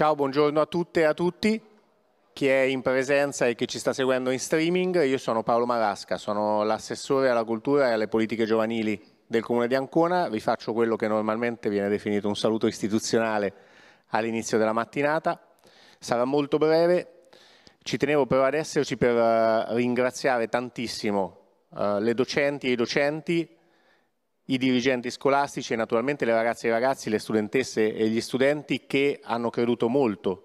Ciao, buongiorno a tutte e a tutti. Chi è in presenza e chi ci sta seguendo in streaming, io sono Paolo Marasca, sono l'assessore alla cultura e alle politiche giovanili del Comune di Ancona. Vi faccio quello che normalmente viene definito un saluto istituzionale all'inizio della mattinata. Sarà molto breve. Ci tenevo però ad esserci per eh, ringraziare tantissimo eh, le docenti e i docenti i dirigenti scolastici e naturalmente le ragazze e i ragazzi, le studentesse e gli studenti che hanno creduto molto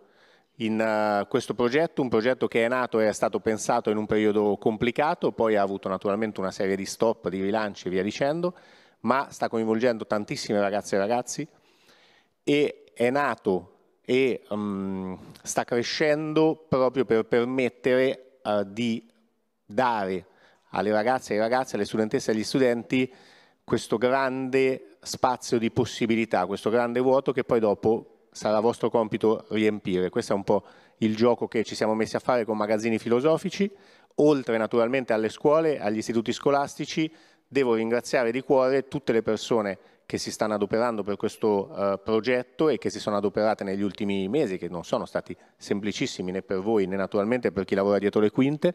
in uh, questo progetto, un progetto che è nato e è stato pensato in un periodo complicato, poi ha avuto naturalmente una serie di stop, di rilanci e via dicendo, ma sta coinvolgendo tantissime ragazze e ragazzi e è nato e um, sta crescendo proprio per permettere uh, di dare alle ragazze e ai ragazzi, alle studentesse e agli studenti questo grande spazio di possibilità, questo grande vuoto che poi dopo sarà vostro compito riempire. Questo è un po' il gioco che ci siamo messi a fare con magazzini filosofici, oltre naturalmente alle scuole, agli istituti scolastici, devo ringraziare di cuore tutte le persone che si stanno adoperando per questo uh, progetto e che si sono adoperate negli ultimi mesi, che non sono stati semplicissimi né per voi né naturalmente per chi lavora dietro le quinte.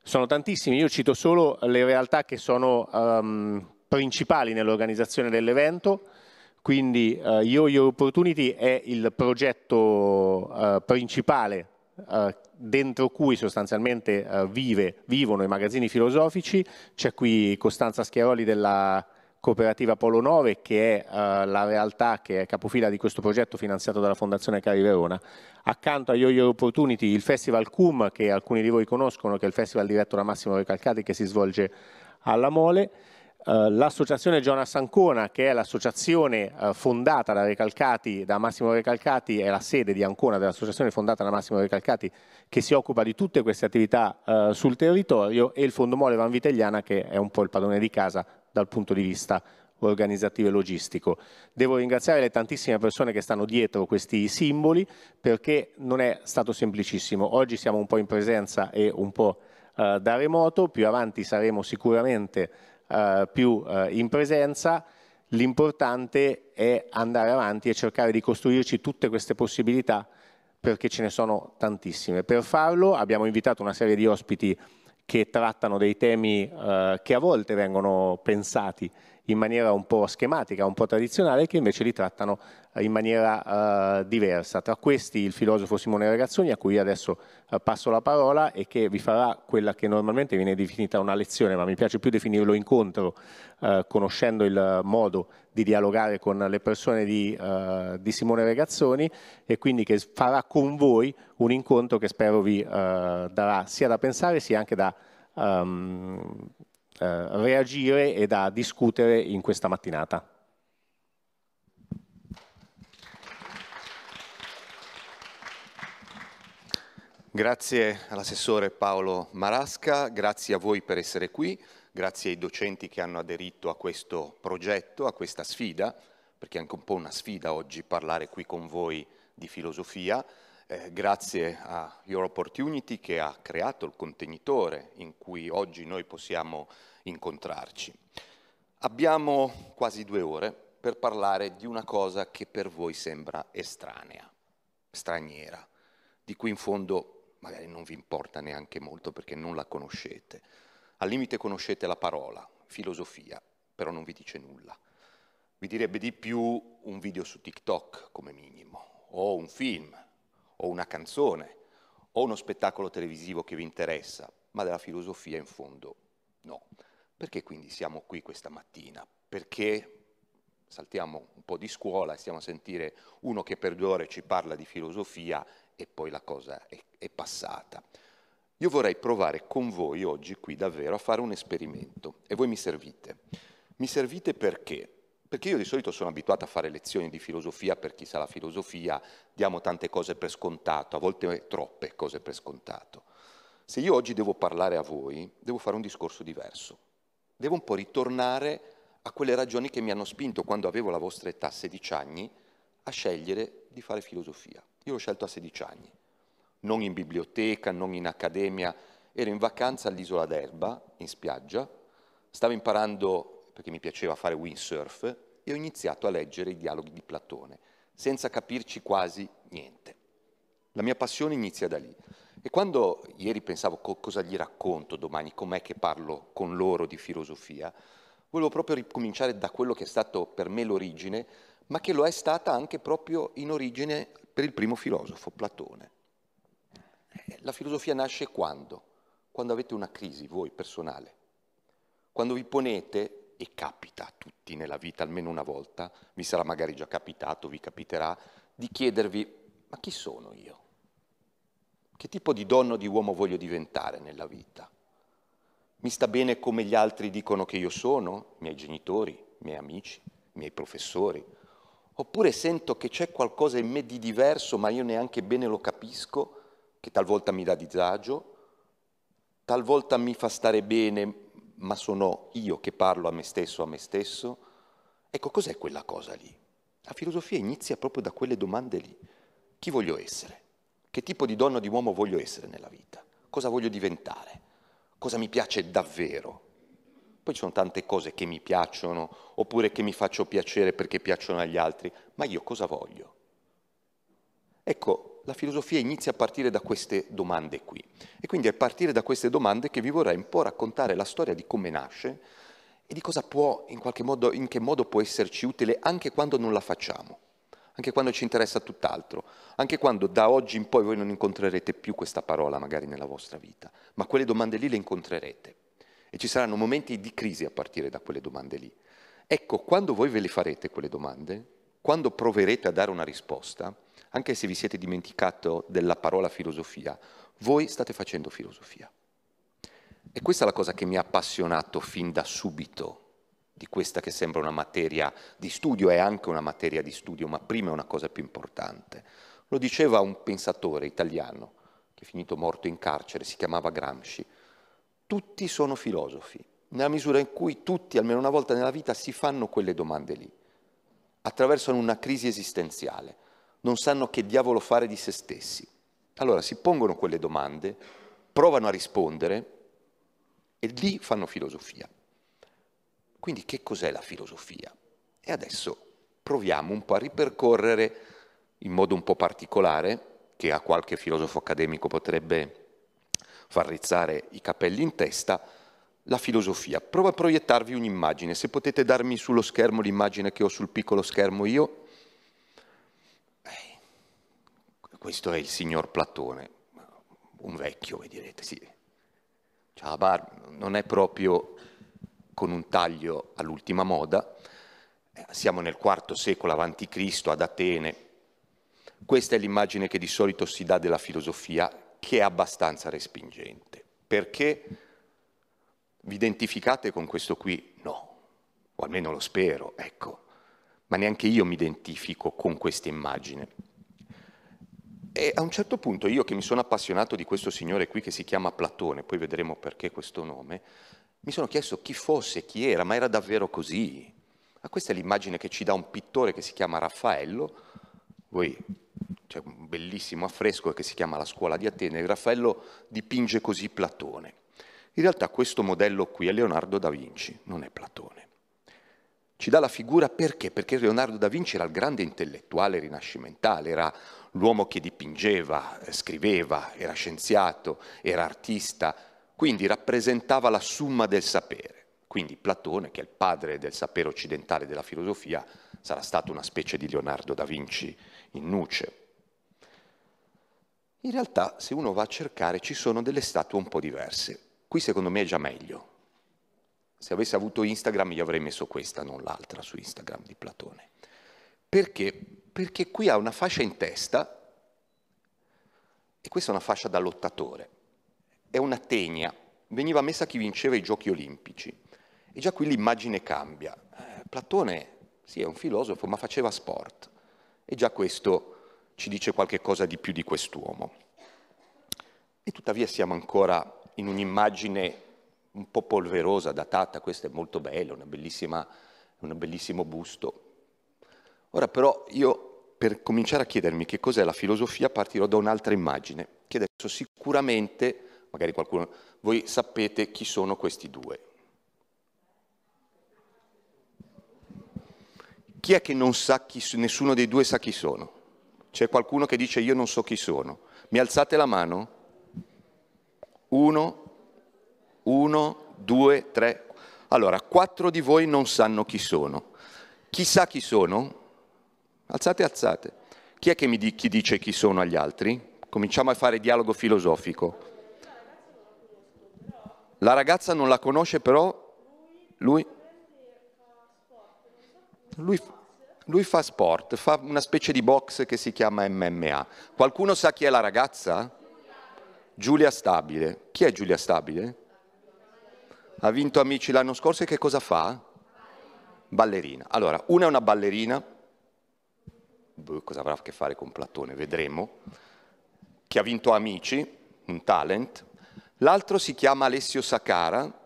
Sono tantissimi, io cito solo le realtà che sono um, principali nell'organizzazione dell'evento, quindi uh, Yo Your Opportunity è il progetto uh, principale uh, dentro cui sostanzialmente uh, vive, vivono i magazzini filosofici, c'è qui Costanza Schiaroli della cooperativa Polo 9 che è la realtà che è capofila di questo progetto finanziato dalla Fondazione Cari Verona. Accanto a Yo Your Opportunity il Festival CUM che alcuni di voi conoscono che è il festival diretto da Massimo Recalcati che si svolge alla Mole eh, l'associazione Jonas Ancona, che è l'associazione eh, fondata da, Recalcati, da Massimo Recalcati, è la sede di Ancona dell'associazione fondata da Massimo Recalcati, che si occupa di tutte queste attività eh, sul territorio, e il Fondo Mole Vitegliana, che è un po' il padrone di casa dal punto di vista organizzativo e logistico. Devo ringraziare le tantissime persone che stanno dietro questi simboli, perché non è stato semplicissimo. Oggi siamo un po' in presenza e un po' eh, da remoto, più avanti saremo sicuramente eh, più eh, in presenza, l'importante è andare avanti e cercare di costruirci tutte queste possibilità perché ce ne sono tantissime. Per farlo abbiamo invitato una serie di ospiti che trattano dei temi eh, che a volte vengono pensati in maniera un po' schematica, un po' tradizionale, che invece li trattano eh, in maniera eh, diversa. Tra questi il filosofo Simone Ragazzoni, a cui adesso eh, passo la parola e che vi farà quella che normalmente viene definita una lezione, ma mi piace più definirlo incontro, eh, conoscendo il modo di dialogare con le persone di, eh, di, Simone Ragazzoni e quindi che farà con voi un incontro che spero vi eh, darà sia da pensare sia anche da... Um, eh, reagire e da discutere in questa mattinata. Grazie all'assessore Paolo Marasca, grazie a voi per essere qui, grazie ai docenti che hanno aderito a questo progetto, a questa sfida, perché è anche un po' una sfida oggi parlare qui con voi di filosofia, eh, grazie a Your Opportunity che ha creato il contenitore in cui oggi noi possiamo incontrarci. Abbiamo quasi due ore per parlare di una cosa che per voi sembra estranea, straniera, di cui in fondo magari non vi importa neanche molto perché non la conoscete. Al limite conoscete la parola, filosofia, però non vi dice nulla. Vi direbbe di più un video su TikTok come minimo, o un film, o una canzone o uno spettacolo televisivo che vi interessa, ma della filosofia in fondo no. Perché quindi siamo qui questa mattina? Perché saltiamo un po' di scuola e stiamo a sentire uno che per due ore ci parla di filosofia e poi la cosa è, è passata. Io vorrei provare con voi oggi qui davvero a fare un esperimento e voi mi servite. Mi servite perché? perché io di solito sono abituato a fare lezioni di filosofia per chi sa la filosofia, diamo tante cose per scontato, a volte troppe cose per scontato. Se io oggi devo parlare a voi, devo fare un discorso diverso. Devo un po' ritornare a quelle ragioni che mi hanno spinto quando avevo la vostra età, 16 anni, a scegliere di fare filosofia. Io l'ho scelto a 16 anni, non in biblioteca, non in accademia, ero in vacanza all'isola d'Erba, in spiaggia, stavo imparando perché mi piaceva fare windsurf, e ho iniziato a leggere i dialoghi di Platone, senza capirci quasi niente. La mia passione inizia da lì. E quando ieri pensavo co- cosa gli racconto domani, com'è che parlo con loro di filosofia, volevo proprio ricominciare da quello che è stato per me l'origine, ma che lo è stata anche proprio in origine per il primo filosofo, Platone. Eh, la filosofia nasce quando? Quando avete una crisi voi personale, quando vi ponete e capita a tutti nella vita almeno una volta, vi sarà magari già capitato, vi capiterà, di chiedervi ma chi sono io? Che tipo di donna o di uomo voglio diventare nella vita? Mi sta bene come gli altri dicono che io sono, i miei genitori, i miei amici, i miei professori? Oppure sento che c'è qualcosa in me di diverso, ma io neanche bene lo capisco, che talvolta mi dà disagio, talvolta mi fa stare bene, ma sono io che parlo a me stesso, a me stesso. Ecco, cos'è quella cosa lì? La filosofia inizia proprio da quelle domande lì. Chi voglio essere? Che tipo di donna o di uomo voglio essere nella vita? Cosa voglio diventare? Cosa mi piace davvero? Poi ci sono tante cose che mi piacciono, oppure che mi faccio piacere perché piacciono agli altri, ma io cosa voglio? Ecco, la filosofia inizia a partire da queste domande qui. E quindi è a partire da queste domande che vi vorrei un po' raccontare la storia di come nasce e di cosa può, in qualche modo, in che modo può esserci utile anche quando non la facciamo, anche quando ci interessa tutt'altro, anche quando da oggi in poi voi non incontrerete più questa parola magari nella vostra vita, ma quelle domande lì le incontrerete e ci saranno momenti di crisi a partire da quelle domande lì. Ecco, quando voi ve le farete quelle domande, quando proverete a dare una risposta, anche se vi siete dimenticato della parola filosofia, voi state facendo filosofia. E questa è la cosa che mi ha appassionato fin da subito di questa che sembra una materia di studio, è anche una materia di studio, ma prima è una cosa più importante. Lo diceva un pensatore italiano che è finito morto in carcere, si chiamava Gramsci. Tutti sono filosofi, nella misura in cui tutti, almeno una volta nella vita, si fanno quelle domande lì, attraversano una crisi esistenziale non sanno che diavolo fare di se stessi. Allora si pongono quelle domande, provano a rispondere e lì fanno filosofia. Quindi che cos'è la filosofia? E adesso proviamo un po' a ripercorrere in modo un po' particolare, che a qualche filosofo accademico potrebbe far rizzare i capelli in testa, la filosofia. Provo a proiettarvi un'immagine, se potete darmi sullo schermo l'immagine che ho sul piccolo schermo io. Questo è il signor Platone, un vecchio, vi direte, sì. Chabar cioè, non è proprio con un taglio all'ultima moda, eh, siamo nel IV secolo a.C. ad Atene. Questa è l'immagine che di solito si dà della filosofia, che è abbastanza respingente. Perché vi identificate con questo qui? No, o almeno lo spero, ecco. Ma neanche io mi identifico con questa immagine. E a un certo punto io che mi sono appassionato di questo signore qui che si chiama Platone, poi vedremo perché questo nome, mi sono chiesto chi fosse, chi era, ma era davvero così? Ma questa è l'immagine che ci dà un pittore che si chiama Raffaello, voi c'è cioè, un bellissimo affresco che si chiama La scuola di Atene, Raffaello dipinge così Platone. In realtà questo modello qui è Leonardo da Vinci, non è Platone. Ci dà la figura perché? Perché Leonardo da Vinci era il grande intellettuale rinascimentale, era l'uomo che dipingeva, eh, scriveva, era scienziato, era artista, quindi rappresentava la summa del sapere. Quindi Platone, che è il padre del sapere occidentale della filosofia, sarà stato una specie di Leonardo da Vinci in nuce. In realtà, se uno va a cercare, ci sono delle statue un po' diverse. Qui secondo me è già meglio. Se avessi avuto Instagram, gli avrei messo questa, non l'altra su Instagram di Platone. Perché perché qui ha una fascia in testa e questa è una fascia da lottatore, è una tegna, veniva messa a chi vinceva i giochi olimpici e già qui l'immagine cambia. Eh, Platone, sì, è un filosofo, ma faceva sport e già questo ci dice qualche cosa di più di quest'uomo. E tuttavia siamo ancora in un'immagine un po' polverosa, datata, questo è molto bello, una bellissima, un bellissimo busto, Ora però io per cominciare a chiedermi che cos'è la filosofia partirò da un'altra immagine, che adesso sicuramente, magari qualcuno, voi sapete chi sono questi due. Chi è che non sa chi, nessuno dei due sa chi sono? C'è qualcuno che dice io non so chi sono. Mi alzate la mano? Uno, uno, due, tre. Allora, quattro di voi non sanno chi sono. Chi sa chi sono? Alzate, alzate. Chi è che mi di- chi dice chi sono agli altri? Cominciamo a fare dialogo filosofico. La ragazza non la conosce però, lui, lui, lui fa sport, fa una specie di box che si chiama MMA. Qualcuno sa chi è la ragazza? Giulia Stabile. Chi è Giulia Stabile? Ha vinto Amici l'anno scorso e che cosa fa? Ballerina. Allora, una è una ballerina boh, cosa avrà a che fare con Platone, vedremo, che ha vinto Amici, un talent, l'altro si chiama Alessio Sacara,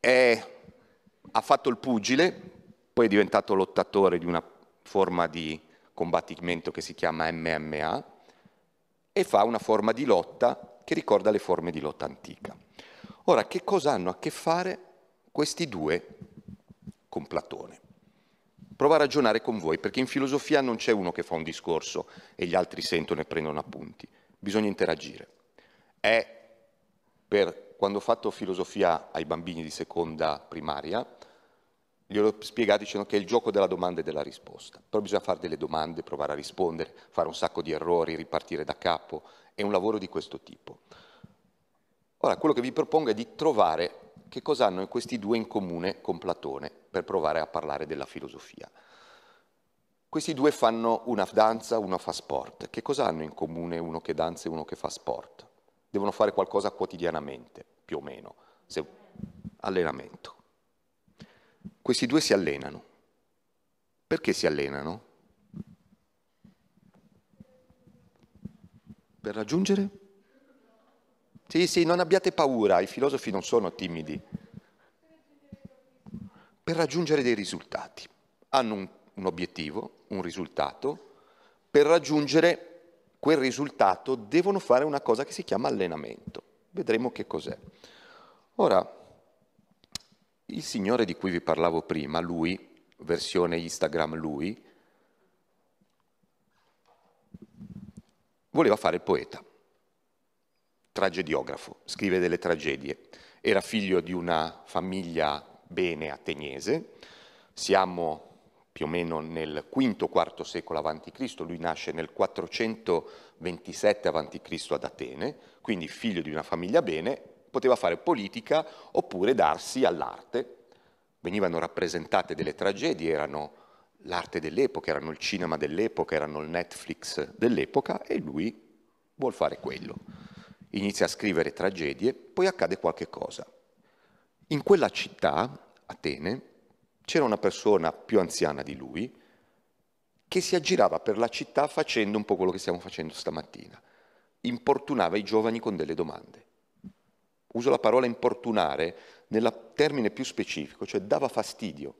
è, ha fatto il pugile, poi è diventato lottatore di una forma di combattimento che si chiama MMA e fa una forma di lotta che ricorda le forme di lotta antica. Ora, che cosa hanno a che fare questi due con Platone? prova a ragionare con voi, perché in filosofia non c'è uno che fa un discorso e gli altri sentono e prendono appunti, bisogna interagire. È per, quando ho fatto filosofia ai bambini di seconda primaria, glielo spiegato dicendo che è il gioco della domanda e della risposta, però bisogna fare delle domande, provare a rispondere, fare un sacco di errori, ripartire da capo, è un lavoro di questo tipo. Ora, quello che vi propongo è di trovare che cosa hanno questi due in comune con Platone per provare a parlare della filosofia. Questi due fanno una danza, uno fa sport. Che cosa hanno in comune uno che danza e uno che fa sport? Devono fare qualcosa quotidianamente, più o meno, se... allenamento. Questi due si allenano. Perché si allenano? Per raggiungere sì, sì, non abbiate paura, i filosofi non sono timidi. Per raggiungere dei risultati. Hanno un, un obiettivo, un risultato. Per raggiungere quel risultato devono fare una cosa che si chiama allenamento. Vedremo che cos'è. Ora, il Signore di cui vi parlavo prima, lui, versione Instagram lui, voleva fare il poeta tragediografo, scrive delle tragedie. Era figlio di una famiglia bene ateniese, siamo più o meno nel V-IV secolo a.C., lui nasce nel 427 a.C. ad Atene, quindi figlio di una famiglia bene, poteva fare politica oppure darsi all'arte. Venivano rappresentate delle tragedie, erano l'arte dell'epoca, erano il cinema dell'epoca, erano il Netflix dell'epoca e lui vuol fare quello inizia a scrivere tragedie, poi accade qualche cosa. In quella città, Atene, c'era una persona più anziana di lui che si aggirava per la città facendo un po' quello che stiamo facendo stamattina. Importunava i giovani con delle domande. Uso la parola importunare nel termine più specifico, cioè dava fastidio.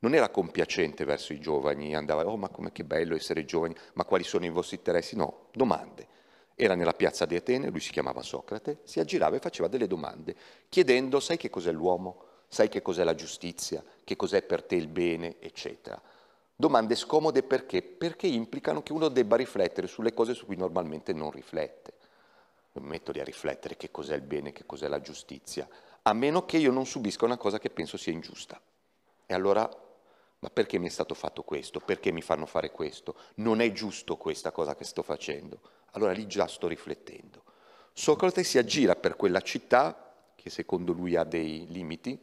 Non era compiacente verso i giovani, andava, oh ma come che bello essere giovani, ma quali sono i vostri interessi? No, domande era nella piazza di Atene, lui si chiamava Socrate, si aggirava e faceva delle domande, chiedendo sai che cos'è l'uomo, sai che cos'è la giustizia, che cos'è per te il bene, eccetera. Domande scomode perché? Perché implicano che uno debba riflettere sulle cose su cui normalmente non riflette. Non metto lì a riflettere che cos'è il bene, che cos'è la giustizia, a meno che io non subisca una cosa che penso sia ingiusta. E allora ma perché mi è stato fatto questo? Perché mi fanno fare questo? Non è giusto questa cosa che sto facendo. Allora lì già sto riflettendo. Socrate si aggira per quella città che secondo lui ha dei limiti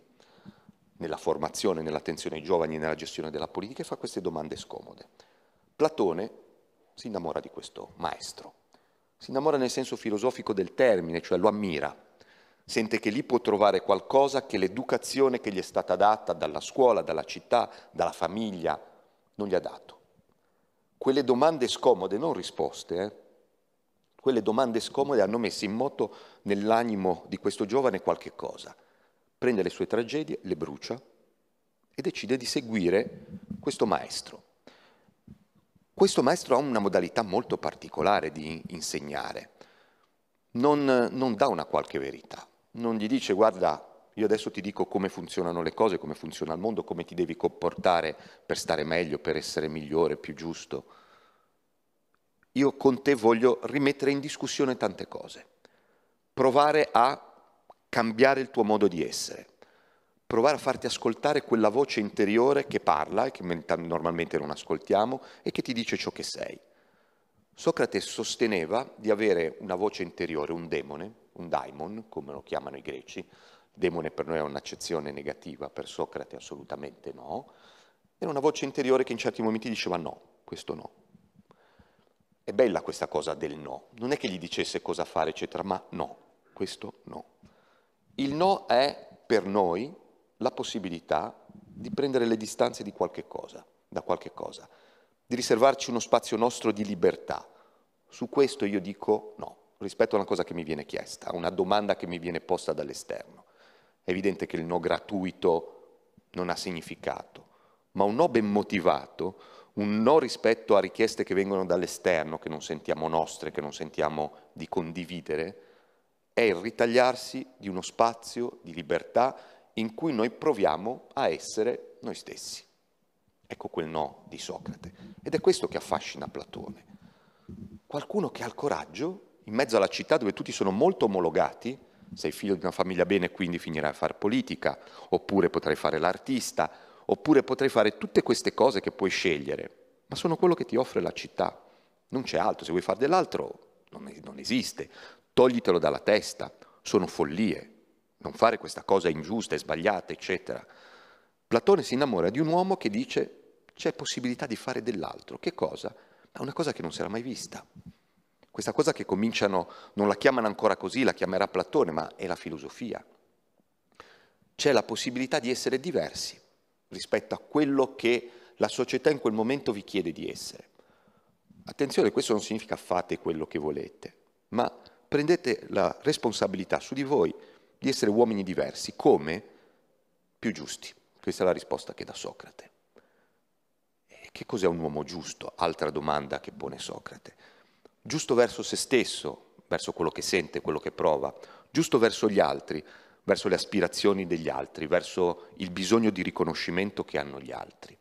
nella formazione, nell'attenzione ai giovani e nella gestione della politica e fa queste domande scomode. Platone si innamora di questo maestro, si innamora nel senso filosofico del termine, cioè lo ammira, sente che lì può trovare qualcosa che l'educazione che gli è stata data dalla scuola, dalla città, dalla famiglia, non gli ha dato. Quelle domande scomode, non risposte, eh, quelle domande scomode hanno messo in moto nell'animo di questo giovane qualche cosa. Prende le sue tragedie, le brucia e decide di seguire questo maestro. Questo maestro ha una modalità molto particolare di insegnare. Non, non dà una qualche verità, non gli dice guarda io adesso ti dico come funzionano le cose, come funziona il mondo, come ti devi comportare per stare meglio, per essere migliore, più giusto io con te voglio rimettere in discussione tante cose, provare a cambiare il tuo modo di essere, provare a farti ascoltare quella voce interiore che parla e che normalmente non ascoltiamo e che ti dice ciò che sei. Socrate sosteneva di avere una voce interiore, un demone, un daimon, come lo chiamano i greci. Demone per noi è un'accezione negativa, per Socrate assolutamente no. Era una voce interiore che in certi momenti diceva no, questo no, è bella questa cosa del no. Non è che gli dicesse cosa fare, eccetera, ma no, questo no. Il no è per noi la possibilità di prendere le distanze di qualche cosa, da qualche cosa, di riservarci uno spazio nostro di libertà. Su questo io dico no, rispetto a una cosa che mi viene chiesta, a una domanda che mi viene posta dall'esterno. È evidente che il no gratuito non ha significato, ma un no ben motivato un no rispetto a richieste che vengono dall'esterno, che non sentiamo nostre, che non sentiamo di condividere, è il ritagliarsi di uno spazio di libertà in cui noi proviamo a essere noi stessi. Ecco quel no di Socrate. Ed è questo che affascina Platone. Qualcuno che ha il coraggio, in mezzo alla città dove tutti sono molto omologati, sei figlio di una famiglia bene quindi finirai a fare politica, oppure potrai fare l'artista, oppure potrei fare tutte queste cose che puoi scegliere, ma sono quello che ti offre la città. Non c'è altro, se vuoi fare dell'altro non, non esiste, toglitelo dalla testa, sono follie, non fare questa cosa ingiusta e sbagliata, eccetera. Platone si innamora di un uomo che dice c'è possibilità di fare dell'altro. Che cosa? Ma una cosa che non si era mai vista. Questa cosa che cominciano, non la chiamano ancora così, la chiamerà Platone, ma è la filosofia. C'è la possibilità di essere diversi rispetto a quello che la società in quel momento vi chiede di essere. Attenzione, questo non significa fate quello che volete, ma prendete la responsabilità su di voi di essere uomini diversi, come più giusti. Questa è la risposta che dà Socrate. E che cos'è un uomo giusto? Altra domanda che pone Socrate. Giusto verso se stesso, verso quello che sente, quello che prova, giusto verso gli altri, verso le aspirazioni degli altri, verso il bisogno di riconoscimento che hanno gli altri.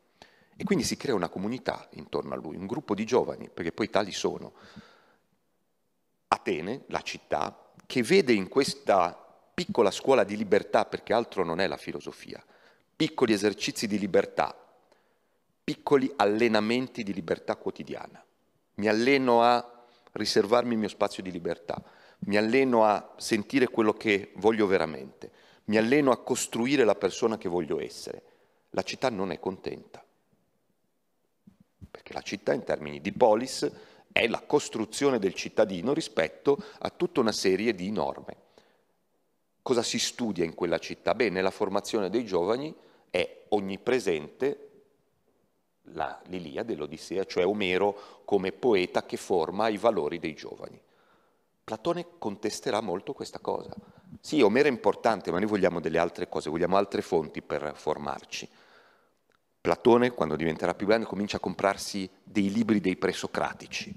E quindi si crea una comunità intorno a lui, un gruppo di giovani, perché poi tali sono. Atene, la città, che vede in questa piccola scuola di libertà, perché altro non è la filosofia, piccoli esercizi di libertà, piccoli allenamenti di libertà quotidiana. Mi alleno a riservarmi il mio spazio di libertà, mi alleno a sentire quello che voglio veramente, mi alleno a costruire la persona che voglio essere. La città non è contenta, perché la città in termini di polis è la costruzione del cittadino rispetto a tutta una serie di norme. Cosa si studia in quella città? Bene, la formazione dei giovani è onnipresente la, l'Iliade, l'Odissea, cioè Omero come poeta che forma i valori dei giovani. Platone contesterà molto questa cosa. Sì, Omero è importante, ma noi vogliamo delle altre cose, vogliamo altre fonti per formarci. Platone, quando diventerà più grande, comincia a comprarsi dei libri dei presocratici.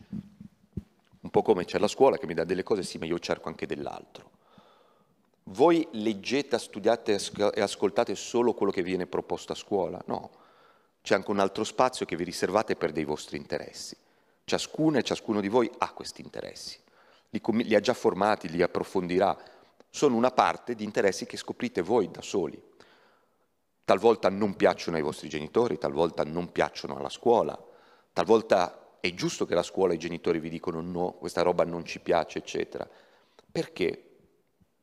Un po' come c'è la scuola che mi dà delle cose, sì, ma io cerco anche dell'altro. Voi leggete, studiate e ascoltate solo quello che viene proposto a scuola? No. C'è anche un altro spazio che vi riservate per dei vostri interessi. Ciascuno e ciascuno di voi ha questi interessi li, li ha già formati, li approfondirà. Sono una parte di interessi che scoprite voi da soli. Talvolta non piacciono ai vostri genitori, talvolta non piacciono alla scuola, talvolta è giusto che la scuola e i genitori vi dicono no, questa roba non ci piace, eccetera. Perché?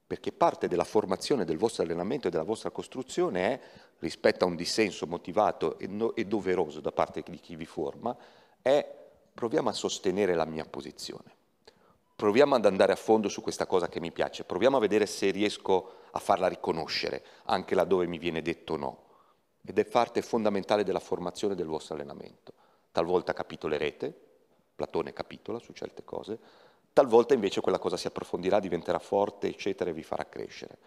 Perché parte della formazione del vostro allenamento e della vostra costruzione è, rispetto a un dissenso motivato e, no, e doveroso da parte di chi vi forma, è proviamo a sostenere la mia posizione proviamo ad andare a fondo su questa cosa che mi piace, proviamo a vedere se riesco a farla riconoscere, anche laddove mi viene detto no. Ed è parte fondamentale della formazione del vostro allenamento. Talvolta capitolerete, Platone capitola su certe cose, talvolta invece quella cosa si approfondirà, diventerà forte, eccetera, e vi farà crescere.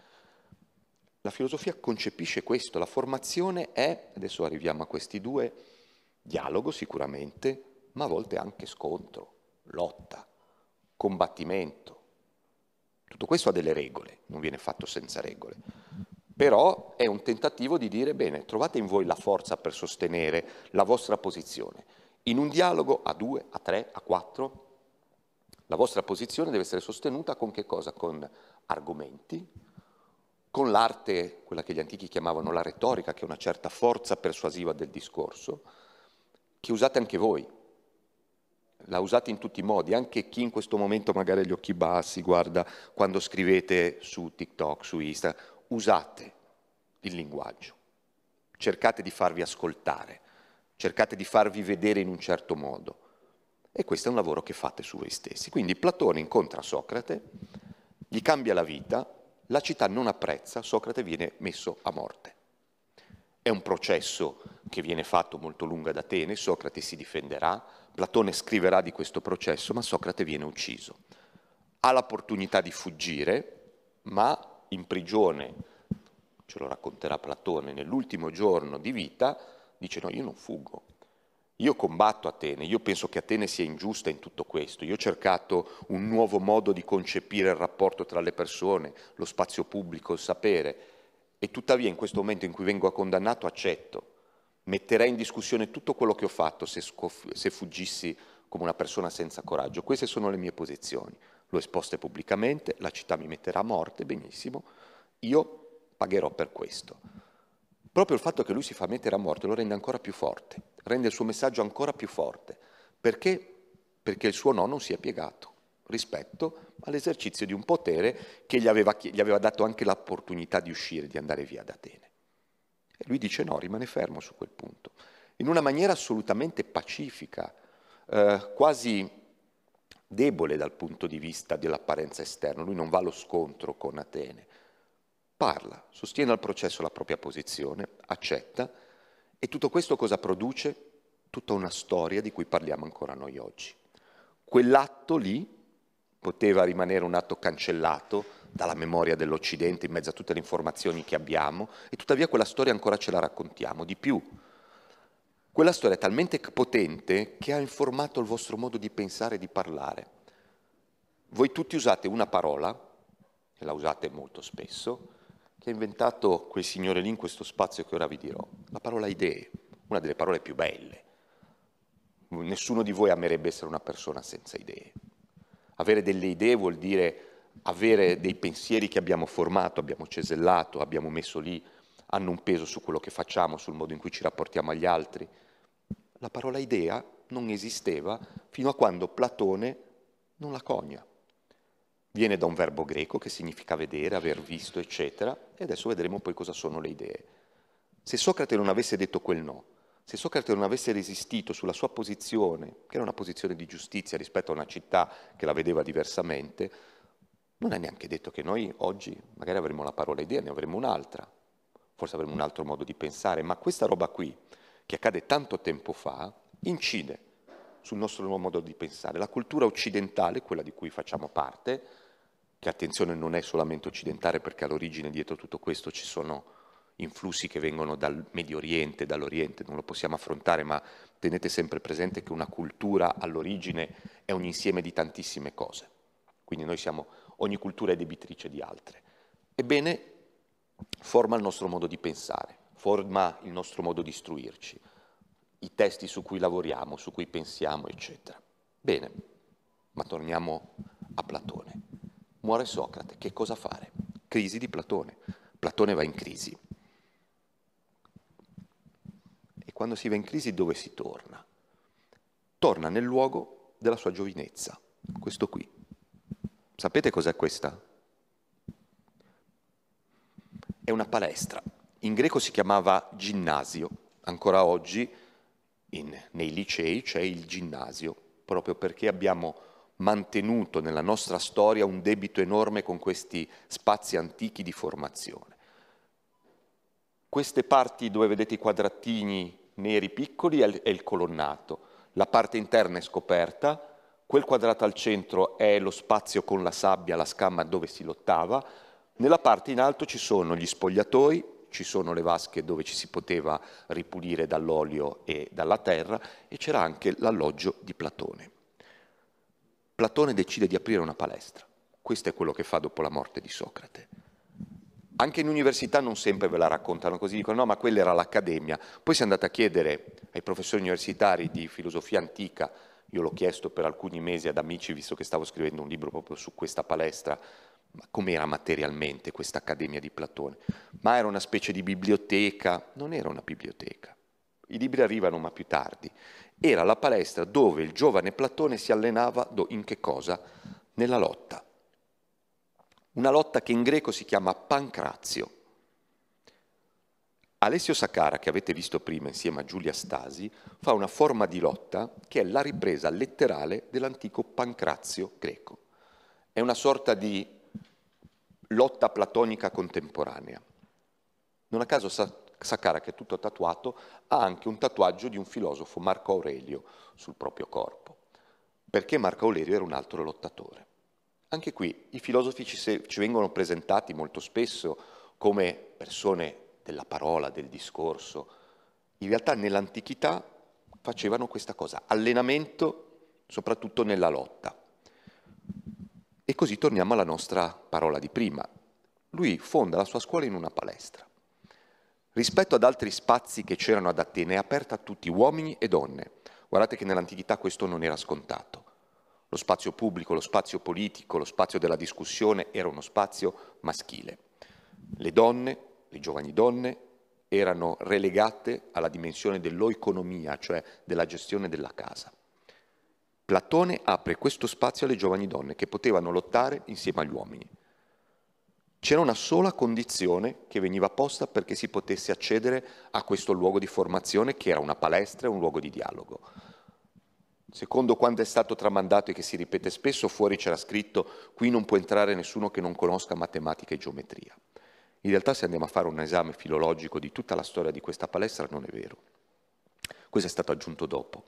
La filosofia concepisce questo, la formazione è, adesso arriviamo a questi due, dialogo sicuramente, ma a volte anche scontro, lotta combattimento. Tutto questo ha delle regole, non viene fatto senza regole. Però è un tentativo di dire, bene, trovate in voi la forza per sostenere la vostra posizione. In un dialogo a due, a tre, a quattro, la vostra posizione deve essere sostenuta con che cosa? Con argomenti, con l'arte, quella che gli antichi chiamavano la retorica, che è una certa forza persuasiva del discorso, che usate anche voi, la usate in tutti i modi, anche chi in questo momento magari ha gli occhi bassi, guarda quando scrivete su TikTok, su Instagram, usate il linguaggio, cercate di farvi ascoltare, cercate di farvi vedere in un certo modo. E questo è un lavoro che fate su voi stessi. Quindi Platone incontra Socrate, gli cambia la vita, la città non apprezza, Socrate viene messo a morte. È un processo che viene fatto molto lungo ad Atene, Socrate si difenderà, Platone scriverà di questo processo, ma Socrate viene ucciso. Ha l'opportunità di fuggire, ma in prigione, ce lo racconterà Platone, nell'ultimo giorno di vita, dice no, io non fuggo, io combatto Atene, io penso che Atene sia ingiusta in tutto questo, io ho cercato un nuovo modo di concepire il rapporto tra le persone, lo spazio pubblico, il sapere, e tuttavia in questo momento in cui vengo condannato accetto metterei in discussione tutto quello che ho fatto se, se fuggissi come una persona senza coraggio. Queste sono le mie posizioni. L'ho esposte pubblicamente, la città mi metterà a morte, benissimo. Io pagherò per questo. Proprio il fatto che lui si fa mettere a morte lo rende ancora più forte, rende il suo messaggio ancora più forte. Perché? Perché il suo no non si è piegato rispetto all'esercizio di un potere che gli aveva, gli aveva dato anche l'opportunità di uscire, di andare via da Atene. E lui dice no, rimane fermo su quel punto, in una maniera assolutamente pacifica, eh, quasi debole dal punto di vista dell'apparenza esterna, lui non va allo scontro con Atene, parla, sostiene al processo la propria posizione, accetta e tutto questo cosa produce? Tutta una storia di cui parliamo ancora noi oggi. Quell'atto lì poteva rimanere un atto cancellato dalla memoria dell'Occidente in mezzo a tutte le informazioni che abbiamo e tuttavia quella storia ancora ce la raccontiamo di più. Quella storia è talmente potente che ha informato il vostro modo di pensare e di parlare. Voi tutti usate una parola, e la usate molto spesso, che ha inventato quel signore lì in questo spazio che ora vi dirò, la parola idee, una delle parole più belle. Nessuno di voi amerebbe essere una persona senza idee. Avere delle idee vuol dire avere dei pensieri che abbiamo formato, abbiamo cesellato, abbiamo messo lì, hanno un peso su quello che facciamo, sul modo in cui ci rapportiamo agli altri. La parola idea non esisteva fino a quando Platone non la cogna. Viene da un verbo greco che significa vedere, aver visto, eccetera, e adesso vedremo poi cosa sono le idee. Se Socrate non avesse detto quel no, se Socrate non avesse resistito sulla sua posizione, che era una posizione di giustizia rispetto a una città che la vedeva diversamente, non è neanche detto che noi oggi magari avremmo la parola idea, ne avremmo un'altra, forse avremmo un altro modo di pensare, ma questa roba qui, che accade tanto tempo fa, incide sul nostro nuovo modo di pensare. La cultura occidentale, quella di cui facciamo parte, che attenzione non è solamente occidentale perché all'origine dietro tutto questo ci sono influssi che vengono dal Medio Oriente, dall'Oriente, non lo possiamo affrontare, ma tenete sempre presente che una cultura all'origine è un insieme di tantissime cose. Quindi noi siamo, ogni cultura è debitrice di altre. Ebbene, forma il nostro modo di pensare, forma il nostro modo di istruirci, i testi su cui lavoriamo, su cui pensiamo, eccetera. Bene, ma torniamo a Platone. Muore Socrate, che cosa fare? Crisi di Platone. Platone va in crisi. E quando si va in crisi dove si torna? Torna nel luogo della sua giovinezza, questo qui. Sapete cos'è questa? È una palestra. In greco si chiamava ginnasio. Ancora oggi in, nei licei c'è il ginnasio, proprio perché abbiamo mantenuto nella nostra storia un debito enorme con questi spazi antichi di formazione. Queste parti dove vedete i quadratini neri piccoli è il colonnato, la parte interna è scoperta, quel quadrato al centro è lo spazio con la sabbia, la scamma dove si lottava, nella parte in alto ci sono gli spogliatoi, ci sono le vasche dove ci si poteva ripulire dall'olio e dalla terra e c'era anche l'alloggio di Platone. Platone decide di aprire una palestra, questo è quello che fa dopo la morte di Socrate. Anche in università non sempre ve la raccontano così, dicono no, ma quella era l'accademia. Poi se andate a chiedere ai professori universitari di filosofia antica, io l'ho chiesto per alcuni mesi ad amici, visto che stavo scrivendo un libro proprio su questa palestra, ma com'era materialmente questa accademia di Platone? Ma era una specie di biblioteca? Non era una biblioteca. I libri arrivano ma più tardi. Era la palestra dove il giovane Platone si allenava in che cosa? Nella lotta una lotta che in greco si chiama pancrazio. Alessio Sacara, che avete visto prima insieme a Giulia Stasi, fa una forma di lotta che è la ripresa letterale dell'antico pancrazio greco. È una sorta di lotta platonica contemporanea. Non a caso Sacara, che è tutto tatuato, ha anche un tatuaggio di un filosofo, Marco Aurelio, sul proprio corpo, perché Marco Aurelio era un altro lottatore. Anche qui i filosofi ci, ci vengono presentati molto spesso come persone della parola, del discorso. In realtà nell'antichità facevano questa cosa, allenamento soprattutto nella lotta. E così torniamo alla nostra parola di prima. Lui fonda la sua scuola in una palestra. Rispetto ad altri spazi che c'erano ad Atene è aperta a tutti, uomini e donne. Guardate che nell'antichità questo non era scontato. Lo spazio pubblico, lo spazio politico, lo spazio della discussione era uno spazio maschile. Le donne, le giovani donne, erano relegate alla dimensione dell'oeconomia, cioè della gestione della casa. Platone apre questo spazio alle giovani donne che potevano lottare insieme agli uomini. C'era una sola condizione che veniva posta perché si potesse accedere a questo luogo di formazione che era una palestra e un luogo di dialogo secondo quanto è stato tramandato e che si ripete spesso, fuori c'era scritto qui non può entrare nessuno che non conosca matematica e geometria. In realtà se andiamo a fare un esame filologico di tutta la storia di questa palestra non è vero. Questo è stato aggiunto dopo.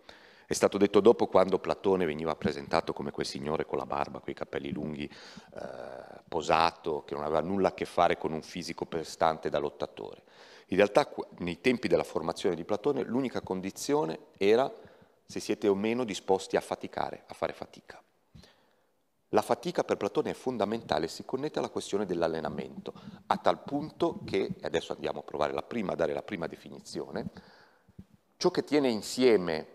È stato detto dopo quando Platone veniva presentato come quel signore con la barba, con i capelli lunghi, eh, posato, che non aveva nulla a che fare con un fisico prestante da lottatore. In realtà nei tempi della formazione di Platone l'unica condizione era se siete o meno disposti a faticare, a fare fatica. La fatica per Platone è fondamentale, si connette alla questione dell'allenamento, a tal punto che, adesso andiamo a provare la prima, a dare la prima definizione, ciò che tiene insieme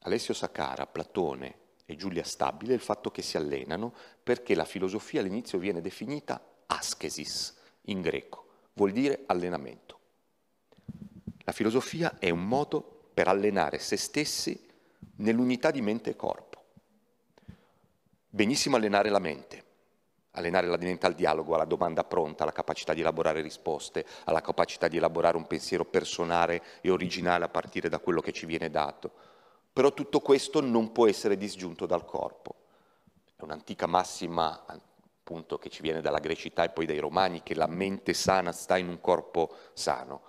Alessio Sacara, Platone e Giulia Stabile è il fatto che si allenano perché la filosofia all'inizio viene definita ascesis in greco, vuol dire allenamento. La filosofia è un modo per allenare se stessi nell'unità di mente e corpo. Benissimo allenare la mente, allenare la mente al dialogo, alla domanda pronta, alla capacità di elaborare risposte, alla capacità di elaborare un pensiero personale e originale a partire da quello che ci viene dato. Però tutto questo non può essere disgiunto dal corpo. È un'antica massima appunto che ci viene dalla grecità e poi dai romani che la mente sana sta in un corpo sano.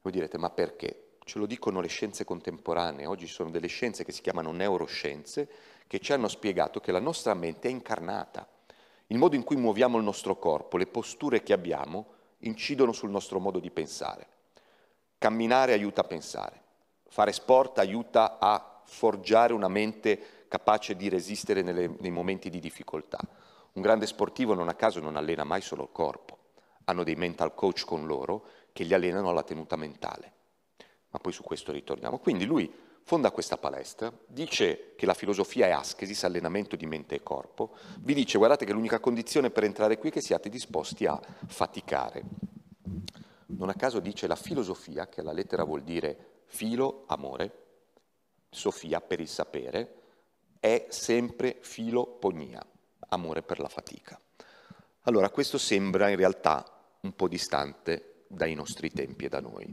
Voi direte ma perché? ce lo dicono le scienze contemporanee, oggi ci sono delle scienze che si chiamano neuroscienze, che ci hanno spiegato che la nostra mente è incarnata, il modo in cui muoviamo il nostro corpo, le posture che abbiamo, incidono sul nostro modo di pensare. Camminare aiuta a pensare, fare sport aiuta a forgiare una mente capace di resistere nelle, nei momenti di difficoltà. Un grande sportivo non a caso non allena mai solo il corpo, hanno dei mental coach con loro che li allenano alla tenuta mentale ma poi su questo ritorniamo. Quindi lui fonda questa palestra, dice che la filosofia è ascesis, allenamento di mente e corpo, vi dice guardate che l'unica condizione per entrare qui è che siate disposti a faticare. Non a caso dice la filosofia, che alla lettera vuol dire filo, amore, sofia per il sapere, è sempre filo, pognia, amore per la fatica. Allora questo sembra in realtà un po' distante dai nostri tempi e da noi.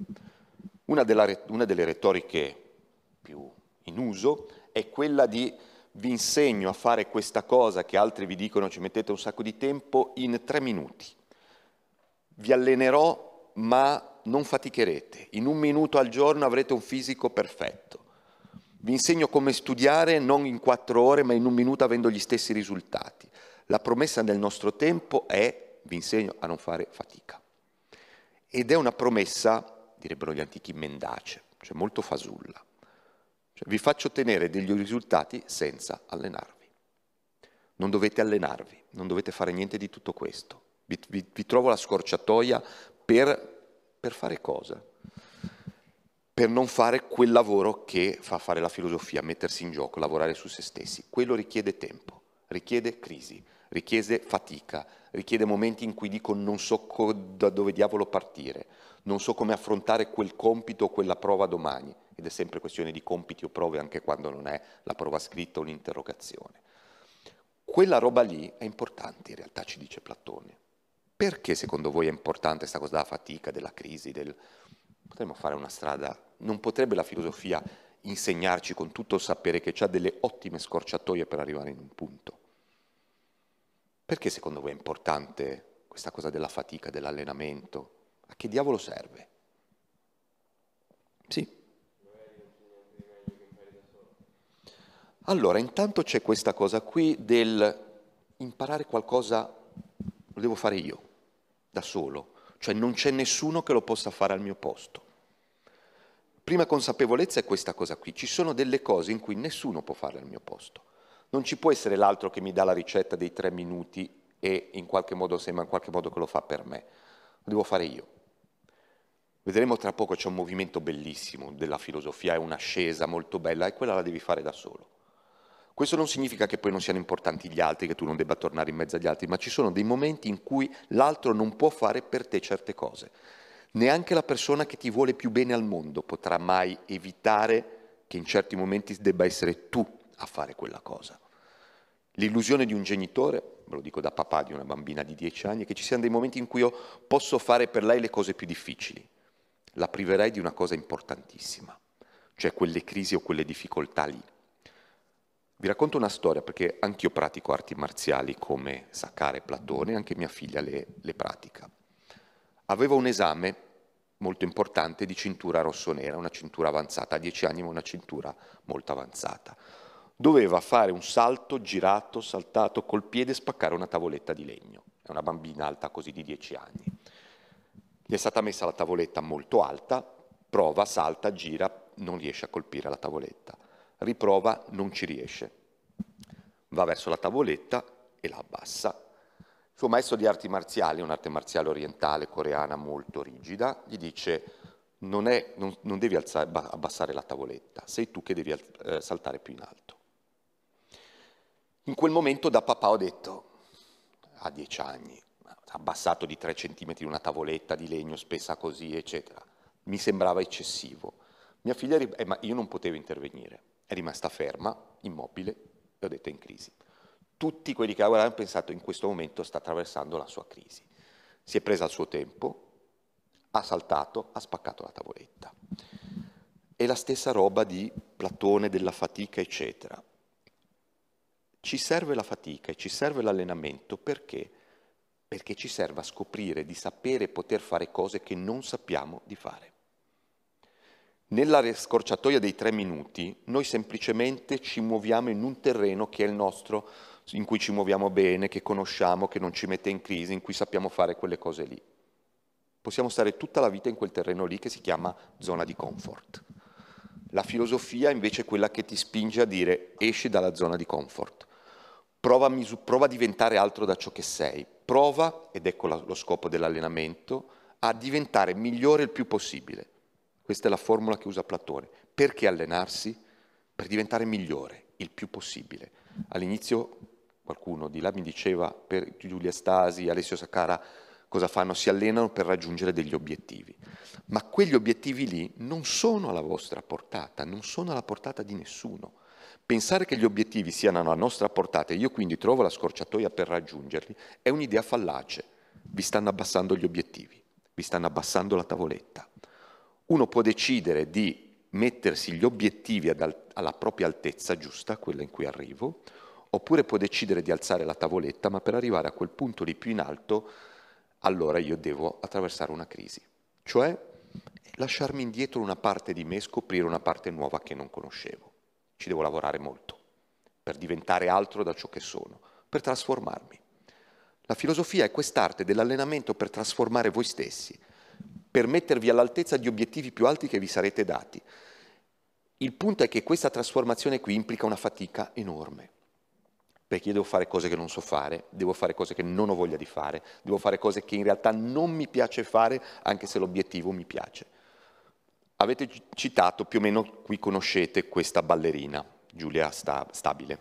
Una, della, una delle retoriche più in uso è quella di vi insegno a fare questa cosa che altri vi dicono ci mettete un sacco di tempo in tre minuti. Vi allenerò ma non faticherete. In un minuto al giorno avrete un fisico perfetto. Vi insegno come studiare non in quattro ore ma in un minuto avendo gli stessi risultati. La promessa del nostro tempo è vi insegno a non fare fatica. Ed è una promessa direbbero gli antichi, mendace, cioè molto fasulla. Cioè, vi faccio ottenere degli risultati senza allenarvi. Non dovete allenarvi, non dovete fare niente di tutto questo. Vi, vi, vi trovo la scorciatoia per, per fare cosa? per non fare quel lavoro che fa fare la filosofia, mettersi in gioco, lavorare su se stessi. Quello richiede tempo, richiede crisi, richiede fatica, richiede momenti in cui dico non so co- da dove diavolo partire, non so come affrontare quel compito o quella prova domani, ed è sempre questione di compiti o prove anche quando non è la prova scritta o un'interrogazione. Quella roba lì è importante in realtà, ci dice Platone. Perché secondo voi è importante questa cosa della fatica, della crisi? Del... Potremmo fare una strada, non potrebbe la filosofia insegnarci con tutto il sapere che ha delle ottime scorciatoie per arrivare in un punto? Perché secondo voi è importante questa cosa della fatica, dell'allenamento? A che diavolo serve? Sì. Allora, intanto c'è questa cosa qui del imparare qualcosa lo devo fare io, da solo, cioè non c'è nessuno che lo possa fare al mio posto. Prima consapevolezza è questa cosa qui, ci sono delle cose in cui nessuno può fare al mio posto. Non ci può essere l'altro che mi dà la ricetta dei tre minuti e in qualche modo sembra in qualche modo che lo fa per me. Lo devo fare io. Vedremo tra poco, c'è un movimento bellissimo della filosofia, è un'ascesa molto bella e quella la devi fare da solo. Questo non significa che poi non siano importanti gli altri, che tu non debba tornare in mezzo agli altri, ma ci sono dei momenti in cui l'altro non può fare per te certe cose. Neanche la persona che ti vuole più bene al mondo potrà mai evitare che in certi momenti debba essere tu a fare quella cosa. L'illusione di un genitore, ve lo dico da papà di una bambina di 10 anni, è che ci siano dei momenti in cui io posso fare per lei le cose più difficili. La priverei di una cosa importantissima, cioè quelle crisi o quelle difficoltà lì. Vi racconto una storia perché anch'io pratico arti marziali come Saccare e Platone, anche mia figlia le, le pratica. Avevo un esame molto importante di cintura rosso-nera, una cintura avanzata, a 10 anni ma una cintura molto avanzata doveva fare un salto girato, saltato col piede e spaccare una tavoletta di legno. È una bambina alta così di 10 anni. Gli è stata messa la tavoletta molto alta, prova, salta, gira, non riesce a colpire la tavoletta. Riprova, non ci riesce. Va verso la tavoletta e la abbassa. Il suo maestro di arti marziali, un'arte marziale orientale coreana molto rigida, gli dice non, è, non, non devi alzare, abbassare la tavoletta, sei tu che devi eh, saltare più in alto. In quel momento da papà ho detto, a dieci anni, abbassato di tre centimetri una tavoletta di legno spessa così, eccetera, mi sembrava eccessivo. Mia figlia, eh, ma io non potevo intervenire, è rimasta ferma, immobile, e ho detto è in crisi. Tutti quelli che lavoravano hanno pensato in questo momento sta attraversando la sua crisi. Si è presa il suo tempo, ha saltato, ha spaccato la tavoletta. È la stessa roba di Platone, della fatica, eccetera. Ci serve la fatica e ci serve l'allenamento perché? Perché ci serve a scoprire di sapere e poter fare cose che non sappiamo di fare. Nella scorciatoia dei tre minuti noi semplicemente ci muoviamo in un terreno che è il nostro, in cui ci muoviamo bene, che conosciamo, che non ci mette in crisi, in cui sappiamo fare quelle cose lì. Possiamo stare tutta la vita in quel terreno lì che si chiama zona di comfort. La filosofia invece è quella che ti spinge a dire esci dalla zona di comfort prova a, misu- prova a diventare altro da ciò che sei, prova, ed ecco la, lo scopo dell'allenamento, a diventare migliore il più possibile. Questa è la formula che usa Platone. Perché allenarsi? Per diventare migliore, il più possibile. All'inizio qualcuno di là mi diceva, per Giulia Stasi, Alessio Saccara, cosa fanno? Si allenano per raggiungere degli obiettivi. Ma quegli obiettivi lì non sono alla vostra portata, non sono alla portata di nessuno. Pensare che gli obiettivi siano alla nostra portata e io quindi trovo la scorciatoia per raggiungerli è un'idea fallace. Vi stanno abbassando gli obiettivi, vi stanno abbassando la tavoletta. Uno può decidere di mettersi gli obiettivi alla propria altezza giusta, quella in cui arrivo, oppure può decidere di alzare la tavoletta, ma per arrivare a quel punto lì più in alto, allora io devo attraversare una crisi. Cioè lasciarmi indietro una parte di me, scoprire una parte nuova che non conoscevo. Ci devo lavorare molto per diventare altro da ciò che sono, per trasformarmi. La filosofia è quest'arte dell'allenamento per trasformare voi stessi, per mettervi all'altezza di obiettivi più alti che vi sarete dati. Il punto è che questa trasformazione qui implica una fatica enorme, perché io devo fare cose che non so fare, devo fare cose che non ho voglia di fare, devo fare cose che in realtà non mi piace fare, anche se l'obiettivo mi piace. Avete citato più o meno, qui conoscete questa ballerina, Giulia Stabile.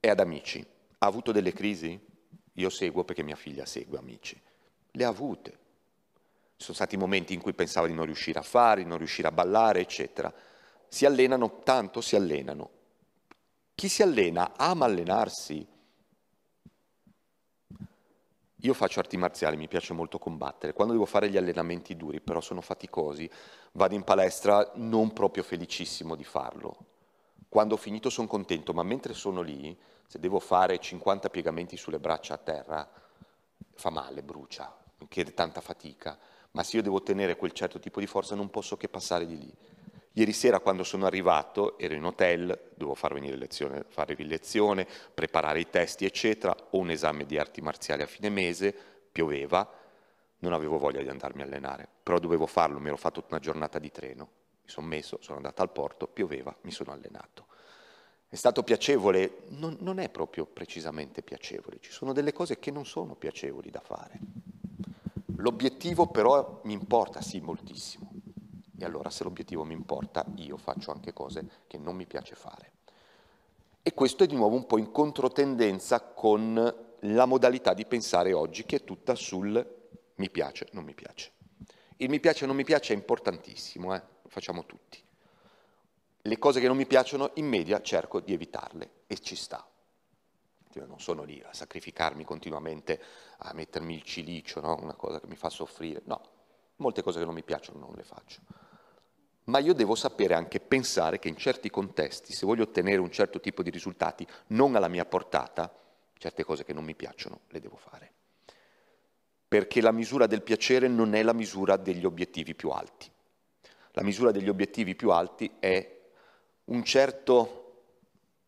È ad Amici. Ha avuto delle crisi? Io seguo perché mia figlia segue Amici. Le ha avute. Ci sono stati momenti in cui pensava di non riuscire a fare, di non riuscire a ballare, eccetera. Si allenano, tanto si allenano. Chi si allena ama allenarsi, io faccio arti marziali, mi piace molto combattere. Quando devo fare gli allenamenti duri, però sono faticosi, vado in palestra non proprio felicissimo di farlo. Quando ho finito sono contento, ma mentre sono lì, se devo fare 50 piegamenti sulle braccia a terra, fa male, brucia, mi chiede tanta fatica. Ma se io devo ottenere quel certo tipo di forza non posso che passare di lì. Ieri sera quando sono arrivato ero in hotel, dovevo far venire lezione, farvi lezione, preparare i testi eccetera, ho un esame di arti marziali a fine mese, pioveva, non avevo voglia di andarmi a allenare, però dovevo farlo, mi ero fatto una giornata di treno, mi sono messo, sono andato al porto, pioveva, mi sono allenato. È stato piacevole? Non, non è proprio precisamente piacevole, ci sono delle cose che non sono piacevoli da fare. L'obiettivo però mi importa, sì, moltissimo e allora se l'obiettivo mi importa, io faccio anche cose che non mi piace fare. E questo è di nuovo un po' in controtendenza con la modalità di pensare oggi che è tutta sul mi piace, non mi piace. Il mi piace non mi piace è importantissimo, eh? lo facciamo tutti. Le cose che non mi piacciono in media cerco di evitarle e ci sta. Io non sono lì a sacrificarmi continuamente, a mettermi il cilicio, no? una cosa che mi fa soffrire. No, molte cose che non mi piacciono non le faccio ma io devo sapere anche pensare che in certi contesti, se voglio ottenere un certo tipo di risultati non alla mia portata, certe cose che non mi piacciono le devo fare. Perché la misura del piacere non è la misura degli obiettivi più alti. La misura degli obiettivi più alti è un certo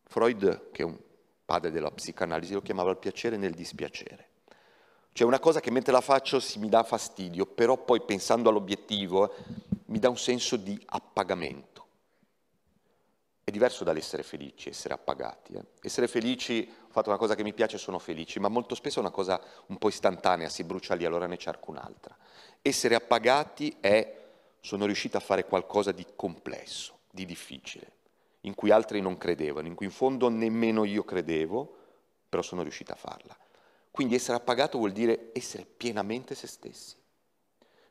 Freud, che è un padre della psicanalisi, lo chiamava il piacere nel dispiacere. Cioè una cosa che mentre la faccio si mi dà fastidio, però poi pensando all'obiettivo mi dà un senso di appagamento. È diverso dall'essere felici, essere appagati. Eh? Essere felici, ho fatto una cosa che mi piace, sono felici, ma molto spesso è una cosa un po' istantanea, si brucia lì, allora ne cerco un'altra. Essere appagati è sono riuscito a fare qualcosa di complesso, di difficile, in cui altri non credevano, in cui in fondo nemmeno io credevo, però sono riuscito a farla. Quindi essere appagato vuol dire essere pienamente se stessi.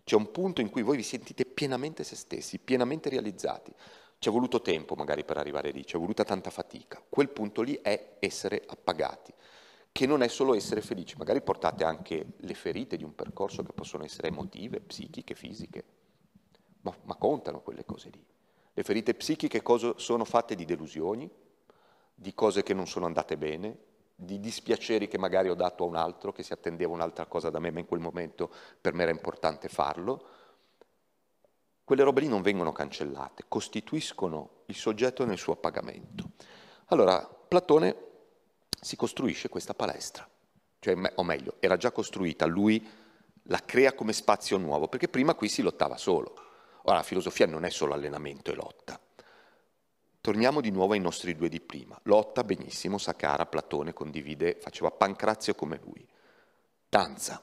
C'è un punto in cui voi vi sentite pienamente se stessi, pienamente realizzati. Ci è voluto tempo magari per arrivare lì, ci è voluta tanta fatica. Quel punto lì è essere appagati, che non è solo essere felici, magari portate anche le ferite di un percorso che possono essere emotive, psichiche, fisiche, ma, ma contano quelle cose lì. Le ferite psichiche sono fatte di delusioni, di cose che non sono andate bene, di dispiaceri che magari ho dato a un altro, che si attendeva un'altra cosa da me, ma in quel momento per me era importante farlo, quelle robe lì non vengono cancellate, costituiscono il soggetto nel suo appagamento. Allora, Platone si costruisce questa palestra, cioè, o meglio, era già costruita, lui la crea come spazio nuovo, perché prima qui si lottava solo. Ora, la filosofia non è solo allenamento e lotta, Torniamo di nuovo ai nostri due di prima. Lotta benissimo, Sakara, Platone condivide, faceva Pancrazio come lui. Danza.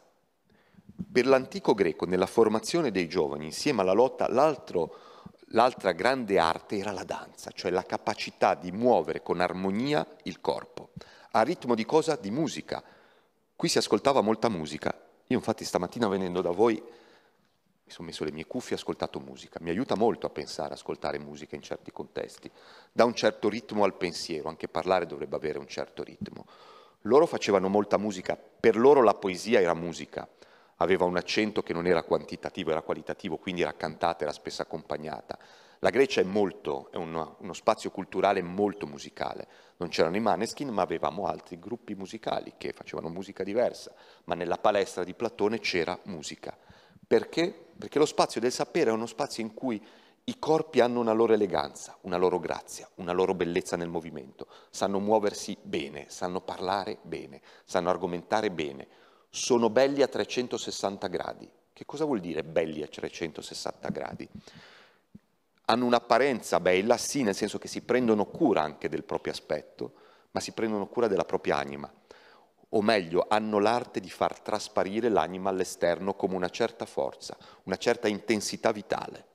Per l'antico greco, nella formazione dei giovani, insieme alla lotta, l'altra grande arte era la danza, cioè la capacità di muovere con armonia il corpo. A ritmo di cosa? Di musica. Qui si ascoltava molta musica. Io infatti stamattina venendo da voi mi sono messo le mie cuffie e ho ascoltato musica. Mi aiuta molto a pensare, ascoltare musica in certi contesti. Dà un certo ritmo al pensiero, anche parlare dovrebbe avere un certo ritmo. Loro facevano molta musica, per loro la poesia era musica, aveva un accento che non era quantitativo, era qualitativo, quindi era cantata, era spesso accompagnata. La Grecia è molto, è uno, uno spazio culturale molto musicale. Non c'erano i maneskin, ma avevamo altri gruppi musicali che facevano musica diversa, ma nella palestra di Platone c'era musica perché? Perché lo spazio del sapere è uno spazio in cui i corpi hanno una loro eleganza, una loro grazia, una loro bellezza nel movimento, sanno muoversi bene, sanno parlare bene, sanno argomentare bene, sono belli a 360 gradi. Che cosa vuol dire belli a 360 gradi? Hanno un'apparenza bella, sì, nel senso che si prendono cura anche del proprio aspetto, ma si prendono cura della propria anima o meglio hanno l'arte di far trasparire l'anima all'esterno come una certa forza, una certa intensità vitale.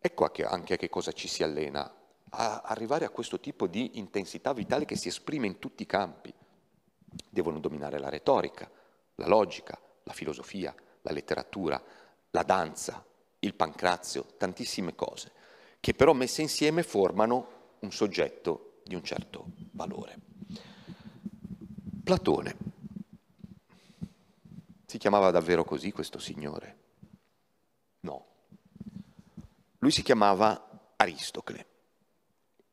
Ecco anche a che cosa ci si allena, a arrivare a questo tipo di intensità vitale che si esprime in tutti i campi. Devono dominare la retorica, la logica, la filosofia, la letteratura, la danza, il pancrazio, tantissime cose, che però messe insieme formano un soggetto di un certo valore. Platone. Si chiamava davvero così questo signore? No. Lui si chiamava Aristocle.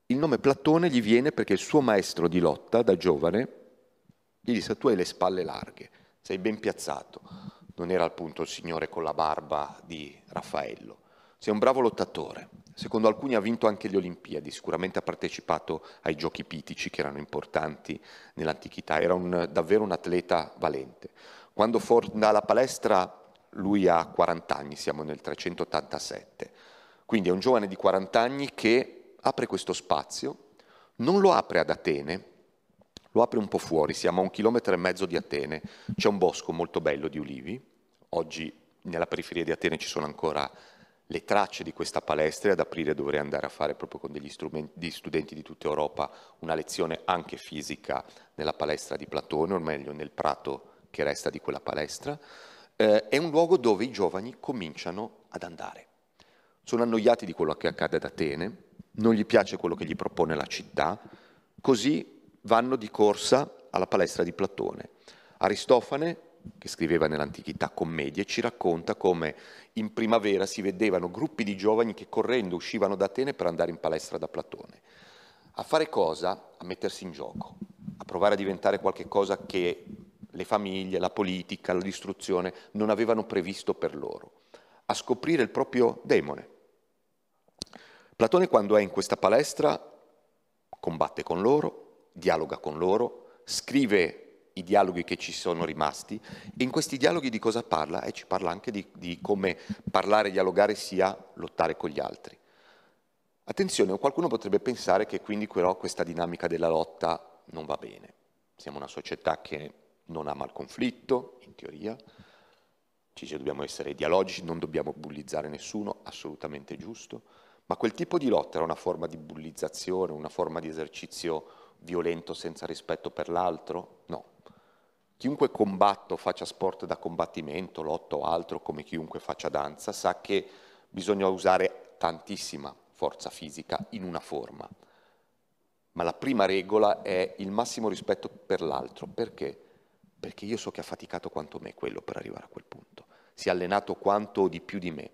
Il nome Platone gli viene perché il suo maestro di lotta da giovane gli disse tu hai le spalle larghe, sei ben piazzato. Non era appunto il signore con la barba di Raffaello sei un bravo lottatore, secondo alcuni ha vinto anche le Olimpiadi, sicuramente ha partecipato ai giochi pitici che erano importanti nell'antichità, era un, davvero un atleta valente. Quando fonda la palestra lui ha 40 anni, siamo nel 387, quindi è un giovane di 40 anni che apre questo spazio, non lo apre ad Atene, lo apre un po' fuori, siamo a un chilometro e mezzo di Atene, c'è un bosco molto bello di ulivi, oggi nella periferia di Atene ci sono ancora le tracce di questa palestra e ad aprile dovrei andare a fare proprio con degli studenti di tutta Europa una lezione anche fisica nella palestra di Platone, o meglio nel prato che resta di quella palestra. Eh, è un luogo dove i giovani cominciano ad andare. Sono annoiati di quello che accade ad Atene, non gli piace quello che gli propone la città, così vanno di corsa alla palestra di Platone. Aristofane che scriveva nell'antichità commedie, ci racconta come in primavera si vedevano gruppi di giovani che correndo uscivano da Atene per andare in palestra da Platone. A fare cosa? A mettersi in gioco, a provare a diventare qualcosa che le famiglie, la politica, la distruzione non avevano previsto per loro, a scoprire il proprio demone. Platone quando è in questa palestra combatte con loro, dialoga con loro, scrive i dialoghi che ci sono rimasti e in questi dialoghi di cosa parla? E ci parla anche di, di come parlare e dialogare sia lottare con gli altri. Attenzione, qualcuno potrebbe pensare che quindi però questa dinamica della lotta non va bene. Siamo una società che non ama il conflitto, in teoria, ci dobbiamo essere dialogici, non dobbiamo bullizzare nessuno, assolutamente giusto, ma quel tipo di lotta era una forma di bullizzazione, una forma di esercizio violento senza rispetto per l'altro? No, chiunque combatto faccia sport da combattimento, lotto o altro, come chiunque faccia danza, sa che bisogna usare tantissima forza fisica in una forma. Ma la prima regola è il massimo rispetto per l'altro. Perché? Perché io so che ha faticato quanto me quello per arrivare a quel punto. Si è allenato quanto o di più di me.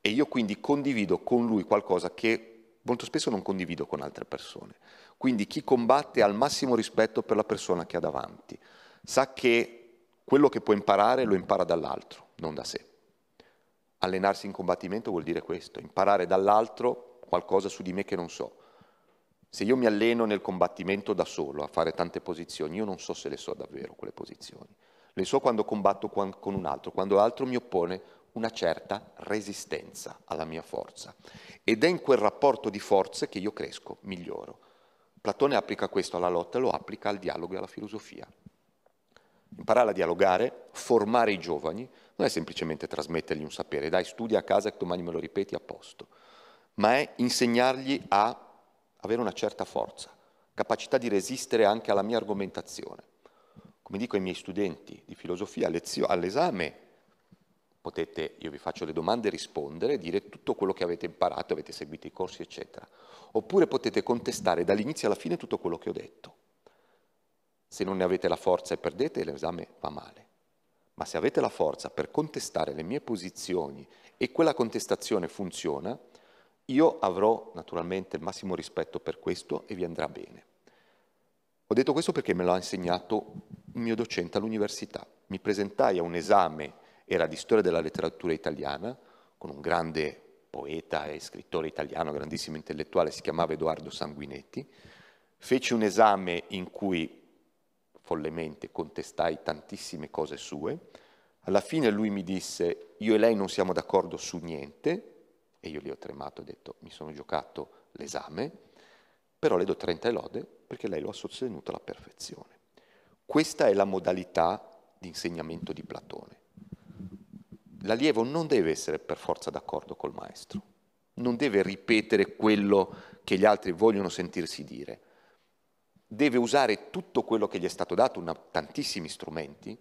E io quindi condivido con lui qualcosa che molto spesso non condivido con altre persone. Quindi chi combatte ha il massimo rispetto per la persona che ha davanti sa che quello che può imparare lo impara dall'altro, non da sé. Allenarsi in combattimento vuol dire questo, imparare dall'altro qualcosa su di me che non so. Se io mi alleno nel combattimento da solo a fare tante posizioni, io non so se le so davvero quelle posizioni. Le so quando combatto con un altro, quando l'altro mi oppone una certa resistenza alla mia forza. Ed è in quel rapporto di forze che io cresco, miglioro. Platone applica questo alla lotta e lo applica al dialogo e alla filosofia. Imparare a dialogare, formare i giovani, non è semplicemente trasmettergli un sapere, dai studia a casa e domani me lo ripeti a posto, ma è insegnargli a avere una certa forza, capacità di resistere anche alla mia argomentazione. Come dico ai miei studenti di filosofia all'esame, potete, io vi faccio le domande, rispondere, dire tutto quello che avete imparato, avete seguito i corsi, eccetera. Oppure potete contestare dall'inizio alla fine tutto quello che ho detto. Se non ne avete la forza e perdete, l'esame va male. Ma se avete la forza per contestare le mie posizioni e quella contestazione funziona, io avrò naturalmente il massimo rispetto per questo e vi andrà bene. Ho detto questo perché me l'ha insegnato un mio docente all'università. Mi presentai a un esame, era di storia della letteratura italiana, con un grande poeta e scrittore italiano, grandissimo intellettuale, si chiamava Edoardo Sanguinetti. Feci un esame in cui follemente, contestai tantissime cose sue. Alla fine lui mi disse, io e lei non siamo d'accordo su niente, e io gli ho tremato e ho detto, mi sono giocato l'esame, però le do 30 lode perché lei lo ha sostenuto alla perfezione. Questa è la modalità di insegnamento di Platone. L'allievo non deve essere per forza d'accordo col maestro, non deve ripetere quello che gli altri vogliono sentirsi dire, deve usare tutto quello che gli è stato dato, una, tantissimi strumenti,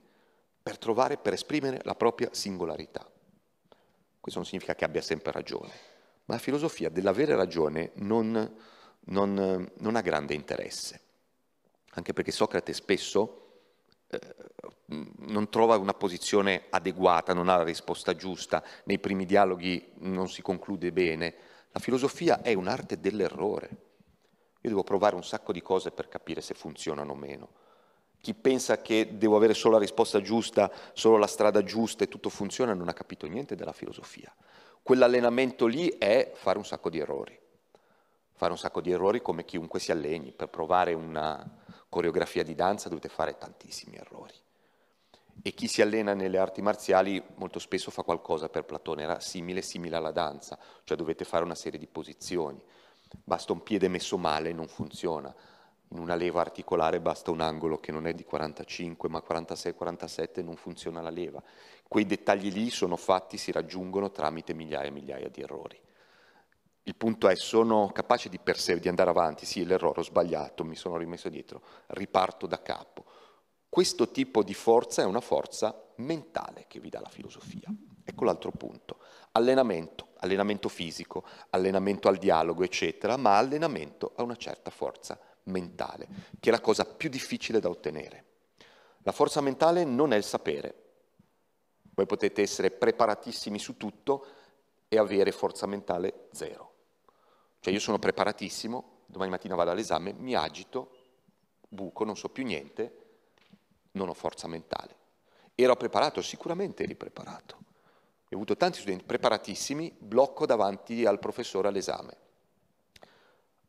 per trovare, per esprimere la propria singolarità. Questo non significa che abbia sempre ragione, ma la filosofia dell'avere ragione non, non, non ha grande interesse, anche perché Socrate spesso eh, non trova una posizione adeguata, non ha la risposta giusta, nei primi dialoghi non si conclude bene. La filosofia è un'arte dell'errore io devo provare un sacco di cose per capire se funzionano o meno. Chi pensa che devo avere solo la risposta giusta, solo la strada giusta e tutto funziona, non ha capito niente della filosofia. Quell'allenamento lì è fare un sacco di errori. Fare un sacco di errori come chiunque si alleni. Per provare una coreografia di danza dovete fare tantissimi errori. E chi si allena nelle arti marziali molto spesso fa qualcosa per Platone, era simile, simile alla danza, cioè dovete fare una serie di posizioni basta un piede messo male, non funziona. In una leva articolare basta un angolo che non è di 45 ma 46-47 non funziona la leva. Quei dettagli lì sono fatti, si raggiungono tramite migliaia e migliaia di errori. Il punto è, sono capace di, di andare avanti, sì l'errore ho sbagliato, mi sono rimesso dietro, riparto da capo. Questo tipo di forza è una forza mentale che vi dà la filosofia. Ecco l'altro punto. Allenamento, allenamento fisico, allenamento al dialogo, eccetera, ma allenamento a una certa forza mentale, che è la cosa più difficile da ottenere. La forza mentale non è il sapere. Voi potete essere preparatissimi su tutto e avere forza mentale zero. Cioè io sono preparatissimo, domani mattina vado all'esame, mi agito, buco, non so più niente, non ho forza mentale. Ero preparato, sicuramente eri preparato ho avuto tanti studenti preparatissimi, blocco davanti al professore all'esame.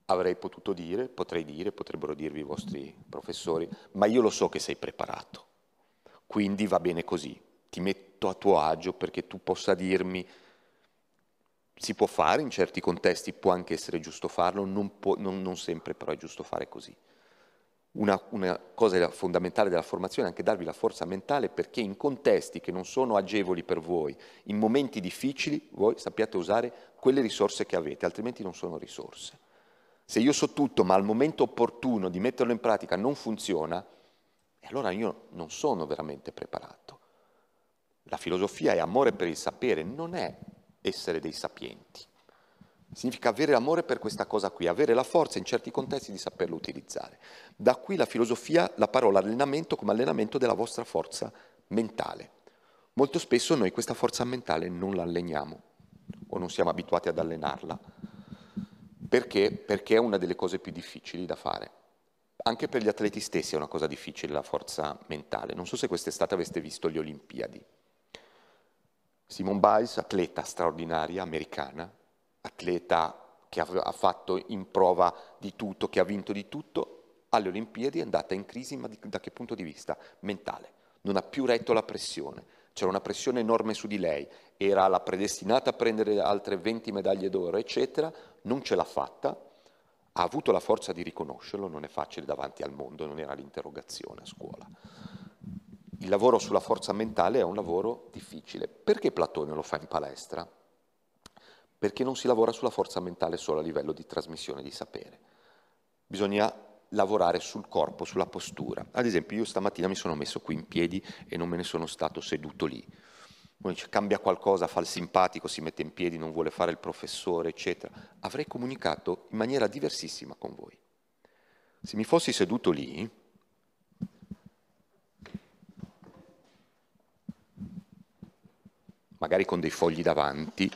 Avrei potuto dire, potrei dire, potrebbero dirvi i vostri professori, ma io lo so che sei preparato, quindi va bene così, ti metto a tuo agio perché tu possa dirmi, si può fare in certi contesti, può anche essere giusto farlo, non, può, non, non sempre però è giusto fare così una, una, cosa fondamentale della formazione è anche darvi la forza mentale perché in contesti che non sono agevoli per voi, in momenti difficili, voi sappiate usare quelle risorse che avete, altrimenti non sono risorse. Se io so tutto, ma al momento opportuno di metterlo in pratica non funziona, allora io non sono veramente preparato. La filosofia è amore per il sapere, non è essere dei sapienti. Significa avere l'amore per questa cosa qui, avere la forza in certi contesti di saperlo utilizzare. Da qui la filosofia, la parola allenamento come allenamento della vostra forza mentale. Molto spesso noi questa forza mentale non la alleniamo o non siamo abituati ad allenarla. Perché? Perché è una delle cose più difficili da fare. Anche per gli atleti stessi è una cosa difficile la forza mentale. Non so se quest'estate aveste visto le Olimpiadi. Simone Biles, atleta straordinaria, americana, atleta che ha fatto in prova di tutto, che ha vinto di tutto, alle Olimpiadi è andata in crisi, ma da che punto di vista? Mentale. Non ha più retto la pressione. C'era una pressione enorme su di lei, era la predestinata a prendere altre 20 medaglie d'oro, eccetera, non ce l'ha fatta, ha avuto la forza di riconoscerlo, non è facile davanti al mondo, non era l'interrogazione a scuola. Il lavoro sulla forza mentale è un lavoro difficile. Perché Platone lo fa in palestra? perché non si lavora sulla forza mentale solo a livello di trasmissione di sapere. Bisogna lavorare sul corpo, sulla postura. Ad esempio, io stamattina mi sono messo qui in piedi e non me ne sono stato seduto lì. dice cambia qualcosa, fa il simpatico, si mette in piedi, non vuole fare il professore, eccetera. Avrei comunicato in maniera diversissima con voi. Se mi fossi seduto lì, magari con dei fogli davanti,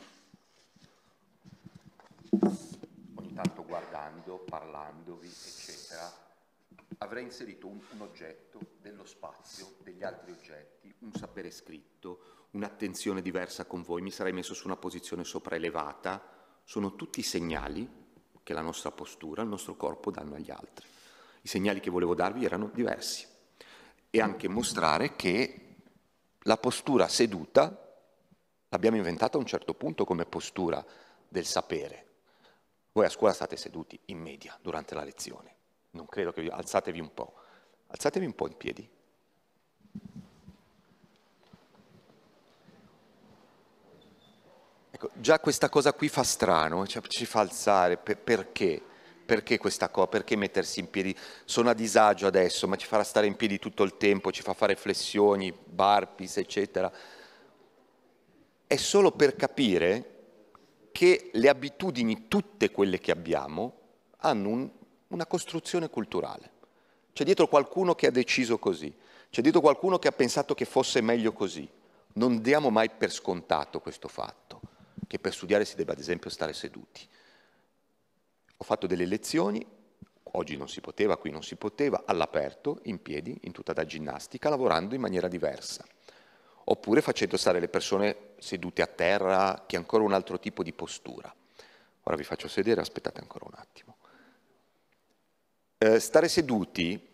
ogni tanto guardando, parlandovi, eccetera, avrei inserito un, un oggetto dello spazio, degli altri oggetti, un sapere scritto, un'attenzione diversa con voi, mi sarei messo su una posizione sopraelevata, sono tutti segnali che la nostra postura, il nostro corpo danno agli altri. I segnali che volevo darvi erano diversi e anche mostrare che la postura seduta l'abbiamo inventata a un certo punto come postura del sapere. Voi a scuola state seduti in media durante la lezione, non credo che vi alzatevi un po', alzatevi un po' in piedi. Ecco, già questa cosa qui fa strano, cioè ci fa alzare, per, perché? Perché questa cosa? Perché mettersi in piedi? Sono a disagio adesso, ma ci farà stare in piedi tutto il tempo, ci fa fare flessioni, barpis, eccetera. È solo per capire che le abitudini, tutte quelle che abbiamo, hanno un, una costruzione culturale. C'è dietro qualcuno che ha deciso così, c'è dietro qualcuno che ha pensato che fosse meglio così. Non diamo mai per scontato questo fatto, che per studiare si debba ad esempio stare seduti. Ho fatto delle lezioni, oggi non si poteva, qui non si poteva, all'aperto, in piedi, in tutta da ginnastica, lavorando in maniera diversa. Oppure facendo stare le persone sedute a terra, che è ancora un altro tipo di postura. Ora vi faccio sedere, aspettate ancora un attimo. Eh, stare seduti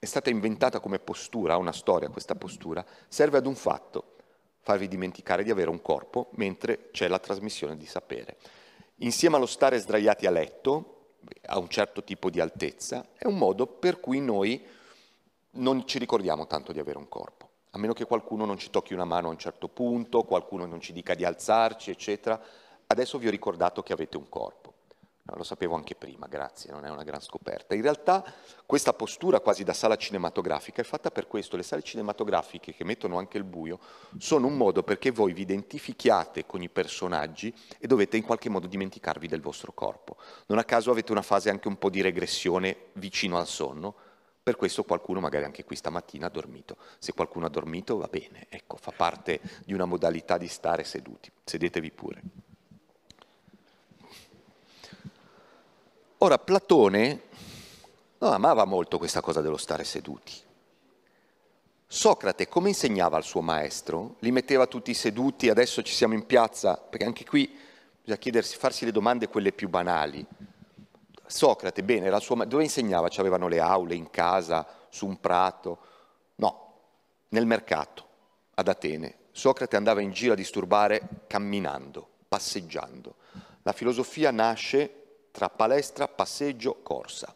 è stata inventata come postura, ha una storia questa postura, serve ad un fatto, farvi dimenticare di avere un corpo mentre c'è la trasmissione di sapere. Insieme allo stare sdraiati a letto, a un certo tipo di altezza, è un modo per cui noi non ci ricordiamo tanto di avere un corpo a meno che qualcuno non ci tocchi una mano a un certo punto, qualcuno non ci dica di alzarci, eccetera. Adesso vi ho ricordato che avete un corpo. lo sapevo anche prima, grazie, non è una gran scoperta. In realtà questa postura quasi da sala cinematografica è fatta per questo. Le sale cinematografiche che mettono anche il buio sono un modo perché voi vi identifichiate con i personaggi e dovete in qualche modo dimenticarvi del vostro corpo. Non a caso avete una fase anche un po' di regressione vicino al sonno, per questo qualcuno magari anche qui stamattina ha dormito. Se qualcuno ha dormito va bene, ecco, fa parte di una modalità di stare seduti. Sedetevi pure. Ora, Platone non amava molto questa cosa dello stare seduti. Socrate, come insegnava al suo maestro, li metteva tutti seduti, adesso ci siamo in piazza, perché anche qui bisogna chiedersi, farsi le domande quelle più banali. Socrate, bene, sua, dove insegnava? Ci avevano le aule, in casa, su un prato? No, nel mercato, ad Atene. Socrate andava in giro a disturbare camminando, passeggiando. La filosofia nasce tra palestra, passeggio, corsa.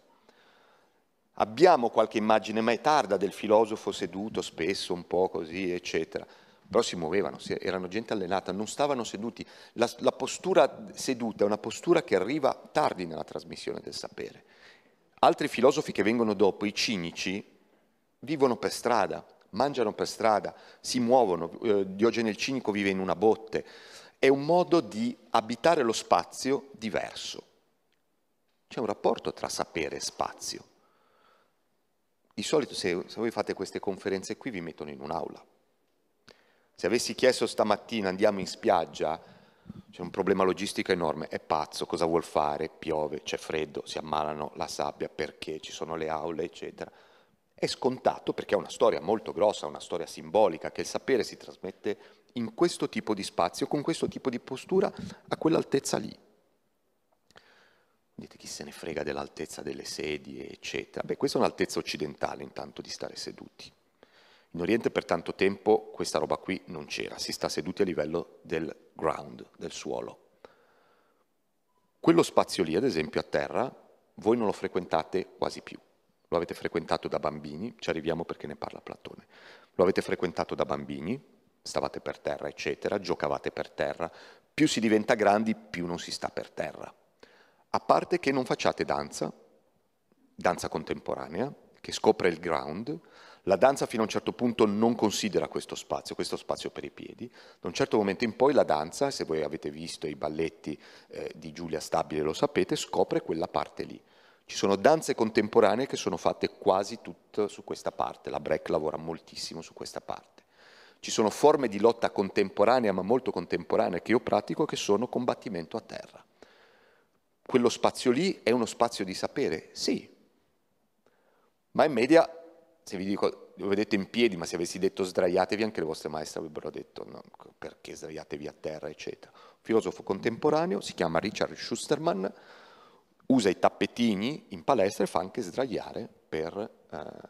Abbiamo qualche immagine ma è tarda del filosofo seduto spesso un po' così, eccetera però si muovevano, erano gente allenata, non stavano seduti. La, la postura seduta è una postura che arriva tardi nella trasmissione del sapere. Altri filosofi che vengono dopo, i cinici, vivono per strada, mangiano per strada, si muovono. Eh, Diogene il cinico vive in una botte. È un modo di abitare lo spazio diverso. C'è un rapporto tra sapere e spazio. Di solito se, se voi fate queste conferenze qui vi mettono in un'aula se avessi chiesto stamattina andiamo in spiaggia, c'è un problema logistico enorme, è pazzo, cosa vuol fare? Piove, c'è freddo, si ammalano la sabbia, perché ci sono le aule, eccetera. È scontato perché è una storia molto grossa, una storia simbolica, che il sapere si trasmette in questo tipo di spazio, con questo tipo di postura, a quell'altezza lì. Dite chi se ne frega dell'altezza delle sedie, eccetera. Beh, questa è un'altezza occidentale intanto di stare seduti. In Oriente per tanto tempo questa roba qui non c'era, si sta seduti a livello del ground, del suolo. Quello spazio lì, ad esempio, a terra, voi non lo frequentate quasi più. Lo avete frequentato da bambini, ci arriviamo perché ne parla Platone. Lo avete frequentato da bambini, stavate per terra, eccetera, giocavate per terra. Più si diventa grandi, più non si sta per terra. A parte che non facciate danza, danza contemporanea, che scopre il ground, la danza fino a un certo punto non considera questo spazio, questo spazio per i piedi. Da un certo momento in poi la danza, se voi avete visto i balletti eh, di Giulia Stabile lo sapete, scopre quella parte lì. Ci sono danze contemporanee che sono fatte quasi tutte su questa parte, la break lavora moltissimo su questa parte. Ci sono forme di lotta contemporanea, ma molto contemporanea, che io pratico, che sono combattimento a terra. Quello spazio lì è uno spazio di sapere, sì, ma in media se vi dico, lo vedete in piedi, ma se avessi detto sdraiatevi, anche le vostre maestre avrebbero detto no, perché sdraiatevi a terra, eccetera. Un filosofo contemporaneo, si chiama Richard Schusterman, usa i tappetini in palestra e fa anche sdraiare per eh,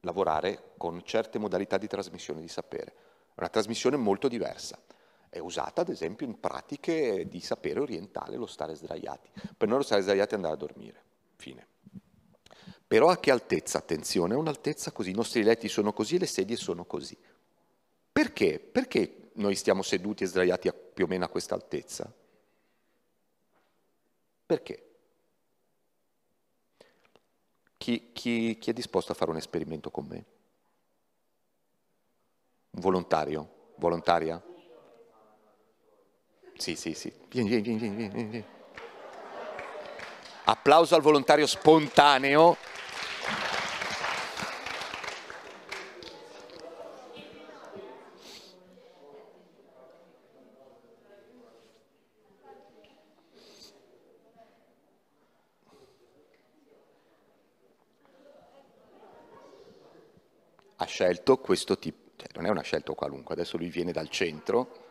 lavorare con certe modalità di trasmissione di sapere. È una trasmissione molto diversa. È usata ad esempio in pratiche di sapere orientale lo stare sdraiati. Per noi lo stare sdraiati è andare a dormire. Fine. Però a che altezza? Attenzione, a un'altezza così. I nostri letti sono così, e le sedie sono così. Perché? Perché noi stiamo seduti e sdraiati a, più o meno a questa altezza? Perché? Chi, chi, chi è disposto a fare un esperimento con me? Un volontario? Volontaria? Sì, sì, sì. Vieni, vieni, vieni, vieni. vieni. Applauso al volontario spontaneo scelto questo tipo, cioè non è una scelta qualunque, adesso lui viene dal centro.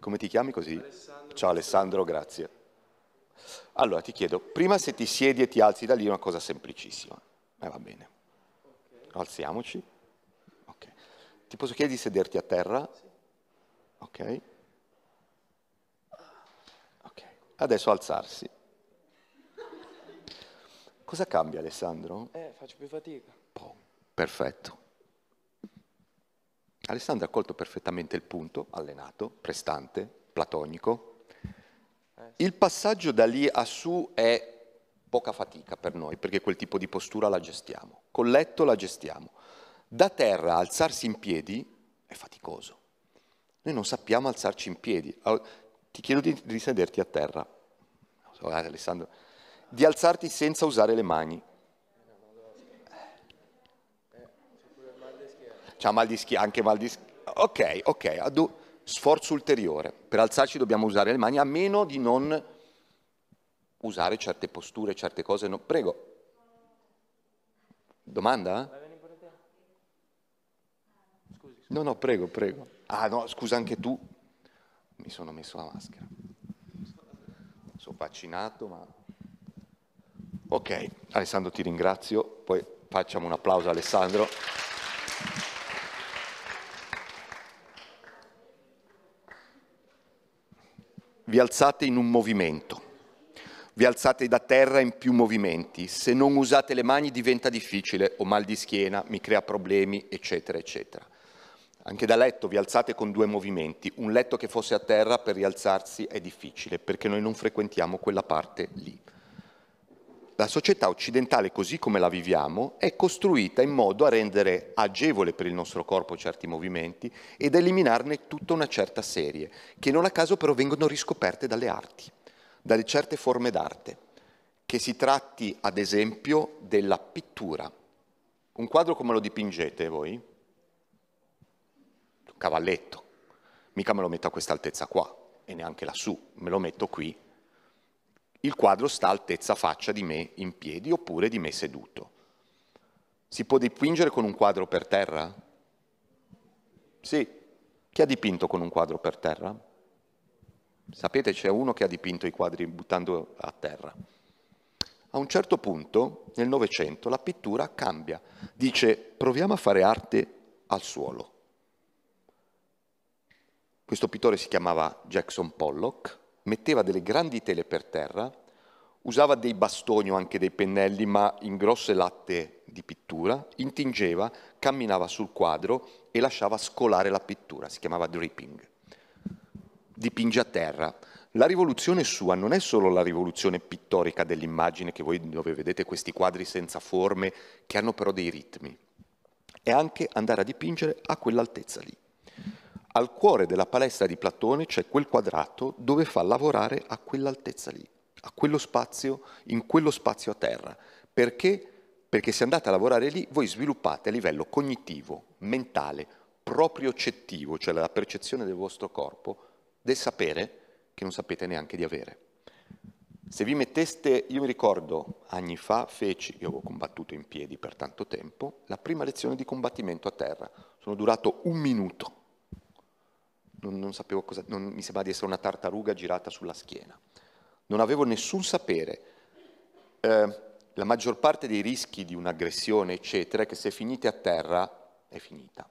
Come ti chiami così? Alessandro. Ciao Alessandro, grazie. Allora ti chiedo, prima se ti siedi e ti alzi da lì una cosa semplicissima. Eh, va bene. Alziamoci. Okay. Ti posso chiedere di sederti a terra? Ok. Ok. Adesso alzarsi. Cosa cambia Alessandro? Eh, faccio più fatica. Boom. Perfetto. Alessandro ha colto perfettamente il punto, allenato, prestante, platonico. Eh, il passaggio da lì a su è poca fatica per noi, perché quel tipo di postura la gestiamo. Col letto la gestiamo. Da terra alzarsi in piedi è faticoso. Noi non sappiamo alzarci in piedi. ti chiedo di, di sederti a terra, eh, Alessandro, di alzarti senza usare le mani. C'ha mal di schiena, anche mal di schiena. Ok, ok, addu- sforzo ulteriore. Per alzarci dobbiamo usare le mani a meno di non usare certe posture, certe cose. No. Prego. Domanda? No, no, prego, prego. Ah no, scusa anche tu. Mi sono messo la maschera. Sono vaccinato, ma... Ok, Alessandro ti ringrazio, poi facciamo un applauso a Alessandro. vi alzate in un movimento, vi alzate da terra in più movimenti, se non usate le mani diventa difficile, ho mal di schiena, mi crea problemi, eccetera, eccetera. Anche da letto vi alzate con due movimenti, un letto che fosse a terra per rialzarsi è difficile perché noi non frequentiamo quella parte lì. La società occidentale, così come la viviamo, è costruita in modo a rendere agevole per il nostro corpo certi movimenti ed eliminarne tutta una certa serie, che non a caso però vengono riscoperte dalle arti, dalle certe forme d'arte, che si tratti ad esempio della pittura. Un quadro come lo dipingete voi? Un cavalletto. Mica me lo metto a quest'altezza qua e neanche lassù, me lo metto qui il quadro sta altezza faccia di me in piedi oppure di me seduto. Si può dipingere con un quadro per terra? Sì. Chi ha dipinto con un quadro per terra? Sapete, c'è uno che ha dipinto i quadri buttando a terra. A un certo punto, nel Novecento, la pittura cambia. Dice, proviamo a fare arte al suolo. Questo pittore si chiamava Jackson Pollock metteva delle grandi tele per terra, usava dei bastoni o anche dei pennelli, ma in grosse latte di pittura, intingeva, camminava sul quadro e lasciava scolare la pittura, si chiamava dripping. Dipinge a terra. La rivoluzione sua non è solo la rivoluzione pittorica dell'immagine, che voi dove vedete questi quadri senza forme, che hanno però dei ritmi, è anche andare a dipingere a quell'altezza lì. Al cuore della palestra di Platone c'è quel quadrato dove fa lavorare a quell'altezza lì, a quello spazio, in quello spazio a terra. Perché? Perché se andate a lavorare lì, voi sviluppate a livello cognitivo, mentale, propriocettivo, cioè la percezione del vostro corpo, del sapere che non sapete neanche di avere. Se vi metteste, io mi ricordo, anni fa feci, io avevo combattuto in piedi per tanto tempo, la prima lezione di combattimento a terra. Sono durato un minuto non, non sapevo cosa, non, mi sembrava di essere una tartaruga girata sulla schiena. Non avevo nessun sapere. Eh, la maggior parte dei rischi di un'aggressione, eccetera, è che se finite a terra è finita.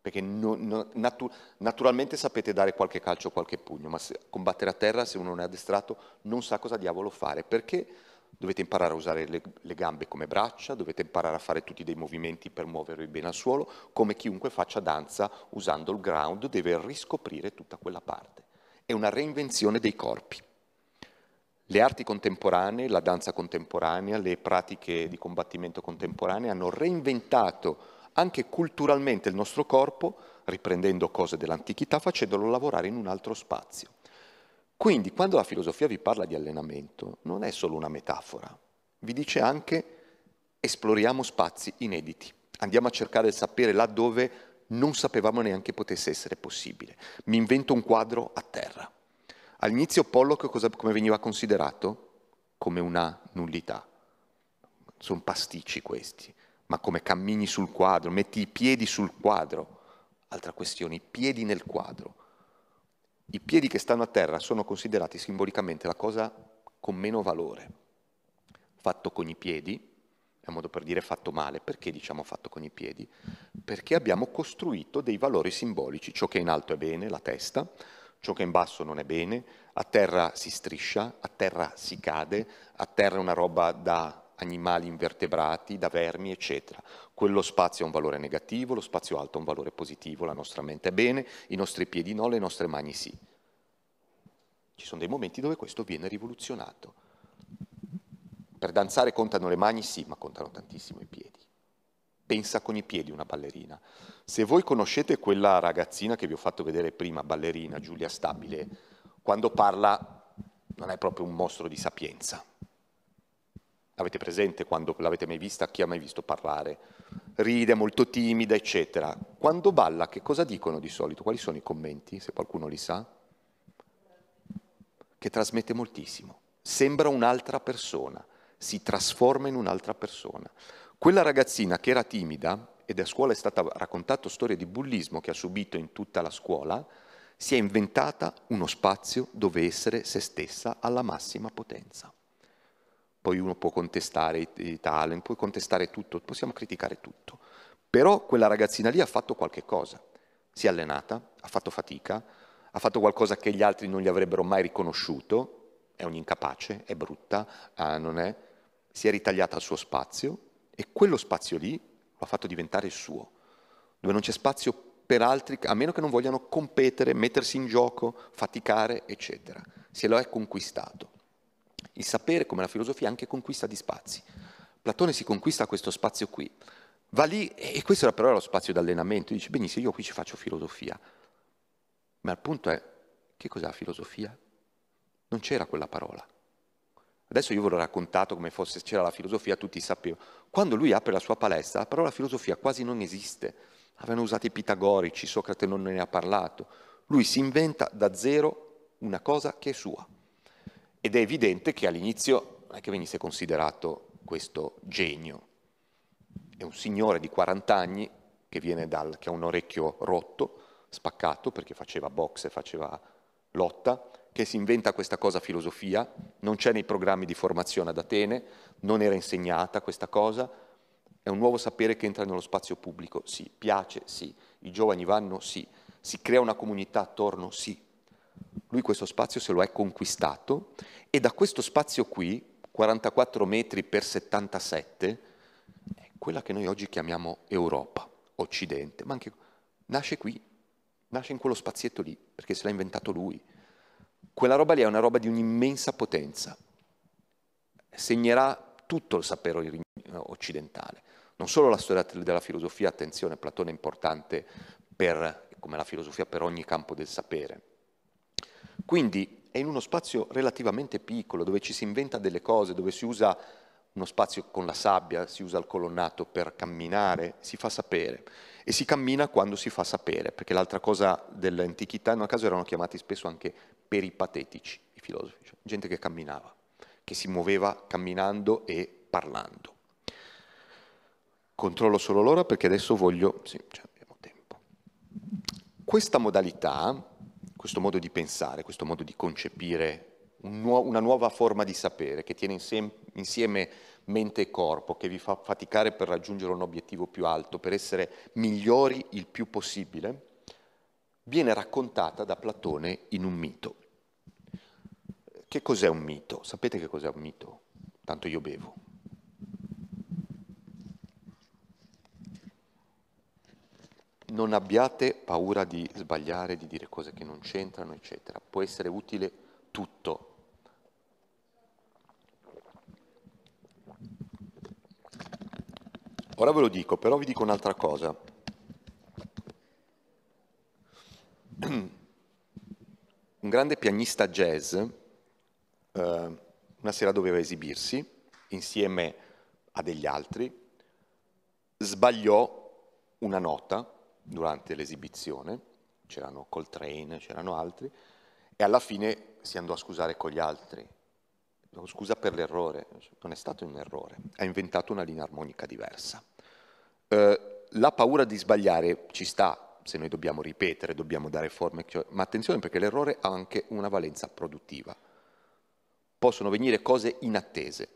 Perché no, no, natu- naturalmente sapete dare qualche calcio, qualche pugno, ma combattere a terra, se uno non è addestrato, non sa cosa diavolo fare. Perché? dovete imparare a usare le, le, gambe come braccia, dovete imparare a fare tutti dei movimenti per muovervi bene al suolo, come chiunque faccia danza usando il ground deve riscoprire tutta quella parte. È una reinvenzione dei corpi. Le arti contemporanee, la danza contemporanea, le pratiche di combattimento contemporanee hanno reinventato anche culturalmente il nostro corpo, riprendendo cose dell'antichità, facendolo lavorare in un altro spazio. Quindi quando la filosofia vi parla di allenamento non è solo una metafora, vi dice anche esploriamo spazi inediti, andiamo a cercare il sapere laddove non sapevamo neanche potesse essere possibile. Mi invento un quadro a terra. All'inizio Pollock cosa, come veniva considerato? Come una nullità. Sono pasticci questi, ma come cammini sul quadro, metti i piedi sul quadro. Altra questione, i piedi nel quadro i piedi che stanno a terra sono considerati simbolicamente la cosa con meno valore. Fatto con i piedi, è un modo per dire fatto male, perché diciamo fatto con i piedi? Perché abbiamo costruito dei valori simbolici, ciò che è in alto è bene, la testa, ciò che è in basso non è bene, a terra si striscia, a terra si cade, a terra è una roba da animali invertebrati, da vermi, eccetera. Quello spazio ha un valore negativo, lo spazio alto ha un valore positivo, la nostra mente è bene, i nostri piedi no, le nostre mani sì. Ci sono dei momenti dove questo viene rivoluzionato. Per danzare contano le mani sì, ma contano tantissimo i piedi. Pensa con i piedi una ballerina. Se voi conoscete quella ragazzina che vi ho fatto vedere prima, ballerina Giulia Stabile, quando parla non è proprio un mostro di sapienza, Avete presente quando l'avete mai vista? Chi ha mai visto parlare? Ride, molto timida, eccetera. Quando balla, che cosa dicono di solito? Quali sono i commenti, se qualcuno li sa? Che trasmette moltissimo. Sembra un'altra persona, si trasforma in un'altra persona. Quella ragazzina che era timida, ed a scuola è stata raccontata storia di bullismo che ha subito in tutta la scuola, si è inventata uno spazio dove essere se stessa alla massima potenza poi uno può contestare i, i talent, può contestare tutto, possiamo criticare tutto, però quella ragazzina lì ha fatto qualche cosa, si è allenata, ha fatto fatica, ha fatto qualcosa che gli altri non gli avrebbero mai riconosciuto, è un incapace, è brutta, ah, non è, si è ritagliata al suo spazio e quello spazio lì lo ha fatto diventare il suo, dove non c'è spazio per altri, a meno che non vogliano competere, mettersi in gioco, faticare, eccetera. Se lo è conquistato. Il sapere, come la filosofia, è anche conquista di spazi. Platone si conquista questo spazio qui, va lì, e questo era però lo spazio d'allenamento, dice, benissimo, io qui ci faccio filosofia. Ma il punto è, che cos'è la filosofia? Non c'era quella parola. Adesso io ve l'ho raccontato come fosse c'era la filosofia, tutti sapevano. Quando lui apre la sua palestra, la parola filosofia quasi non esiste. Avevano usato i pitagorici, Socrate non ne ha parlato. Lui si inventa da zero una cosa che è sua. Ed è evidente che all'inizio non è che venisse considerato questo genio. È un signore di 40 anni che, dal, che ha un orecchio rotto, spaccato, perché faceva boxe, faceva lotta, che si inventa questa cosa filosofia, non c'è nei programmi di formazione ad Atene, non era insegnata questa cosa, è un nuovo sapere che entra nello spazio pubblico, sì, piace, sì, i giovani vanno, sì, si crea una comunità attorno, sì, lui questo spazio se lo è conquistato e da questo spazio qui, 44 metri per 77, è quella che noi oggi chiamiamo Europa, Occidente, ma anche nasce qui, nasce in quello spazietto lì, perché se l'ha inventato lui. Quella roba lì è una roba di un'immensa potenza, segnerà tutto il sapere occidentale, non solo la storia della filosofia, attenzione, Platone è importante per, come la filosofia per ogni campo del sapere, quindi è in uno spazio relativamente piccolo dove ci si inventa delle cose, dove si usa uno spazio con la sabbia, si usa il colonnato per camminare, si fa sapere. E si cammina quando si fa sapere, perché l'altra cosa dell'antichità, in un caso erano chiamati spesso anche peripatetici, i filosofi, cioè gente che camminava, che si muoveva camminando e parlando. Controllo solo l'ora perché adesso voglio... Sì, cioè abbiamo tempo. Questa modalità questo modo di pensare, questo modo di concepire un nuovo, una nuova forma di sapere che tiene insieme, insieme mente e corpo, che vi fa faticare per raggiungere un obiettivo più alto, per essere migliori il più possibile, viene raccontata da Platone in un mito. Che cos'è un mito? Sapete che cos'è un mito? Tanto io bevo. non abbiate paura di sbagliare, di dire cose che non c'entrano, eccetera. Può essere utile tutto. Ora ve lo dico, però vi dico un'altra cosa. Un grande pianista jazz eh, una sera doveva esibirsi insieme a degli altri, sbagliò una nota durante l'esibizione, c'erano Coltrane, c'erano altri, e alla fine si andò a scusare con gli altri. Scusa per l'errore, non è stato un errore, ha inventato una linea armonica diversa. Eh, la paura di sbagliare ci sta, se noi dobbiamo ripetere, dobbiamo dare forme, cioè, ma attenzione perché l'errore ha anche una valenza produttiva. Possono venire cose inattese.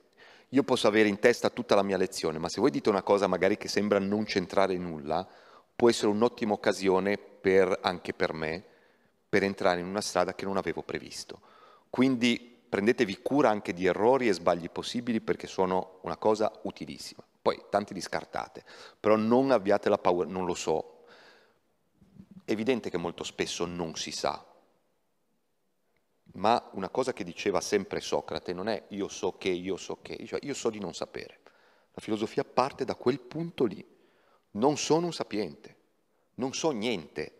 Io posso avere in testa tutta la mia lezione, ma se voi dite una cosa magari che sembra non centrare nulla, può essere un'ottima occasione per, anche per me per entrare in una strada che non avevo previsto. Quindi prendetevi cura anche di errori e sbagli possibili perché sono una cosa utilissima. Poi tanti li scartate, però non abbiate la paura, non lo so. È evidente che molto spesso non si sa, ma una cosa che diceva sempre Socrate non è io so che, io so che, diceva cioè io so di non sapere. La filosofia parte da quel punto lì. Non sono un sapiente, non so niente,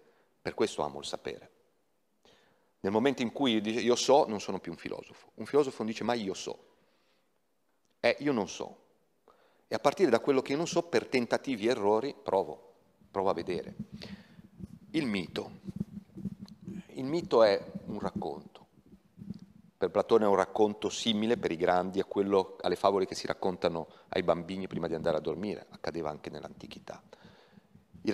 per questo amo il sapere. Nel momento in cui io, so, non sono più un filosofo. Un filosofo non dice mai io so, è io non so. E a partire da quello che io non so, per tentativi e errori, provo, provo a vedere. Il mito. Il mito è un racconto. Per Platone è un racconto simile per i grandi a quello, alle favole che si raccontano ai bambini prima di andare a dormire, accadeva anche nell'antichità.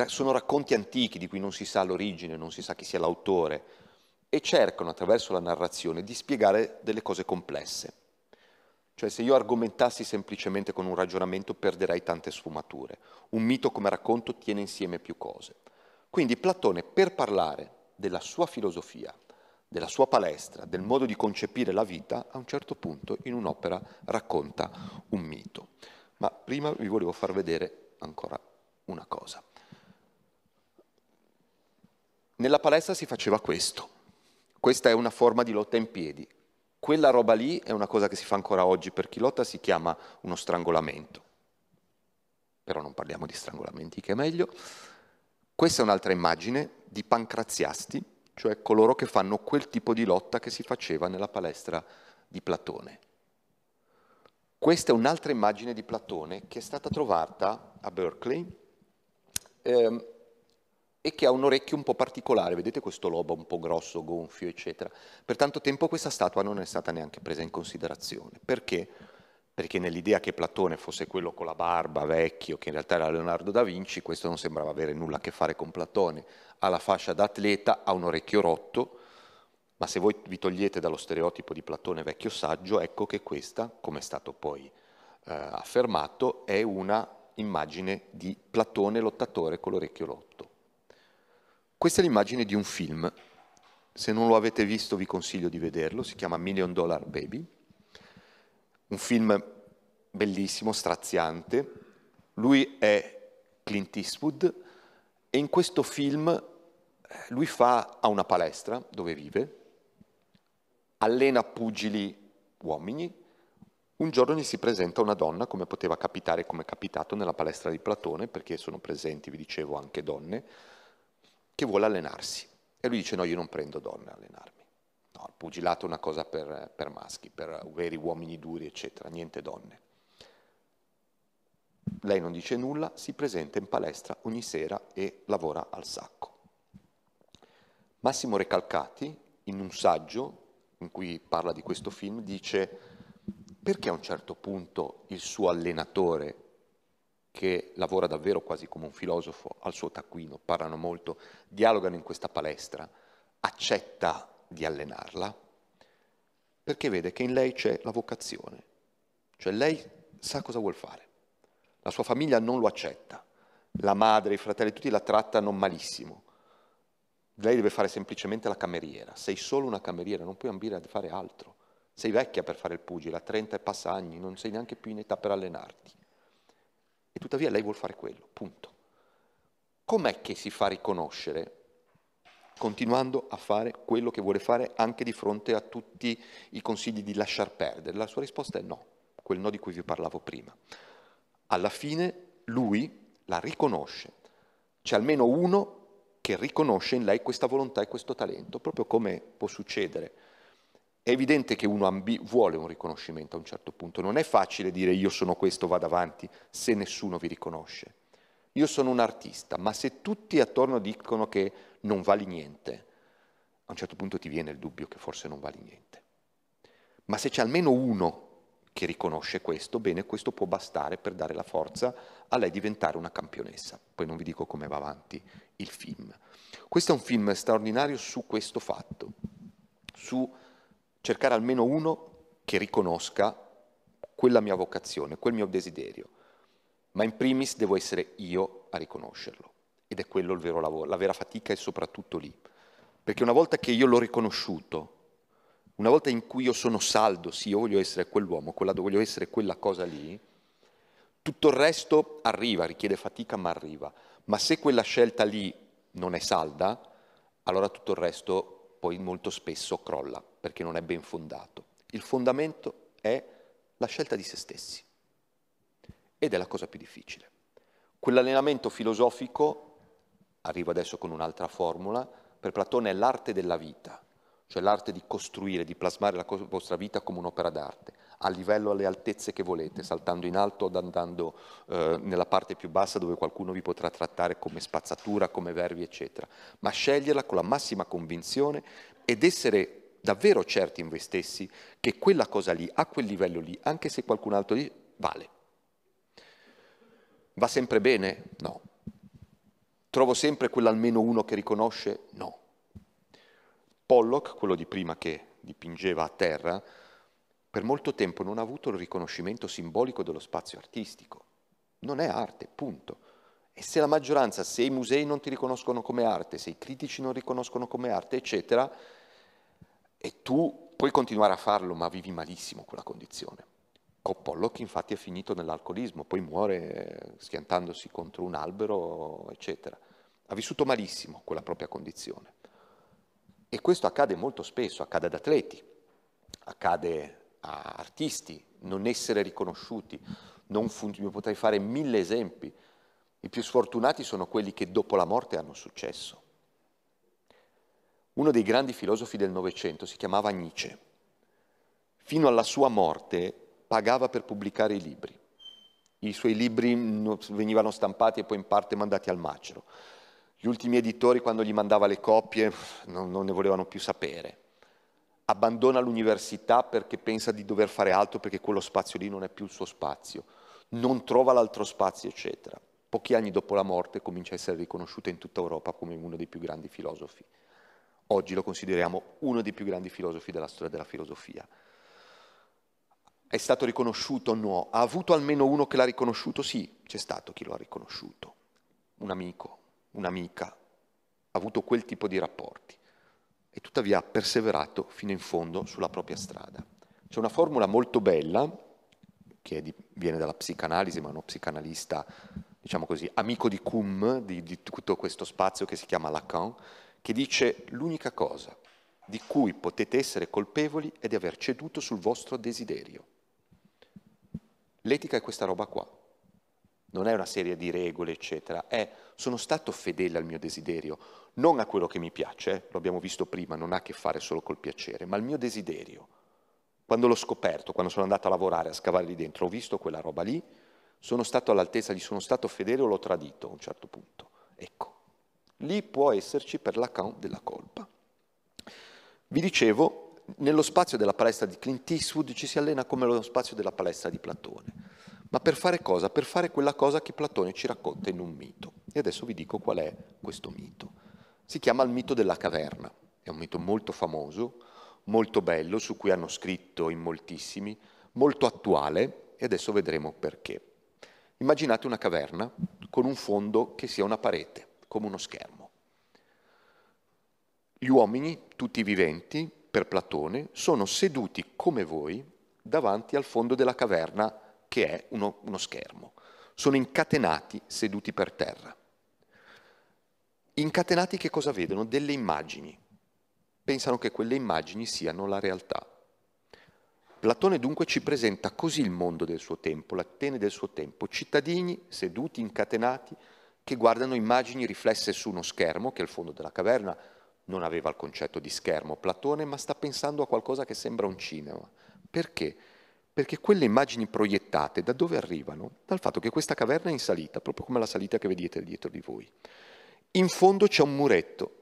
Sono racconti antichi di cui non si sa l'origine, non si sa chi sia l'autore, e cercano attraverso la narrazione di spiegare delle cose complesse. Cioè se io argomentassi semplicemente con un ragionamento perderei tante sfumature. Un mito come racconto tiene insieme più cose. Quindi Platone per parlare della sua filosofia, della sua palestra, del modo di concepire la vita, a un certo punto in un'opera racconta un mito. Ma prima vi volevo far vedere ancora una cosa. Nella palestra si faceva questo. Questa è una forma di lotta in piedi. Quella roba lì è una cosa che si fa ancora oggi per chi lotta, si chiama uno strangolamento. Però non parliamo di strangolamenti, che è meglio. Questa è un'altra immagine di pancraziasti cioè coloro che fanno quel tipo di lotta che si faceva nella palestra di Platone. Questa è un'altra immagine di Platone che è stata trovata a Berkeley ehm, e che ha un orecchio un po' particolare, vedete questo lobo un po' grosso, gonfio, eccetera. Per tanto tempo questa statua non è stata neanche presa in considerazione, perché perché nell'idea che Platone fosse quello con la barba vecchio, che in realtà era Leonardo da Vinci, questo non sembrava avere nulla a che fare con Platone. Ha la fascia da atleta, ha un orecchio rotto, ma se voi vi togliete dallo stereotipo di Platone vecchio saggio, ecco che questa, come è stato poi eh, affermato, è una immagine di Platone lottatore con l'orecchio rotto. Questa è l'immagine di un film. Se non lo avete visto vi consiglio di vederlo, si chiama Million Dollar Baby un film bellissimo, straziante. Lui è Clint Eastwood e in questo film eh, lui fa, a una palestra dove vive, allena pugili uomini. Un giorno gli si presenta una donna, come poteva capitare, come è capitato nella palestra di Platone, perché sono presenti, vi dicevo, anche donne, che vuole allenarsi. E lui dice no, io non prendo donne a allenarmi. No, il pugilato è una cosa per, per maschi, per veri uomini duri, eccetera, niente donne. Lei non dice nulla, si presenta in palestra ogni sera e lavora al sacco. Massimo Recalcati, in un saggio in cui parla di questo film, dice perché a un certo punto il suo allenatore, che lavora davvero quasi come un filosofo al suo taccuino, parlano molto, dialogano in questa palestra, accetta di allenarla, perché vede che in lei c'è la vocazione, cioè lei sa cosa vuol fare, la sua famiglia non lo accetta, la madre, i fratelli, tutti la trattano malissimo, lei deve fare semplicemente la cameriera, sei solo una cameriera, non puoi ambire a fare altro, sei vecchia per fare il pugile, a 30 e passa anni, non sei neanche più in età per allenarti. E tuttavia lei vuol fare quello, punto. Com'è che si fa riconoscere continuando a fare quello che vuole fare anche di fronte a tutti i consigli di lasciar perdere? La sua risposta è no, quel no di cui vi parlavo prima. Alla fine lui la riconosce, c'è almeno uno che riconosce in lei questa volontà e questo talento, proprio come può succedere. È evidente che uno ambi- vuole un riconoscimento a un certo punto, non è facile dire io sono questo, vado avanti, se nessuno vi riconosce. Io sono un artista, ma se tutti attorno dicono che non vali niente, a un certo punto ti viene il dubbio che forse non vali niente. Ma se c'è almeno uno che riconosce questo, bene, questo può bastare per dare la forza a lei diventare una campionessa. Poi non vi dico come va avanti il film. Questo è un film straordinario su questo fatto, su cercare almeno uno che riconosca quella mia vocazione, quel mio desiderio ma in primis devo essere io a riconoscerlo. Ed è quello il vero lavoro, la vera fatica è soprattutto lì. Perché una volta che io l'ho riconosciuto, una volta in cui io sono saldo, sì, io voglio essere quell'uomo, quella, voglio essere quella cosa lì, tutto il resto arriva, richiede fatica, ma arriva. Ma se quella scelta lì non è salda, allora tutto il resto poi molto spesso crolla, perché non è ben fondato. Il fondamento è la scelta di se stessi ed è la cosa più difficile. Quell'allenamento filosofico, arrivo adesso con un'altra formula, per Platone è l'arte della vita, cioè l'arte di costruire, di plasmare la vostra vita come un'opera d'arte, a livello alle altezze che volete, saltando in alto o andando eh, nella parte più bassa dove qualcuno vi potrà trattare come spazzatura, come vervi, eccetera, ma sceglierla con la massima convinzione ed essere davvero certi in voi stessi che quella cosa lì, a quel livello lì, anche se qualcun altro lì, vale. Va sempre bene? No. Trovo sempre quell'almeno uno che riconosce? No. Pollock, quello di prima che dipingeva a terra, per molto tempo non ha avuto il riconoscimento simbolico dello spazio artistico. Non è arte, punto. E se la maggioranza, se i musei non ti riconoscono come arte, se i critici non riconoscono come arte, eccetera, e tu puoi continuare a farlo, ma vivi malissimo quella condizione. Coppollo che infatti è finito nell'alcolismo, poi muore eh, schiantandosi contro un albero, eccetera. Ha vissuto malissimo quella propria condizione. E questo accade molto spesso, accade ad atleti, accade a artisti, non essere riconosciuti, non fun- potrei fare mille esempi. I più sfortunati sono quelli che dopo la morte hanno successo. Uno dei grandi filosofi del Novecento si chiamava Nietzsche. Fino alla sua morte pagava per pubblicare i libri. I suoi libri venivano stampati e poi in parte mandati al macero. Gli ultimi editori, quando gli mandava le copie, non, non ne volevano più sapere. Abbandona l'università perché pensa di dover fare altro perché quello spazio lì non è più il suo spazio. Non trova l'altro spazio, eccetera. Pochi anni dopo la morte comincia a essere riconosciuto in tutta Europa come uno dei più grandi filosofi. Oggi lo consideriamo uno dei più grandi filosofi della storia della filosofia è stato riconosciuto? No. Ha avuto almeno uno che l'ha riconosciuto? Sì, c'è stato chi lo ha riconosciuto. Un amico, un'amica. Ha avuto quel tipo di rapporti. E tuttavia ha perseverato fino in fondo sulla propria strada. C'è una formula molto bella, che di, viene dalla psicanalisi, ma uno psicanalista, diciamo così, amico di Cum, di, di tutto questo spazio che si chiama Lacan, che dice l'unica cosa di cui potete essere colpevoli è di aver ceduto sul vostro desiderio. L'etica è questa roba qua. Non è una serie di regole, eccetera. È sono stato fedele al mio desiderio, non a quello che mi piace, eh? lo abbiamo visto prima, non ha a che fare solo col piacere, ma al mio desiderio. Quando l'ho scoperto, quando sono andato a lavorare, a scavare lì dentro, ho visto quella roba lì, sono stato all'altezza, gli sono stato fedele o l'ho tradito a un certo punto. Ecco, lì può esserci per l'account della colpa. Vi dicevo, nello spazio della palestra di Clint Eastwood ci si allena come nello spazio della palestra di Platone. Ma per fare cosa? Per fare quella cosa che Platone ci racconta in un mito. E adesso vi dico qual è questo mito. Si chiama il mito della caverna. È un mito molto famoso, molto bello, su cui hanno scritto in moltissimi, molto attuale e adesso vedremo perché. Immaginate una caverna con un fondo che sia una parete, come uno schermo. Gli uomini, tutti viventi, per Platone, sono seduti come voi davanti al fondo della caverna che è uno, uno schermo. Sono incatenati seduti per terra. Incatenati che cosa vedono? Delle immagini. Pensano che quelle immagini siano la realtà. Platone dunque ci presenta così il mondo del suo tempo, l'Atene del suo tempo, cittadini seduti, incatenati, che guardano immagini riflesse su uno schermo, che è il fondo della caverna, non aveva il concetto di schermo Platone, ma sta pensando a qualcosa che sembra un cinema. Perché? Perché quelle immagini proiettate da dove arrivano? Dal fatto che questa caverna è in salita, proprio come la salita che vedete dietro di voi. In fondo c'è un muretto.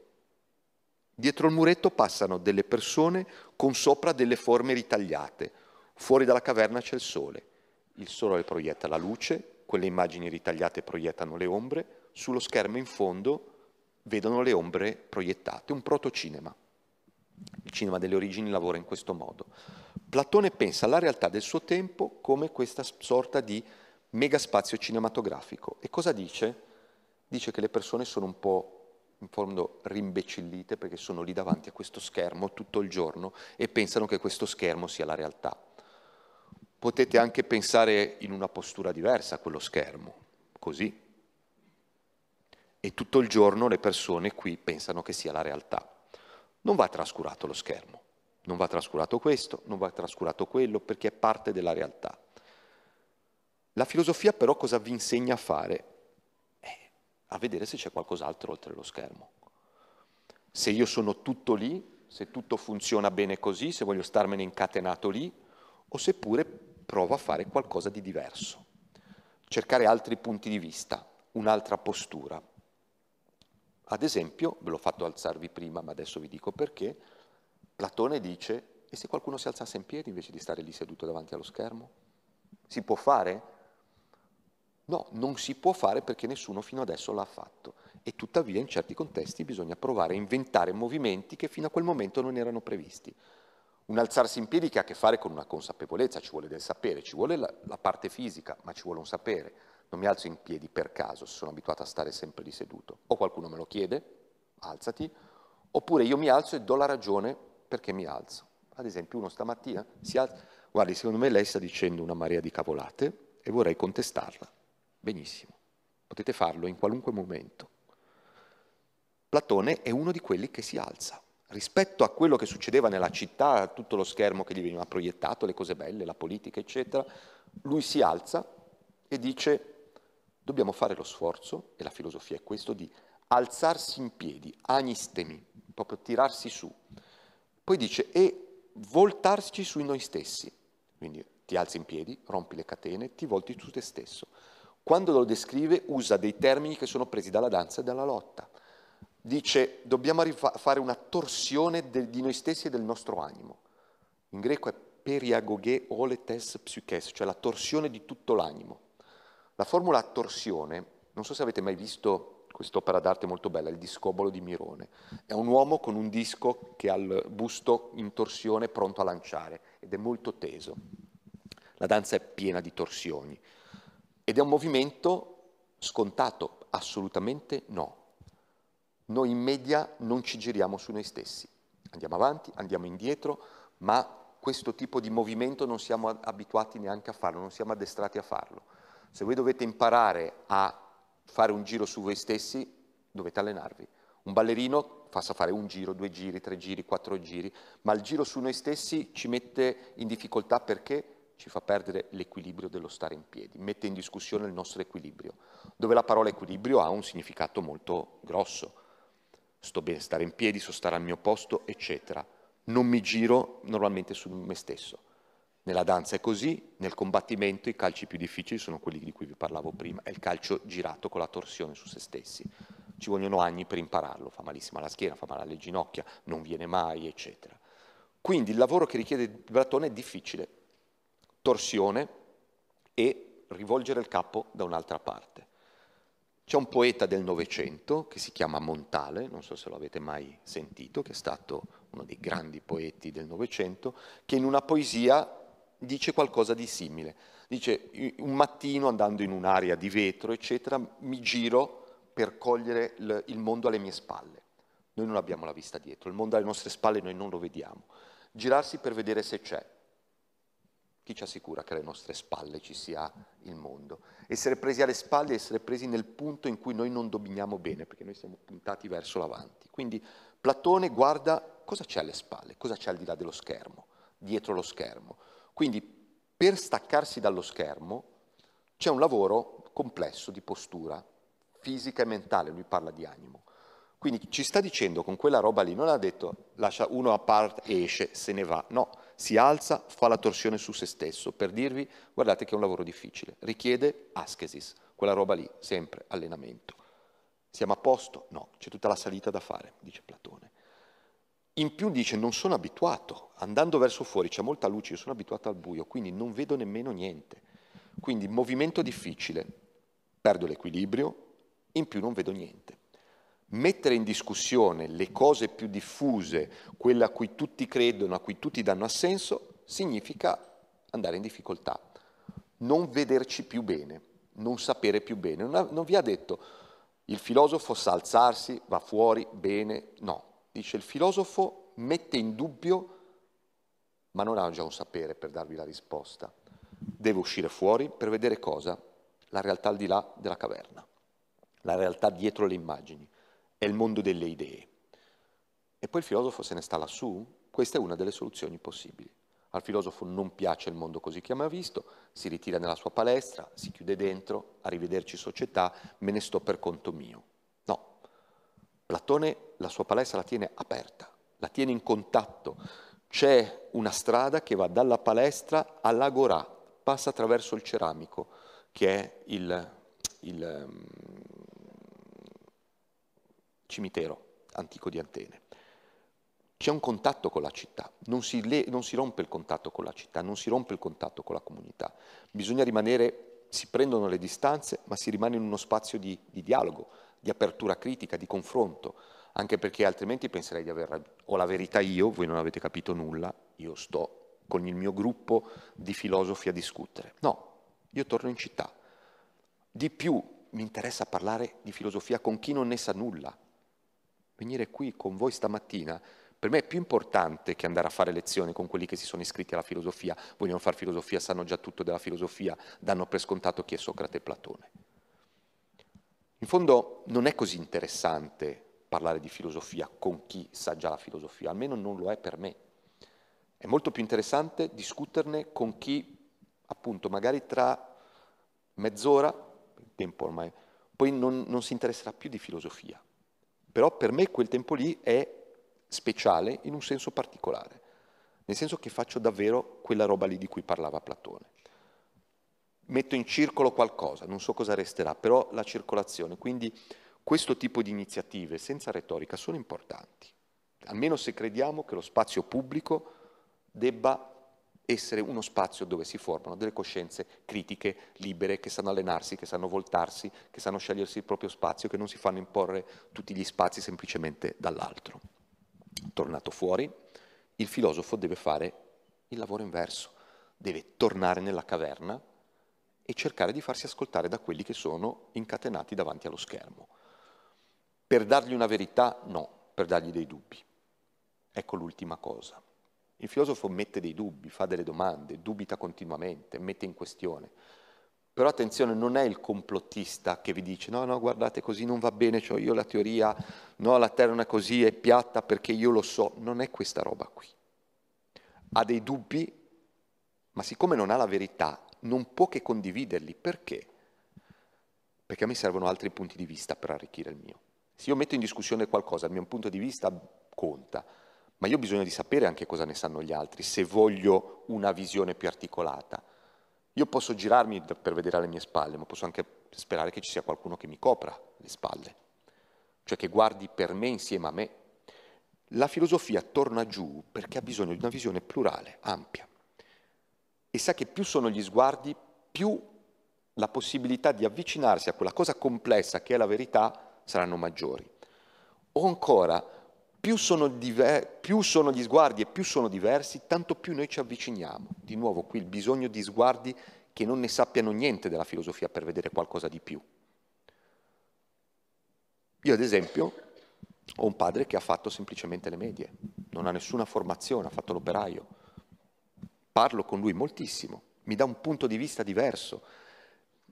Dietro il muretto passano delle persone con sopra delle forme ritagliate. Fuori dalla caverna c'è il sole. Il sole proietta la luce, quelle immagini ritagliate proiettano le ombre, sullo schermo in fondo vedono le ombre proiettate, un protocinema. Il cinema delle origini lavora in questo modo. Platone pensa alla realtà del suo tempo come questa sorta di megaspazio cinematografico. E cosa dice? Dice che le persone sono un po' in fondo rimbecillite perché sono lì davanti a questo schermo tutto il giorno e pensano che questo schermo sia la realtà. Potete anche pensare in una postura diversa a quello schermo, così, e tutto il giorno le persone qui pensano che sia la realtà. Non va trascurato lo schermo, non va trascurato questo, non va trascurato quello, perché è parte della realtà. La filosofia però cosa vi insegna a fare? Eh, a vedere se c'è qualcos'altro oltre lo schermo. Se io sono tutto lì, se tutto funziona bene così, se voglio starmene incatenato lì, o seppure provo a fare qualcosa di diverso. Cercare altri punti di vista, un'altra postura, ad esempio, ve l'ho fatto alzarvi prima, ma adesso vi dico perché, Platone dice, e se qualcuno si alzasse in piedi invece di stare lì seduto davanti allo schermo? Si può fare? No, non si può fare perché nessuno fino adesso l'ha fatto. E tuttavia in certi contesti bisogna provare a inventare movimenti che fino a quel momento non erano previsti. Un alzarsi in piedi che ha a che fare con una consapevolezza, ci vuole del sapere, ci vuole la, la parte fisica, ma ci vuole un sapere non mi alzo in piedi per caso, sono abituato a stare sempre di seduto. O qualcuno me lo chiede, alzati, oppure io mi alzo e do la ragione perché mi alzo. Ad esempio uno stamattina si alza, guardi, secondo me lei sta dicendo una marea di cavolate e vorrei contestarla. Benissimo, potete farlo in qualunque momento. Platone è uno di quelli che si alza. Rispetto a quello che succedeva nella città, tutto lo schermo che gli veniva proiettato, le cose belle, la politica, eccetera, lui si alza e dice dobbiamo fare lo sforzo, e la filosofia è questo, di alzarsi in piedi, anistemi, proprio tirarsi su. Poi dice, e voltarci su noi stessi. Quindi ti alzi in piedi, rompi le catene, ti volti su te stesso. Quando lo descrive usa dei termini che sono presi dalla danza e dalla lotta. Dice, dobbiamo rifa- fare una torsione de- di noi stessi e del nostro animo. In greco è periagoghe oletes psyches, cioè la torsione di tutto l'animo la formula a torsione, non so se avete mai visto quest'opera d'arte molto bella, il discobolo di Mirone. È un uomo con un disco che ha il busto in torsione pronto a lanciare ed è molto teso. La danza è piena di torsioni ed è un movimento scontato, assolutamente no. Noi in media non ci giriamo su noi stessi, andiamo avanti, andiamo indietro, ma questo tipo di movimento non siamo abituati neanche a farlo, non siamo addestrati a farlo. Se voi dovete imparare a fare un giro su voi stessi, dovete allenarvi. Un ballerino fa sa fare un giro, due giri, tre giri, quattro giri, ma il giro su noi stessi ci mette in difficoltà perché ci fa perdere l'equilibrio dello stare in piedi, mette in discussione il nostro equilibrio, dove la parola equilibrio ha un significato molto grosso. Sto bene stare in piedi, so stare al mio posto, eccetera. Non mi giro normalmente su me stesso. Nella danza è così, nel combattimento i calci più difficili sono quelli di cui vi parlavo prima, è il calcio girato con la torsione su se stessi. Ci vogliono anni per impararlo, fa malissimo alla schiena, fa male alle ginocchia, non viene mai, eccetera. Quindi il lavoro che richiede il brattone è difficile, torsione e rivolgere il capo da un'altra parte. C'è un poeta del Novecento che si chiama Montale, non so se lo avete mai sentito, che è stato uno dei grandi poeti del Novecento, che in una poesia dice qualcosa di simile. Dice, un mattino andando in un'area di vetro, eccetera, mi giro per cogliere il mondo alle mie spalle. Noi non abbiamo la vista dietro, il mondo alle nostre spalle noi non lo vediamo. Girarsi per vedere se c'è. Chi ci assicura che alle nostre spalle ci sia il mondo? Essere presi alle spalle, essere presi nel punto in cui noi non dominiamo bene, perché noi siamo puntati verso l'avanti. Quindi Platone guarda cosa c'è alle spalle, cosa c'è al di là dello schermo, dietro lo schermo quindi per staccarsi dallo schermo c'è un lavoro complesso di postura fisica e mentale, lui parla di animo. Quindi ci sta dicendo con quella roba lì, non ha detto lascia uno a parte, esce, se ne va, no, si alza, fa la torsione su se stesso per dirvi guardate che è un lavoro difficile, richiede ascesis, quella roba lì, sempre allenamento. Siamo a posto? No, c'è tutta la salita da fare, dice Platone. In più dice non sono abituato, andando verso fuori c'è molta luce, io sono abituato al buio, quindi non vedo nemmeno niente. Quindi movimento difficile, perdo l'equilibrio, in più non vedo niente. Mettere in discussione le cose più diffuse, quelle a cui tutti credono, a cui tutti danno assenso, significa andare in difficoltà, non vederci più bene, non sapere più bene. Non, non vi ha detto il filosofo sa alzarsi, va fuori, bene, no, dice il filosofo mette in dubbio, ma non ha già un sapere per darvi la risposta. Deve uscire fuori per vedere cosa? La realtà al di là della caverna, la realtà dietro le immagini, è il mondo delle idee. E poi il filosofo se ne sta lassù? Questa è una delle soluzioni possibili. Al filosofo non piace il mondo così che ha visto, si ritira nella sua palestra, si chiude dentro, arrivederci società, me ne sto per conto mio. Platone la sua palestra la tiene aperta, la tiene in contatto. C'è una strada che va dalla palestra all'agorà, passa attraverso il ceramico, che è il, il um, cimitero antico di Antene. C'è un contatto con la città, non si, le, non si rompe il contatto con la città, non si rompe il contatto con la comunità. Bisogna rimanere, si prendono le distanze, ma si rimane in uno spazio di, di dialogo, di apertura critica, di confronto, anche perché altrimenti penserei di aver ho la verità io, voi non avete capito nulla, io sto con il mio gruppo di filosofi a discutere. No, io torno in città. Di più mi interessa parlare di filosofia con chi non ne sa nulla. Venire qui con voi stamattina per me è più importante che andare a fare lezione con quelli che si sono iscritti alla filosofia, vogliono fare filosofia, sanno già tutto della filosofia, danno per scontato chi è Socrate e Platone. In fondo non è così interessante parlare di filosofia con chi sa già la filosofia, almeno non lo è per me. È molto più interessante discuterne con chi, appunto, magari tra mezz'ora, il tempo ormai, poi non, non si interesserà più di filosofia. Però per me quel tempo lì è speciale in un senso particolare, nel senso che faccio davvero quella roba lì di cui parlava Platone metto in circolo qualcosa, non so cosa resterà, però la circolazione. Quindi questo tipo di iniziative senza retorica sono importanti, almeno se crediamo che lo spazio pubblico debba essere uno spazio dove si formano delle coscienze critiche, libere, che sanno allenarsi, che sanno voltarsi, che sanno scegliersi il proprio spazio, che non si fanno imporre tutti gli spazi semplicemente dall'altro. Tornato fuori, il filosofo deve fare il lavoro inverso, deve tornare nella caverna e cercare di farsi ascoltare da quelli che sono incatenati davanti allo schermo. Per dargli una verità? No, per dargli dei dubbi. Ecco l'ultima cosa. Il filosofo mette dei dubbi, fa delle domande, dubita continuamente, mette in questione. Però attenzione, non è il complottista che vi dice no, no, guardate, così non va bene, cioè io la teoria, no, la Terra non è così, è piatta perché io lo so. Non è questa roba qui. Ha dei dubbi, ma siccome non ha la verità, non può che condividerli. Perché? Perché a me servono altri punti di vista per arricchire il mio. Se io metto in discussione qualcosa, il mio punto di vista conta, ma io ho bisogno di sapere anche cosa ne sanno gli altri, se voglio una visione più articolata. Io posso girarmi per vedere alle mie spalle, ma posso anche sperare che ci sia qualcuno che mi copra le spalle, cioè che guardi per me insieme a me. La filosofia torna giù perché ha bisogno di una visione plurale, ampia sa che più sono gli sguardi, più la possibilità di avvicinarsi a quella cosa complessa che è la verità saranno maggiori. O ancora, più sono, diver- più sono, gli sguardi e più sono diversi, tanto più noi ci avviciniamo. Di nuovo qui il bisogno di sguardi che non ne sappiano niente della filosofia per vedere qualcosa di più. Io ad esempio ho un padre che ha fatto semplicemente le medie, non ha nessuna formazione, ha fatto l'operaio parlo con lui moltissimo, mi dà un punto di vista diverso.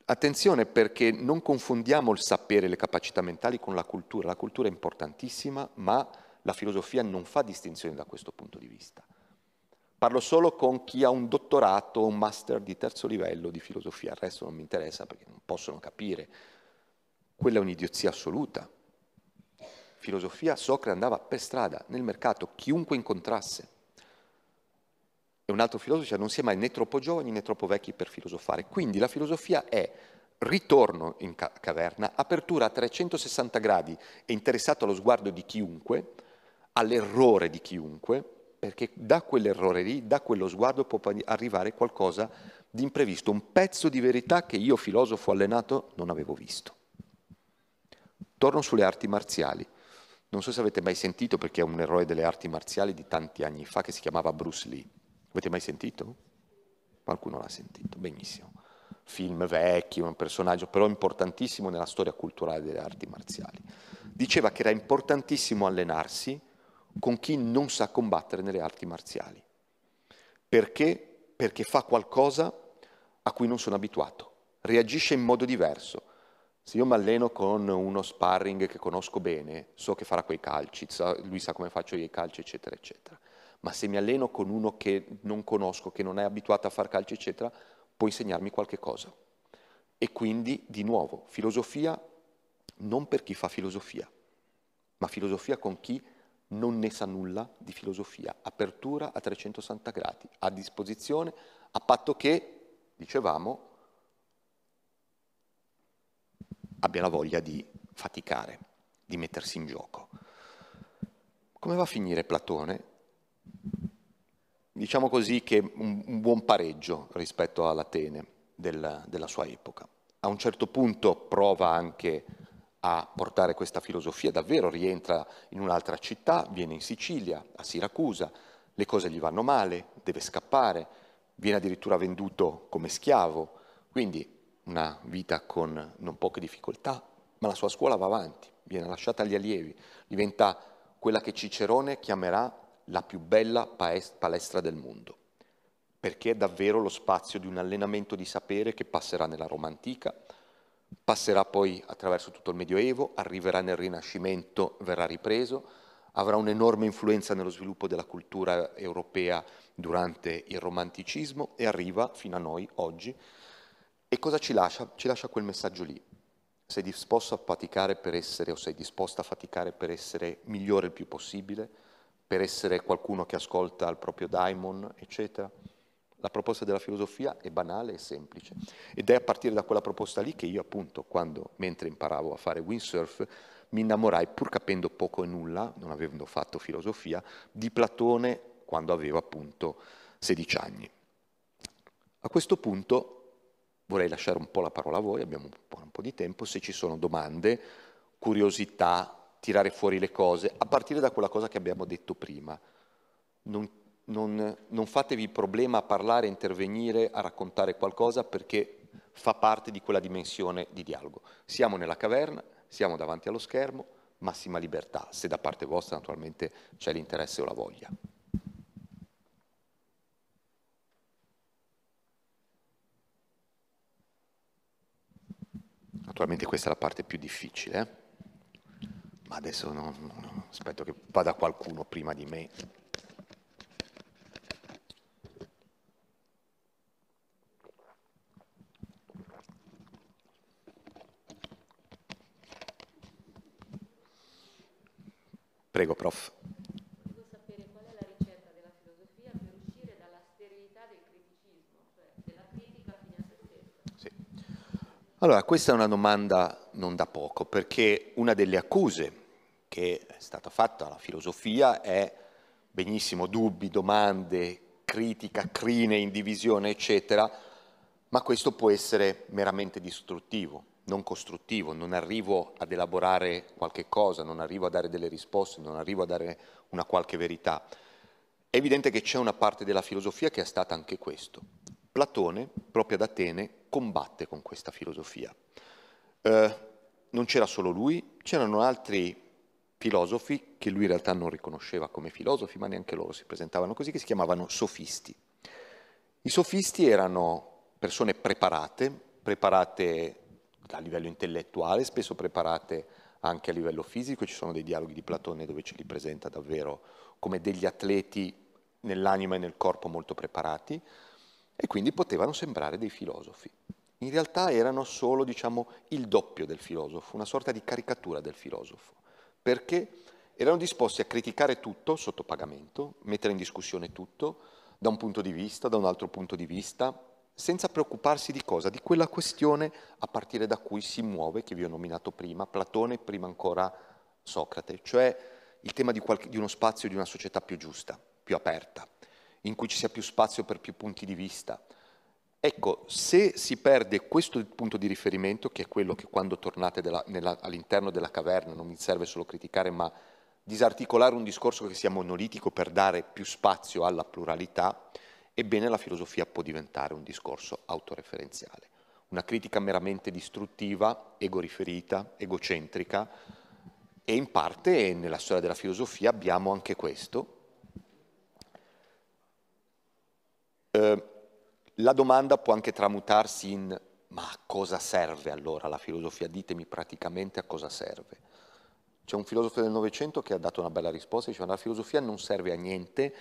Attenzione perché non confondiamo il sapere e le capacità mentali con la cultura, la cultura è importantissima, ma la filosofia non fa distinzione da questo punto di vista. Parlo solo con chi ha un dottorato, un master di terzo livello di filosofia, il resto non mi interessa perché non possono capire. Quella è un'idiozia assoluta. Filosofia, Socrate andava per strada, nel mercato, chiunque incontrasse e un altro filosofo dice non si è mai né troppo giovani né troppo vecchi per filosofare. Quindi la filosofia è ritorno in ca- caverna, apertura a 360 gradi e interessato allo sguardo di chiunque, all'errore di chiunque, perché da quell'errore lì, da quello sguardo può arrivare qualcosa di imprevisto, un pezzo di verità che io filosofo allenato non avevo visto. Torno sulle arti marziali. Non so se avete mai sentito perché è un eroe delle arti marziali di tanti anni fa che si chiamava Bruce Lee Avete mai sentito? Qualcuno l'ha sentito, benissimo. Film vecchio, un personaggio però importantissimo nella storia culturale delle arti marziali. Diceva che era importantissimo allenarsi con chi non sa combattere nelle arti marziali. Perché? Perché fa qualcosa a cui non sono abituato, reagisce in modo diverso. Se io mi alleno con uno sparring che conosco bene, so che farà quei calci, lui sa come faccio io i calci, eccetera, eccetera ma se mi alleno con uno che non conosco, che non è abituato a far calcio, eccetera, può insegnarmi qualche cosa. E quindi, di nuovo, filosofia non per chi fa filosofia, ma filosofia con chi non ne sa nulla di filosofia. Apertura a 360 gradi, a disposizione, a patto che, dicevamo, abbia la voglia di faticare, di mettersi in gioco. Come va a finire Platone? diciamo così che un, un buon pareggio rispetto all'Atene della, della sua epoca. A un certo punto prova anche a portare questa filosofia, davvero rientra in un'altra città, viene in Sicilia, a Siracusa, le cose gli vanno male, deve scappare, viene addirittura venduto come schiavo, quindi una vita con non poche difficoltà, ma la sua scuola va avanti, viene lasciata agli allievi, diventa quella che Cicerone chiamerà la più bella palestra del mondo, perché è davvero lo spazio di un allenamento di sapere che passerà nella Roma antica, passerà poi attraverso tutto il Medioevo, arriverà nel Rinascimento, verrà ripreso, avrà un'enorme influenza nello sviluppo della cultura europea durante il romanticismo e arriva fino a noi oggi. E cosa ci lascia? Ci lascia quel messaggio lì. Sei disposto a faticare per essere, o sei disposta a faticare per essere migliore il più possibile? per essere qualcuno che ascolta il proprio daimon, eccetera. La proposta della filosofia è banale e semplice ed è a partire da quella proposta lì che io appunto, quando, mentre imparavo a fare windsurf, mi innamorai, pur capendo poco e nulla, non avendo fatto filosofia, di Platone quando avevo appunto 16 anni. A questo punto vorrei lasciare un po' la parola a voi, abbiamo ancora un po' di tempo, se ci sono domande, curiosità tirare fuori le cose, a partire da quella cosa che abbiamo detto prima. Non, non, non fatevi problema a parlare, a intervenire, a raccontare qualcosa perché fa parte di quella dimensione di dialogo. Siamo nella caverna, siamo davanti allo schermo, massima libertà, se da parte vostra naturalmente c'è l'interesse o la voglia. Naturalmente questa è la parte più difficile. Eh? ma adesso no, no, no, aspetto che vada qualcuno prima di me. Prego, prof. Volevo sapere qual è la ricetta della filosofia per uscire dalla sterilità del criticismo, cioè della critica fine a se stessa. Sì. Allora, questa è una domanda non da poco, perché una delle accuse che è stata fatta alla filosofia è benissimo dubbi, domande, critica, crine, indivisione, eccetera, ma questo può essere meramente distruttivo, non costruttivo, non arrivo ad elaborare qualche cosa, non arrivo a dare delle risposte, non arrivo a dare una qualche verità. È evidente che c'è una parte della filosofia che è stata anche questo. Platone, proprio ad Atene, combatte con questa filosofia. Eh, non c'era solo lui, c'erano altri filosofi che lui in realtà non riconosceva come filosofi, ma neanche loro si presentavano così, che si chiamavano sofisti. I sofisti erano persone preparate, preparate a livello intellettuale, spesso preparate anche a livello fisico, ci sono dei dialoghi di Platone dove ce li presenta davvero come degli atleti nell'anima e nel corpo molto preparati, e quindi potevano sembrare dei filosofi in realtà erano solo diciamo, il doppio del filosofo, una sorta di caricatura del filosofo, perché erano disposti a criticare tutto sotto pagamento, mettere in discussione tutto, da un punto di vista, da un altro punto di vista, senza preoccuparsi di cosa? Di quella questione a partire da cui si muove, che vi ho nominato prima, Platone, e prima ancora Socrate, cioè il tema di, qualche, di uno spazio, di una società più giusta, più aperta, in cui ci sia più spazio per più punti di vista, Ecco, se si perde questo punto di riferimento, che è quello che quando tornate all'interno della caverna non mi serve solo criticare, ma disarticolare un discorso che sia monolitico per dare più spazio alla pluralità, ebbene la filosofia può diventare un discorso autoreferenziale. Una critica meramente distruttiva, egoriferita, egocentrica, e in parte nella storia della filosofia abbiamo anche questo. Eh, la domanda può anche tramutarsi in ma a cosa serve allora la filosofia? Ditemi praticamente a cosa serve. C'è un filosofo del Novecento che ha dato una bella risposta, diceva la filosofia non serve a niente,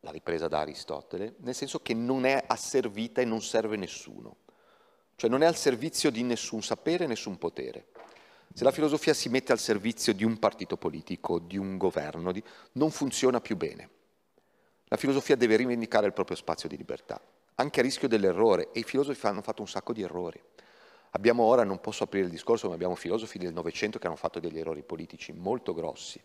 la ripresa da Aristotele, nel senso che non è asservita e non serve nessuno. Cioè non è al servizio di nessun sapere, nessun potere. Se la filosofia si mette al servizio di un partito politico, di un governo, di... non funziona più bene. La filosofia deve rivendicare il proprio spazio di libertà anche a rischio dell'errore, e i filosofi hanno fatto un sacco di errori. Abbiamo ora, non posso aprire il discorso, ma abbiamo filosofi del Novecento che hanno fatto degli errori politici molto grossi.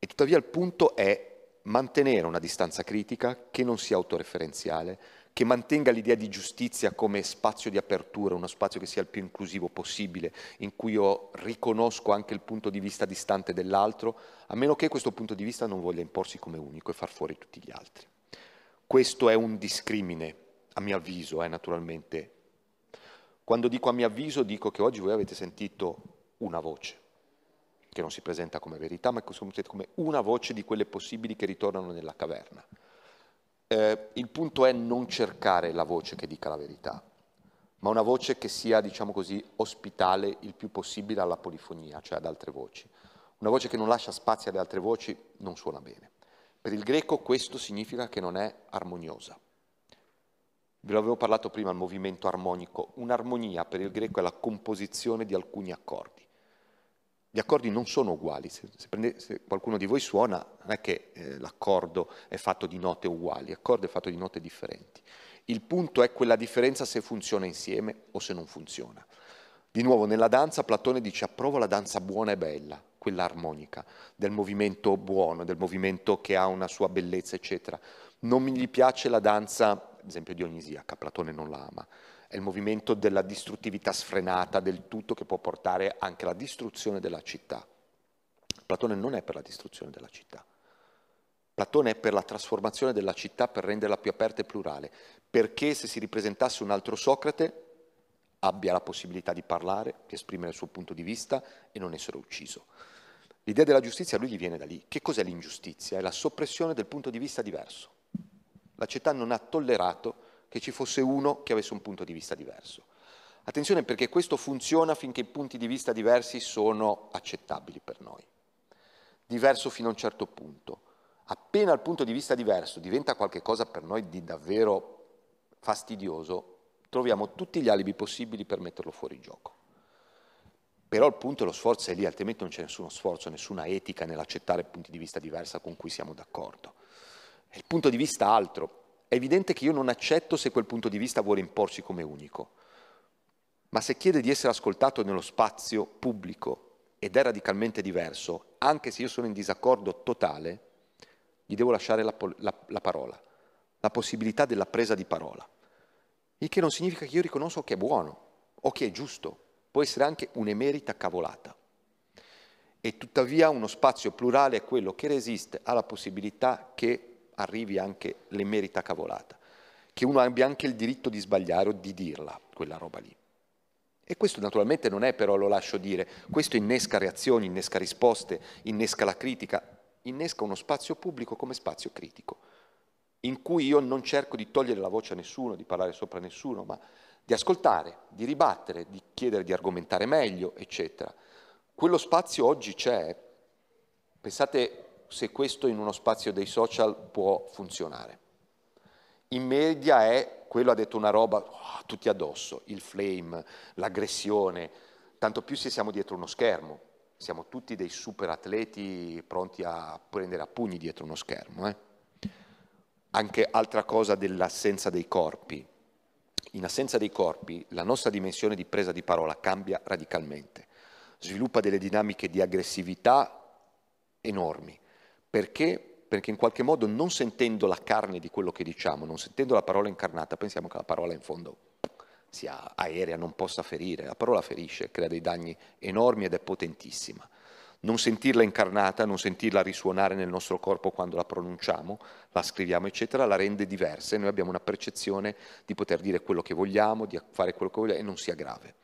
E tuttavia il punto è mantenere una distanza critica che non sia autoreferenziale, che mantenga l'idea di giustizia come spazio di apertura, uno spazio che sia il più inclusivo possibile, in cui io riconosco anche il punto di vista distante dell'altro, a meno che questo punto di vista non voglia imporsi come unico e far fuori tutti gli altri. Questo è un discrimine, a mio avviso, eh, naturalmente. Quando dico a mio avviso, dico che oggi voi avete sentito una voce, che non si presenta come verità, ma come una voce di quelle possibili che ritornano nella caverna. Eh, il punto è non cercare la voce che dica la verità, ma una voce che sia, diciamo così, ospitale il più possibile alla polifonia, cioè ad altre voci. Una voce che non lascia spazio alle altre voci non suona bene. Per il greco questo significa che non è armoniosa. Ve l'avevo parlato prima, il movimento armonico. Un'armonia per il greco è la composizione di alcuni accordi. Gli accordi non sono uguali, se, se, prende, se qualcuno di voi suona non è che eh, l'accordo è fatto di note uguali, l'accordo è fatto di note differenti. Il punto è quella differenza se funziona insieme o se non funziona. Di nuovo, nella danza Platone dice approvo la danza buona e bella, quella armonica, del movimento buono, del movimento che ha una sua bellezza, eccetera. Non gli piace la danza, ad esempio dionisiaca, Platone non la ama, è il movimento della distruttività sfrenata del tutto che può portare anche alla distruzione della città. Platone non è per la distruzione della città. Platone è per la trasformazione della città per renderla più aperta e plurale, perché se si ripresentasse un altro Socrate abbia la possibilità di parlare, di esprimere il suo punto di vista e non essere ucciso. L'idea della giustizia a lui gli viene da lì. Che cos'è l'ingiustizia? È la soppressione del punto di vista diverso. La città non ha tollerato che ci fosse uno che avesse un punto di vista diverso. Attenzione perché questo funziona finché i punti di vista diversi sono accettabili per noi. Diverso fino a un certo punto. Appena il punto di vista diverso diventa qualcosa per noi di davvero fastidioso, troviamo tutti gli alibi possibili per metterlo fuori gioco. Però il punto è lo sforzo è lì, altrimenti non c'è nessuno sforzo, nessuna etica nell'accettare punti di vista diversi con cui siamo d'accordo. È Il punto di vista altro. È evidente che io non accetto se quel punto di vista vuole imporsi come unico. Ma se chiede di essere ascoltato nello spazio pubblico ed è radicalmente diverso, anche se io sono in disaccordo totale, gli devo lasciare la, la, la, parola, la possibilità della presa di parola. Il che non significa che io riconosco che è buono o che è giusto può essere anche un'emerita cavolata. E tuttavia uno spazio plurale è quello che resiste alla possibilità che arrivi anche l'emerita cavolata, che uno abbia anche il diritto di sbagliare o di dirla, quella roba lì. E questo naturalmente non è però, lo lascio dire, questo innesca reazioni, innesca risposte, innesca la critica, innesca uno spazio pubblico come spazio critico, in cui io non cerco di togliere la voce a nessuno, di parlare sopra a nessuno, ma di ascoltare, di ribattere, di chiedere di argomentare meglio, eccetera. Quello spazio oggi c'è, pensate se questo in uno spazio dei social può funzionare. In media è, quello ha detto una roba, oh, tutti addosso, il flame, l'aggressione, tanto più se siamo dietro uno schermo, siamo tutti dei super atleti pronti a prendere a pugni dietro uno schermo. Eh? Anche altra cosa dell'assenza dei corpi, in assenza dei corpi, la nostra dimensione di presa di parola cambia radicalmente, sviluppa delle dinamiche di aggressività enormi. Perché? Perché in qualche modo non sentendo la carne di quello che diciamo, non sentendo la parola incarnata, pensiamo che la parola in fondo sia aerea, non possa ferire. La parola ferisce, crea dei danni enormi ed è potentissima non sentirla incarnata, non sentirla risuonare nel nostro corpo quando la pronunciamo, la scriviamo, eccetera, la rende diversa e noi abbiamo una percezione di poter dire quello che vogliamo, di fare quello che vogliamo e non sia grave.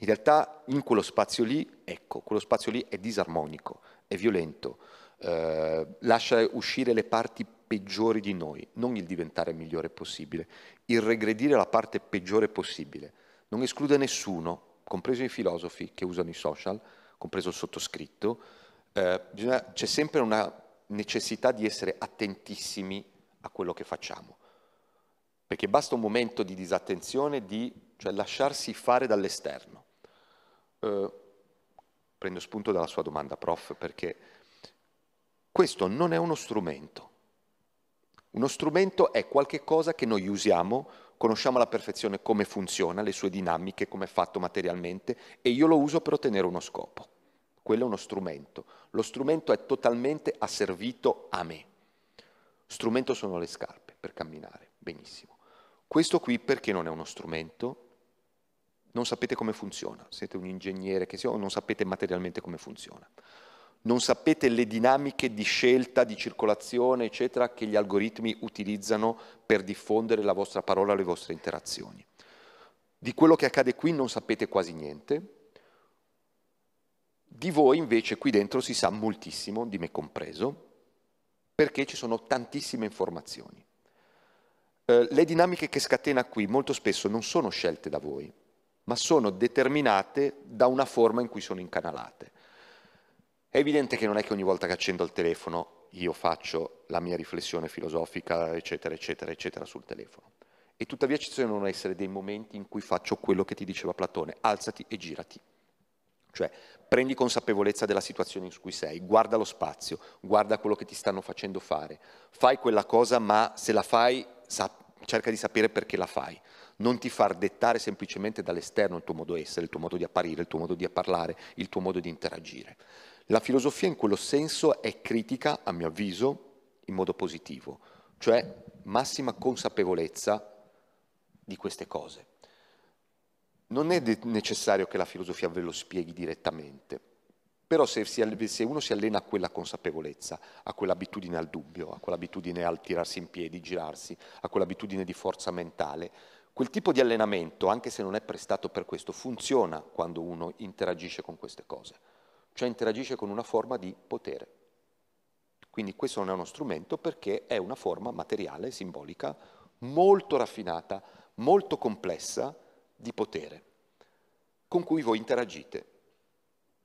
In realtà in quello spazio lì, ecco, quello spazio lì è disarmonico, è violento, eh, lascia uscire le parti peggiori di noi, non il diventare migliore possibile, il regredire la parte peggiore possibile. Non esclude nessuno, compreso i filosofi che usano i social, compreso il sottoscritto, eh, c'è sempre una necessità di essere attentissimi a quello che facciamo, perché basta un momento di disattenzione, di, cioè lasciarsi fare dall'esterno. Eh, prendo spunto dalla sua domanda, prof, perché questo non è uno strumento. Uno strumento è qualche cosa che noi usiamo conosciamo alla perfezione come funziona, le sue dinamiche, come è fatto materialmente e io lo uso per ottenere uno scopo. Quello è uno strumento. Lo strumento è totalmente asservito a me. Strumento sono le scarpe per camminare, benissimo. Questo qui perché non è uno strumento? Non sapete come funziona, siete un ingegnere che sia o non sapete materialmente come funziona non sapete le dinamiche di scelta, di circolazione, eccetera, che gli algoritmi utilizzano per diffondere la vostra parola, le vostre interazioni. Di quello che accade qui non sapete quasi niente, di voi invece qui dentro si sa moltissimo, di me compreso, perché ci sono tantissime informazioni. Eh, le dinamiche che scatena qui molto spesso non sono scelte da voi, ma sono determinate da una forma in cui sono incanalate. È evidente che non è che ogni volta che accendo il telefono io faccio la mia riflessione filosofica, eccetera, eccetera, eccetera, sul telefono. E tuttavia ci devono essere dei momenti in cui faccio quello che ti diceva Platone, alzati e girati. Cioè, prendi consapevolezza della situazione in cui sei, guarda lo spazio, guarda quello che ti stanno facendo fare, fai quella cosa, ma se la fai, cerca di sapere perché la fai. Non ti far dettare semplicemente dall'esterno il tuo modo di essere, il tuo modo di apparire, il tuo modo di parlare, il tuo modo di interagire. La filosofia in quello senso è critica, a mio avviso, in modo positivo, cioè massima consapevolezza di queste cose. Non è de- necessario che la filosofia ve lo spieghi direttamente, però se, si, se, uno si allena a quella consapevolezza, a quell'abitudine al dubbio, a quell'abitudine al tirarsi in piedi, girarsi, a quell'abitudine di forza mentale, quel tipo di allenamento, anche se non è prestato per questo, funziona quando uno interagisce con queste cose cioè interagisce con una forma di potere. Quindi questo non è uno strumento perché è una forma materiale, simbolica, molto raffinata, molto complessa di potere, con cui voi interagite.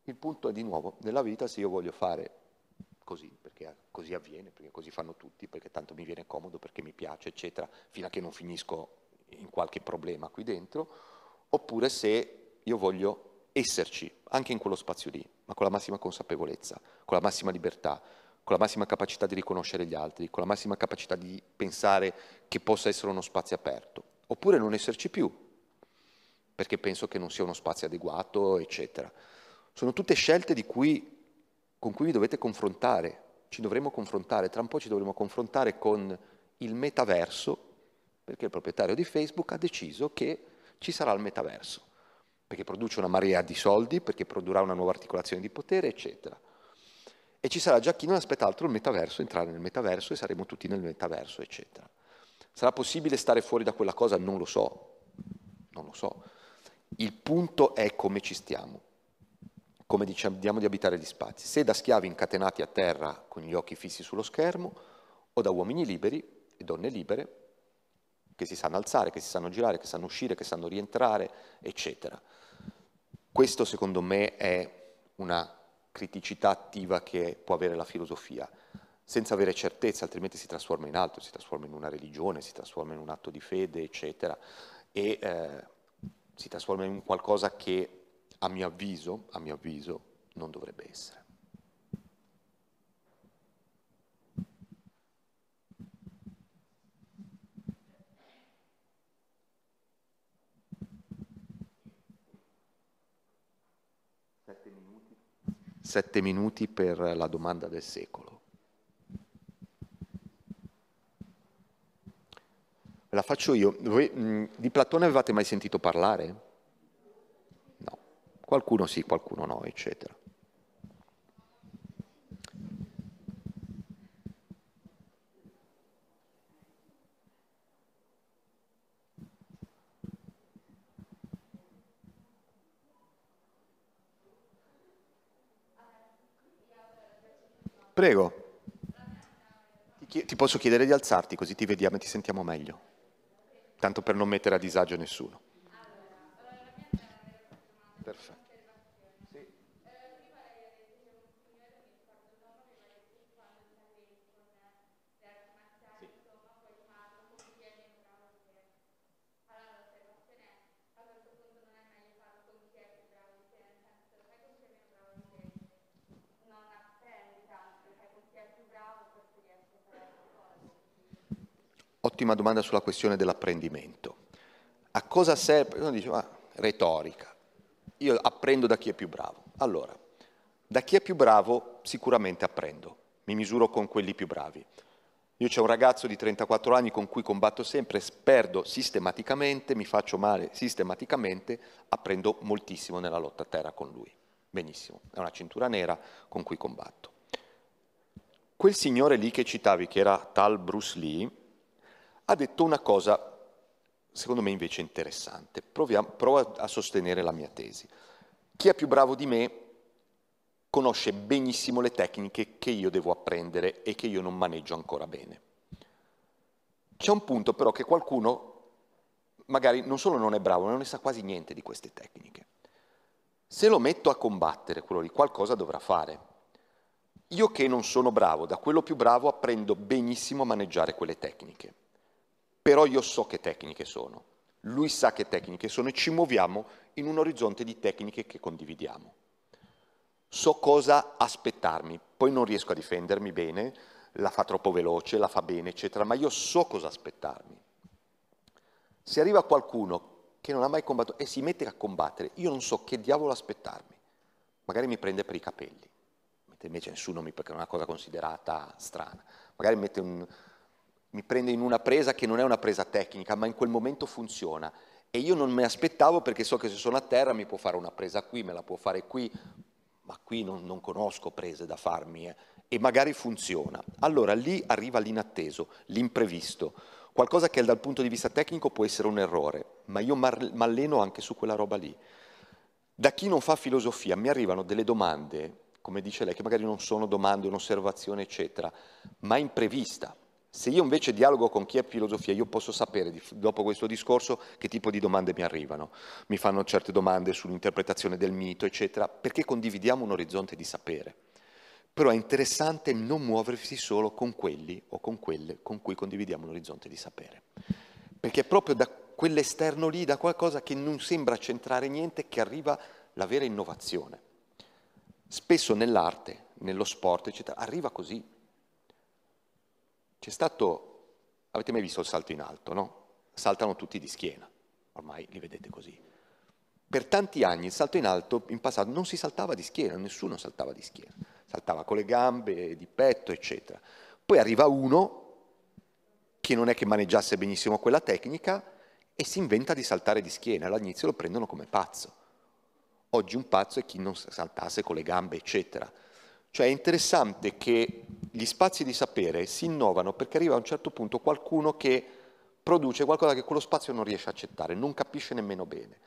Il punto è di nuovo, nella vita se io voglio fare così, perché così avviene, perché così fanno tutti, perché tanto mi viene comodo, perché mi piace, eccetera, fino a che non finisco in qualche problema qui dentro, oppure se io voglio esserci anche in quello spazio lì, ma con la massima consapevolezza, con la massima libertà, con la massima capacità di riconoscere gli altri, con la massima capacità di pensare che possa essere uno spazio aperto, oppure non esserci più, perché penso che non sia uno spazio adeguato, eccetera. Sono tutte scelte cui, con cui vi dovete confrontare, ci dovremo confrontare, tra un po' ci dovremo confrontare con il metaverso, perché il proprietario di Facebook ha deciso che ci sarà il metaverso perché produce una marea di soldi, perché produrrà una nuova articolazione di potere, eccetera. E ci sarà già chi non aspetta altro il metaverso, entrare nel metaverso e saremo tutti nel metaverso, eccetera. Sarà possibile stare fuori da quella cosa? Non lo so, non lo so. Il punto è come ci stiamo, come decidiamo di abitare gli spazi. Se da schiavi incatenati a terra con gli occhi fissi sullo schermo o da uomini liberi e donne libere che si sanno alzare, che si sanno girare, che sanno uscire, che sanno rientrare, eccetera. Questo secondo me è una criticità attiva che può avere la filosofia, senza avere certezza, altrimenti si trasforma in altro, si trasforma in una religione, si trasforma in un atto di fede, eccetera, e eh, si trasforma in qualcosa che a mio avviso, a mio avviso non dovrebbe essere. sette minuti per la domanda del secolo. Ve la faccio io. Voi mh, di Platone avevate mai sentito parlare? No. Qualcuno sì, qualcuno no, eccetera. Prego. Ti, ti posso chiedere di alzarti così ti vediamo e ti sentiamo meglio, tanto per non mettere a disagio nessuno. Perfetto. ottima domanda sulla questione dell'apprendimento. A cosa serve? Uno dice, ah, retorica. Io apprendo da chi è più bravo. Allora, da chi è più bravo sicuramente apprendo. Mi misuro con quelli più bravi. Io c'è un ragazzo di 34 anni con cui combatto sempre, perdo sistematicamente, mi faccio male sistematicamente, apprendo moltissimo nella lotta a terra con lui. Benissimo, è una cintura nera con cui combatto. Quel signore lì che citavi, che era tal Bruce Lee, ha detto una cosa, secondo me invece interessante. Proviamo, provo a sostenere la mia tesi. Chi è più bravo di me conosce benissimo le tecniche che io devo apprendere e che io non maneggio ancora bene. C'è un punto però che qualcuno magari non solo non è bravo, ma non ne sa quasi niente di queste tecniche. Se lo metto a combattere, quello lì qualcosa dovrà fare. Io che non sono bravo, da quello più bravo apprendo benissimo a maneggiare quelle tecniche però io so che tecniche sono, lui sa che tecniche sono e ci muoviamo in un orizzonte di tecniche che condividiamo. So cosa aspettarmi, poi non riesco a difendermi bene, la fa troppo veloce, la fa bene, eccetera, ma io so cosa aspettarmi. Se arriva qualcuno che non ha mai combattuto e si mette a combattere, io non so che diavolo aspettarmi, magari mi prende per i capelli, mentre invece nessuno mi, perché è una cosa considerata strana, magari mette un, mi prende in una presa che non è una presa tecnica, ma in quel momento funziona. E io non mi aspettavo perché so che se sono a terra mi può fare una presa qui, me la può fare qui, ma qui non, non conosco prese da farmi eh. e magari funziona. Allora lì arriva l'inatteso, l'imprevisto, qualcosa che dal punto di vista tecnico può essere un errore, ma io m'alleno anche su quella roba lì. Da chi non fa filosofia mi arrivano delle domande, come dice lei, che magari non sono domande, un'osservazione, eccetera, ma imprevista, se io invece dialogo con chi è filosofia, io posso sapere dopo questo discorso che tipo di domande mi arrivano. Mi fanno certe domande sull'interpretazione del mito, eccetera, perché condividiamo un orizzonte di sapere. Però è interessante non muoversi solo con quelli o con quelle con cui condividiamo un orizzonte di sapere. Perché è proprio da quell'esterno lì, da qualcosa che non sembra centrare niente, che arriva la vera innovazione. Spesso nell'arte, nello sport, eccetera, arriva così, c'è stato, avete mai visto il salto in alto, no? Saltano tutti di schiena, ormai li vedete così. Per tanti anni il salto in alto in passato non si saltava di schiena, nessuno saltava di schiena, saltava con le gambe, di petto, eccetera. Poi arriva uno che non è che maneggiasse benissimo quella tecnica e si inventa di saltare di schiena, all'inizio lo prendono come pazzo. Oggi un pazzo è chi non saltasse con le gambe, eccetera. Cioè è interessante che gli spazi di sapere si innovano perché arriva a un certo punto qualcuno che produce qualcosa che quello spazio non riesce a accettare, non capisce nemmeno bene.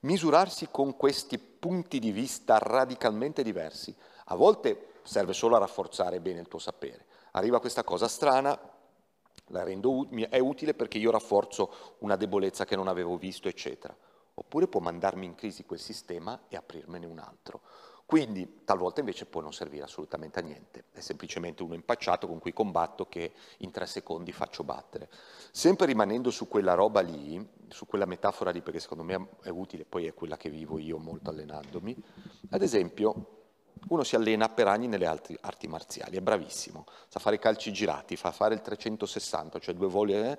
Misurarsi con questi punti di vista radicalmente diversi, a volte serve solo a rafforzare bene il tuo sapere. Arriva questa cosa strana, la rendo è utile perché io rafforzo una debolezza che non avevo visto, eccetera. Oppure può mandarmi in crisi quel sistema e aprirmene un altro. Quindi talvolta invece può non servire assolutamente a niente, è semplicemente uno impacciato con cui combatto che in tre secondi faccio battere. Sempre rimanendo su quella roba lì, su quella metafora lì, perché secondo me è utile, poi è quella che vivo io molto allenandomi, ad esempio uno si allena per anni nelle altre arti marziali, è bravissimo, sa fare calci girati, fa fare il 360, cioè due voli, eh,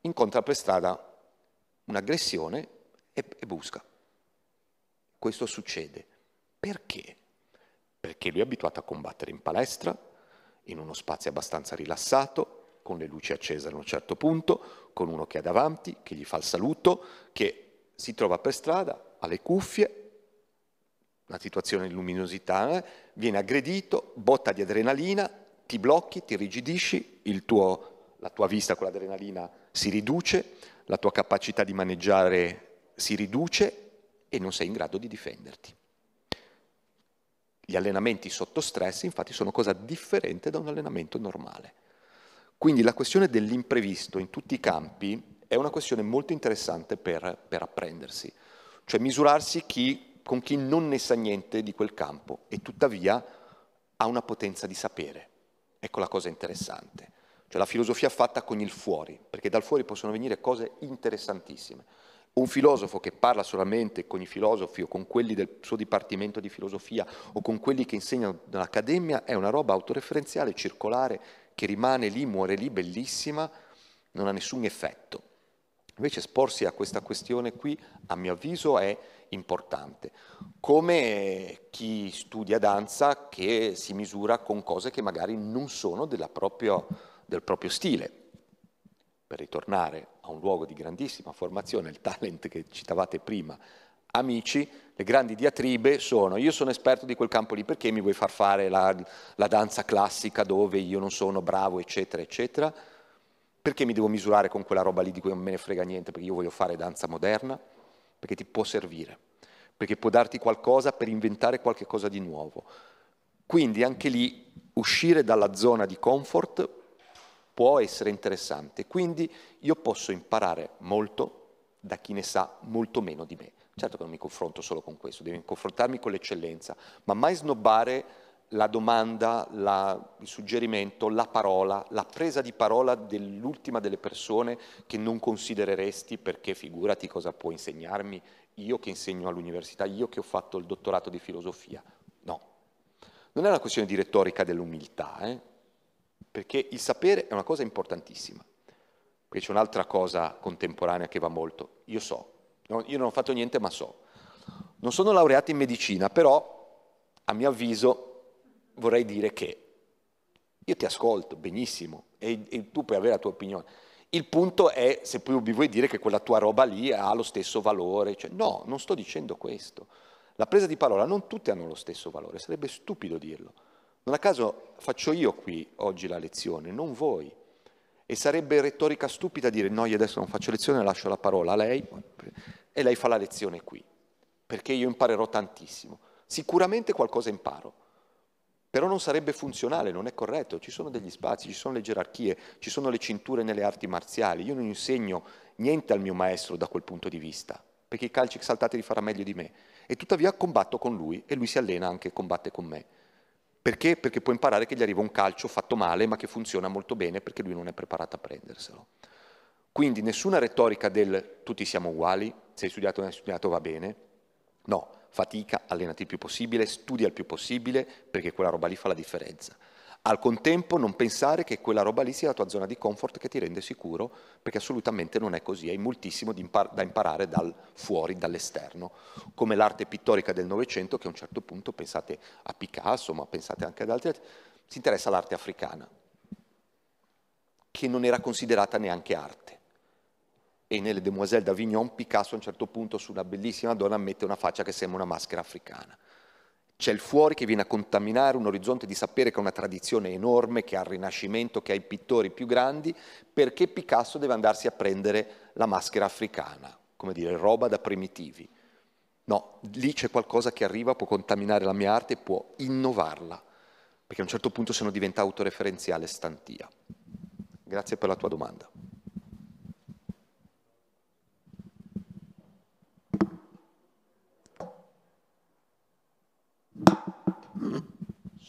incontra per strada un'aggressione e, e busca. Questo succede. Perché? Perché lui è abituato a combattere in palestra, in uno spazio abbastanza rilassato, con le luci accese a un certo punto, con uno che è davanti, che gli fa il saluto, che si trova per strada, ha le cuffie, una situazione di luminosità, eh? viene aggredito, botta di adrenalina, ti blocchi, ti rigidisci, la tua vista con l'adrenalina si riduce, la tua capacità di maneggiare si riduce e non sei in grado di difenderti. Gli allenamenti sotto stress infatti sono cosa differente da un allenamento normale. Quindi la questione dell'imprevisto in tutti i campi è una questione molto interessante per, per apprendersi, cioè misurarsi chi, con chi non ne sa niente di quel campo e tuttavia ha una potenza di sapere. Ecco la cosa interessante. Cioè la filosofia fatta con il fuori, perché dal fuori possono venire cose interessantissime un filosofo che parla solamente con i filosofi o con quelli del suo dipartimento di filosofia o con quelli che insegnano nell'accademia è una roba autoreferenziale, circolare, che rimane lì, muore lì, bellissima, non ha nessun effetto. Invece esporsi a questa questione qui, a mio avviso, è importante, come chi studia danza che si misura con cose che magari non sono propria, del proprio stile. Per ritornare un luogo di grandissima formazione, il talent che citavate prima, amici, le grandi diatribe sono io sono esperto di quel campo lì, perché mi vuoi far fare la, la, danza classica dove io non sono bravo, eccetera, eccetera? Perché mi devo misurare con quella roba lì di cui non me ne frega niente, perché io voglio fare danza moderna? Perché ti può servire, perché può darti qualcosa per inventare qualcosa di nuovo. Quindi anche lì uscire dalla zona di comfort può essere interessante. Quindi io posso imparare molto da chi ne sa molto meno di me. Certo che non mi confronto solo con questo, devo confrontarmi con l'eccellenza, ma mai snobbare la domanda, la, il suggerimento, la parola, la presa di parola dell'ultima delle persone che non considereresti perché figurati cosa può insegnarmi io che insegno all'università, io che ho fatto il dottorato di filosofia. No. Non è una questione di retorica dell'umiltà, eh? perché il sapere è una cosa importantissima. Qui c'è un'altra cosa contemporanea che va molto. Io so, io non ho fatto niente ma so. Non sono laureato in medicina, però a mio avviso vorrei dire che io ti ascolto benissimo e, e tu puoi avere la tua opinione. Il punto è se poi mi vuoi dire che quella tua roba lì ha lo stesso valore. Cioè, no, non sto dicendo questo. La presa di parola non tutte hanno lo stesso valore, sarebbe stupido dirlo. Non a caso faccio io qui oggi la lezione, non voi. E sarebbe retorica stupida dire no, io adesso non faccio lezione, lascio la parola a lei e lei fa la lezione qui, perché io imparerò tantissimo. Sicuramente qualcosa imparo, però non sarebbe funzionale, non è corretto. Ci sono degli spazi, ci sono le gerarchie, ci sono le cinture nelle arti marziali. Io non insegno niente al mio maestro da quel punto di vista, perché i calci saltati li farà meglio di me. E tuttavia combatto con lui e lui si allena anche e combatte con me. Perché? Perché può imparare che gli arriva un calcio fatto male ma che funziona molto bene perché lui non è preparato a prenderselo. Quindi nessuna retorica del tutti siamo uguali, se hai studiato o non hai studiato va bene. No, fatica, allenati il più possibile, studia il più possibile perché quella roba lì fa la differenza. Al contempo non pensare che quella roba lì sia la tua zona di comfort che ti rende sicuro, perché assolutamente non è così, hai moltissimo da imparare dal fuori, dall'esterno, come l'arte pittorica del Novecento che a un certo punto pensate a Picasso, ma pensate anche ad altri, si interessa all'arte africana, che non era considerata neanche arte. E nelle Demoiselles d'Avignon Picasso a un certo punto su una bellissima donna mette una faccia che sembra una maschera africana. C'è il fuori che viene a contaminare un orizzonte di sapere che è una tradizione enorme, che ha il Rinascimento, che ha i pittori più grandi, perché Picasso deve andarsi a prendere la maschera africana, come dire, roba da primitivi. No, lì c'è qualcosa che arriva, può contaminare la mia arte, può innovarla, perché a un certo punto se no diventa autoreferenziale stantia. Grazie per la tua domanda.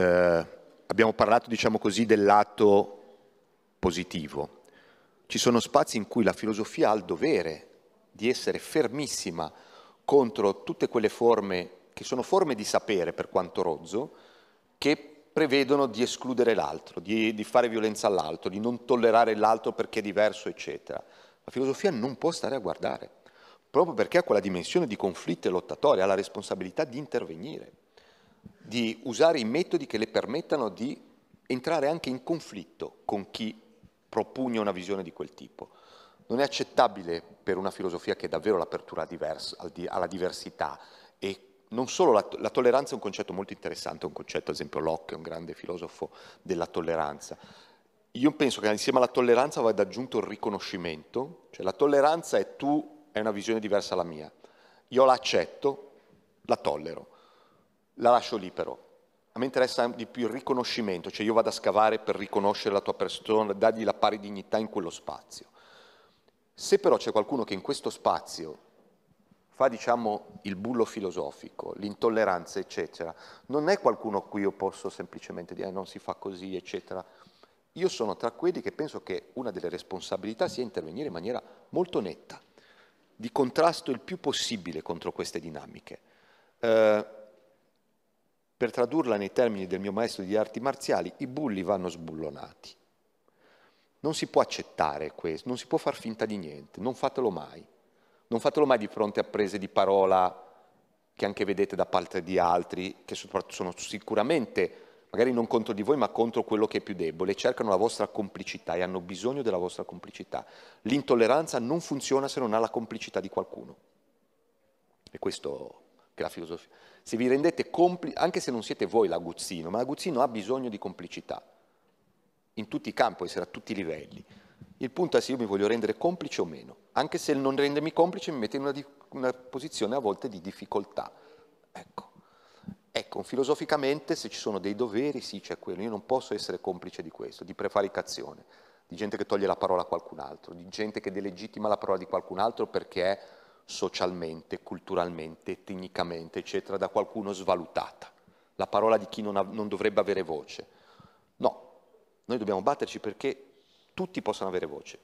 eh, abbiamo parlato, diciamo così, del lato positivo. Ci sono spazi in cui la filosofia ha il dovere di essere fermissima contro tutte quelle forme che sono forme di sapere, per quanto rozzo, che prevedono di escludere l'altro, di, di, fare violenza all'altro, di non tollerare l'altro perché è diverso, eccetera. La filosofia non può stare a guardare, proprio perché ha quella dimensione di conflitto e lottatore, ha la responsabilità di intervenire di usare i metodi che le permettano di entrare anche in conflitto con chi propugna una visione di quel tipo. Non è accettabile per una filosofia che è davvero l'apertura alla diversità e non solo la, la, tolleranza è un concetto molto interessante, un concetto ad esempio Locke è un grande filosofo della tolleranza. Io penso che insieme alla tolleranza vada aggiunto il riconoscimento, cioè la tolleranza è tu, è una visione diversa dalla mia, io la accetto, la tollero la lascio lì però. A me interessa di più il riconoscimento, cioè io vado a scavare per riconoscere la tua persona, dargli la pari dignità in quello spazio. Se però c'è qualcuno che in questo spazio fa diciamo il bullo filosofico, l'intolleranza eccetera, non è qualcuno a cui io posso semplicemente dire eh, non si fa così eccetera. Io sono tra quelli che penso che una delle responsabilità sia intervenire in maniera molto netta, di contrasto il più possibile contro queste dinamiche. Eh, per tradurla nei termini del mio maestro di arti marziali, i bulli vanno sbullonati. Non si può accettare questo, non si può far finta di niente, non fatelo mai. Non fatelo mai di fronte a prese di parola che anche vedete da parte di altri, che sono sicuramente, magari non contro di voi, ma contro quello che è più debole, cercano la vostra complicità e hanno bisogno della vostra complicità. L'intolleranza non funziona se non ha la complicità di qualcuno. E questo che la filosofia. Se vi rendete complici, anche se non siete voi l'Aguzzino, ma l'Aguzzino ha bisogno di complicità, in tutti i campi, essere a tutti i livelli. Il punto è se io mi voglio rendere complice o meno, anche se il non rendermi complice mi mette in una, una posizione a volte di difficoltà. Ecco. ecco, filosoficamente se ci sono dei doveri, sì c'è quello, io non posso essere complice di questo, di prevaricazione, di gente che toglie la parola a qualcun altro, di gente che delegittima la parola di qualcun altro perché è socialmente, culturalmente, etnicamente, eccetera, da qualcuno svalutata, la parola di chi non, ha, non dovrebbe avere voce. No, noi dobbiamo batterci perché tutti possano avere voce.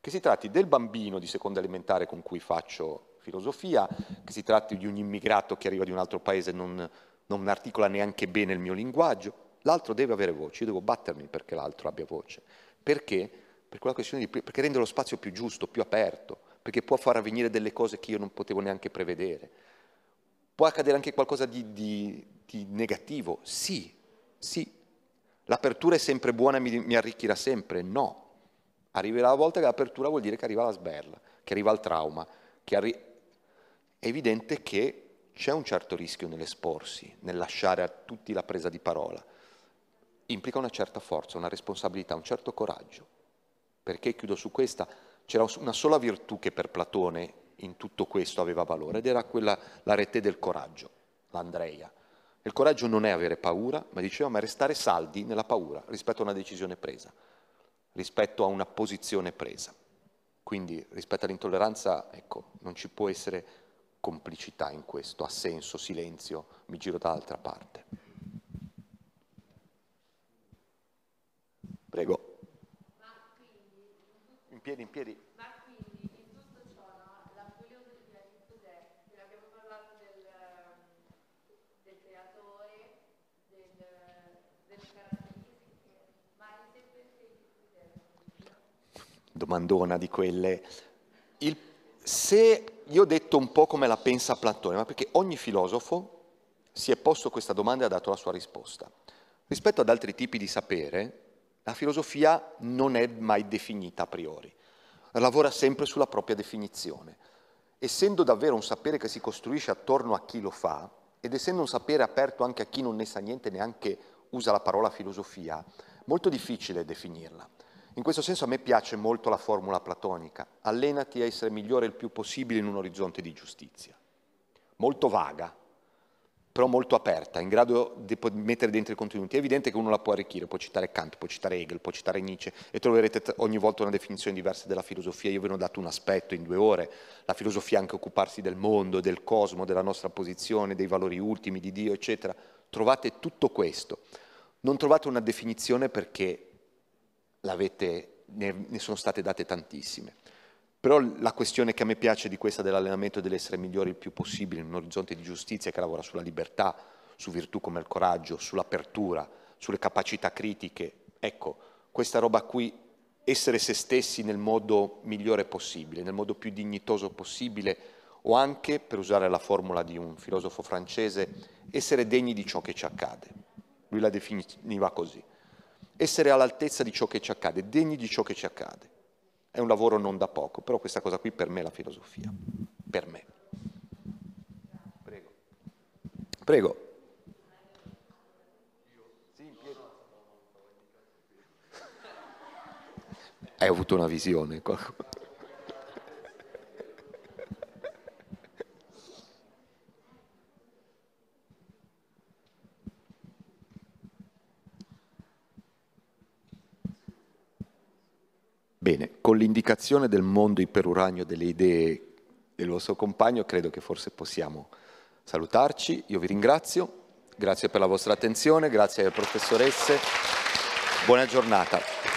Che si tratti del bambino di seconda elementare con cui faccio filosofia, che si tratti di un immigrato che arriva di un altro paese e non, non articola neanche bene il mio linguaggio, l'altro deve avere voce, io devo battermi perché l'altro abbia voce. Perché? Per quella questione di, perché rende lo spazio più giusto, più aperto perché può far avvenire delle cose che io non potevo neanche prevedere. Può accadere anche qualcosa di, di, di negativo? Sì, sì. L'apertura è sempre buona, mi, mi arricchirà sempre? No. Arriverà la volta che l'apertura vuol dire che arriva la sberla, che arriva il trauma, che arri- è evidente che c'è un certo rischio nell'esporsi, nel lasciare a tutti la presa di parola. Implica una certa forza, una responsabilità, un certo coraggio. Perché chiudo su questa? c'era una sola virtù che per Platone in tutto questo aveva valore ed era quella, la rete del coraggio, l'Andrea. Il coraggio non è avere paura, ma diceva, ma restare saldi nella paura rispetto a una decisione presa, rispetto a una posizione presa. Quindi rispetto all'intolleranza, ecco, non ci può essere complicità in questo, assenso, silenzio, mi giro dall'altra parte. Prego piedi, in piedi. in tutto Domandona di quelle. Il, se io ho detto un po' come la pensa Platone, ma perché ogni filosofo si è posto questa domanda e ha dato la sua risposta. Rispetto ad altri tipi di sapere, la filosofia non è mai definita a priori, lavora sempre sulla propria definizione. Essendo davvero un sapere che si costruisce attorno a chi lo fa, ed essendo un sapere aperto anche a chi non ne sa niente, neanche usa la parola filosofia, molto difficile definirla. In questo senso a me piace molto la formula platonica, allenati a essere migliore il più possibile in un orizzonte di giustizia. Molto vaga, però molto aperta, in grado di mettere dentro i contenuti. È evidente che uno la può arricchire, può citare Kant, può citare Hegel, può citare Nietzsche e troverete ogni volta una definizione diversa della filosofia. Io ve ne ho dato un aspetto in due ore. La filosofia è anche occuparsi del mondo, del cosmo, della nostra posizione, dei valori ultimi, di Dio, eccetera. Trovate tutto questo. Non trovate una definizione perché ne, ne sono state date tantissime. Però la questione che a me piace di questa dell'allenamento deve dell'essere migliore il più possibile, in un orizzonte di giustizia che lavora sulla libertà, su virtù come il coraggio, sull'apertura, sulle capacità critiche. Ecco, questa roba qui, essere se stessi nel modo migliore possibile, nel modo più dignitoso possibile, o anche, per usare la formula di un filosofo francese, essere degni di ciò che ci accade. Lui la definiva così. Essere all'altezza di ciò che ci accade, degni di ciò che ci accade. È un lavoro non da poco, però questa cosa qui per me è la filosofia, per me. Prego. Prego. Hai avuto una visione? Qualcuno? Bene, con l'indicazione del mondo iperuranio delle idee del vostro compagno, credo che forse possiamo salutarci. Io vi ringrazio, grazie per la vostra attenzione, grazie alle professoresse. Buona giornata.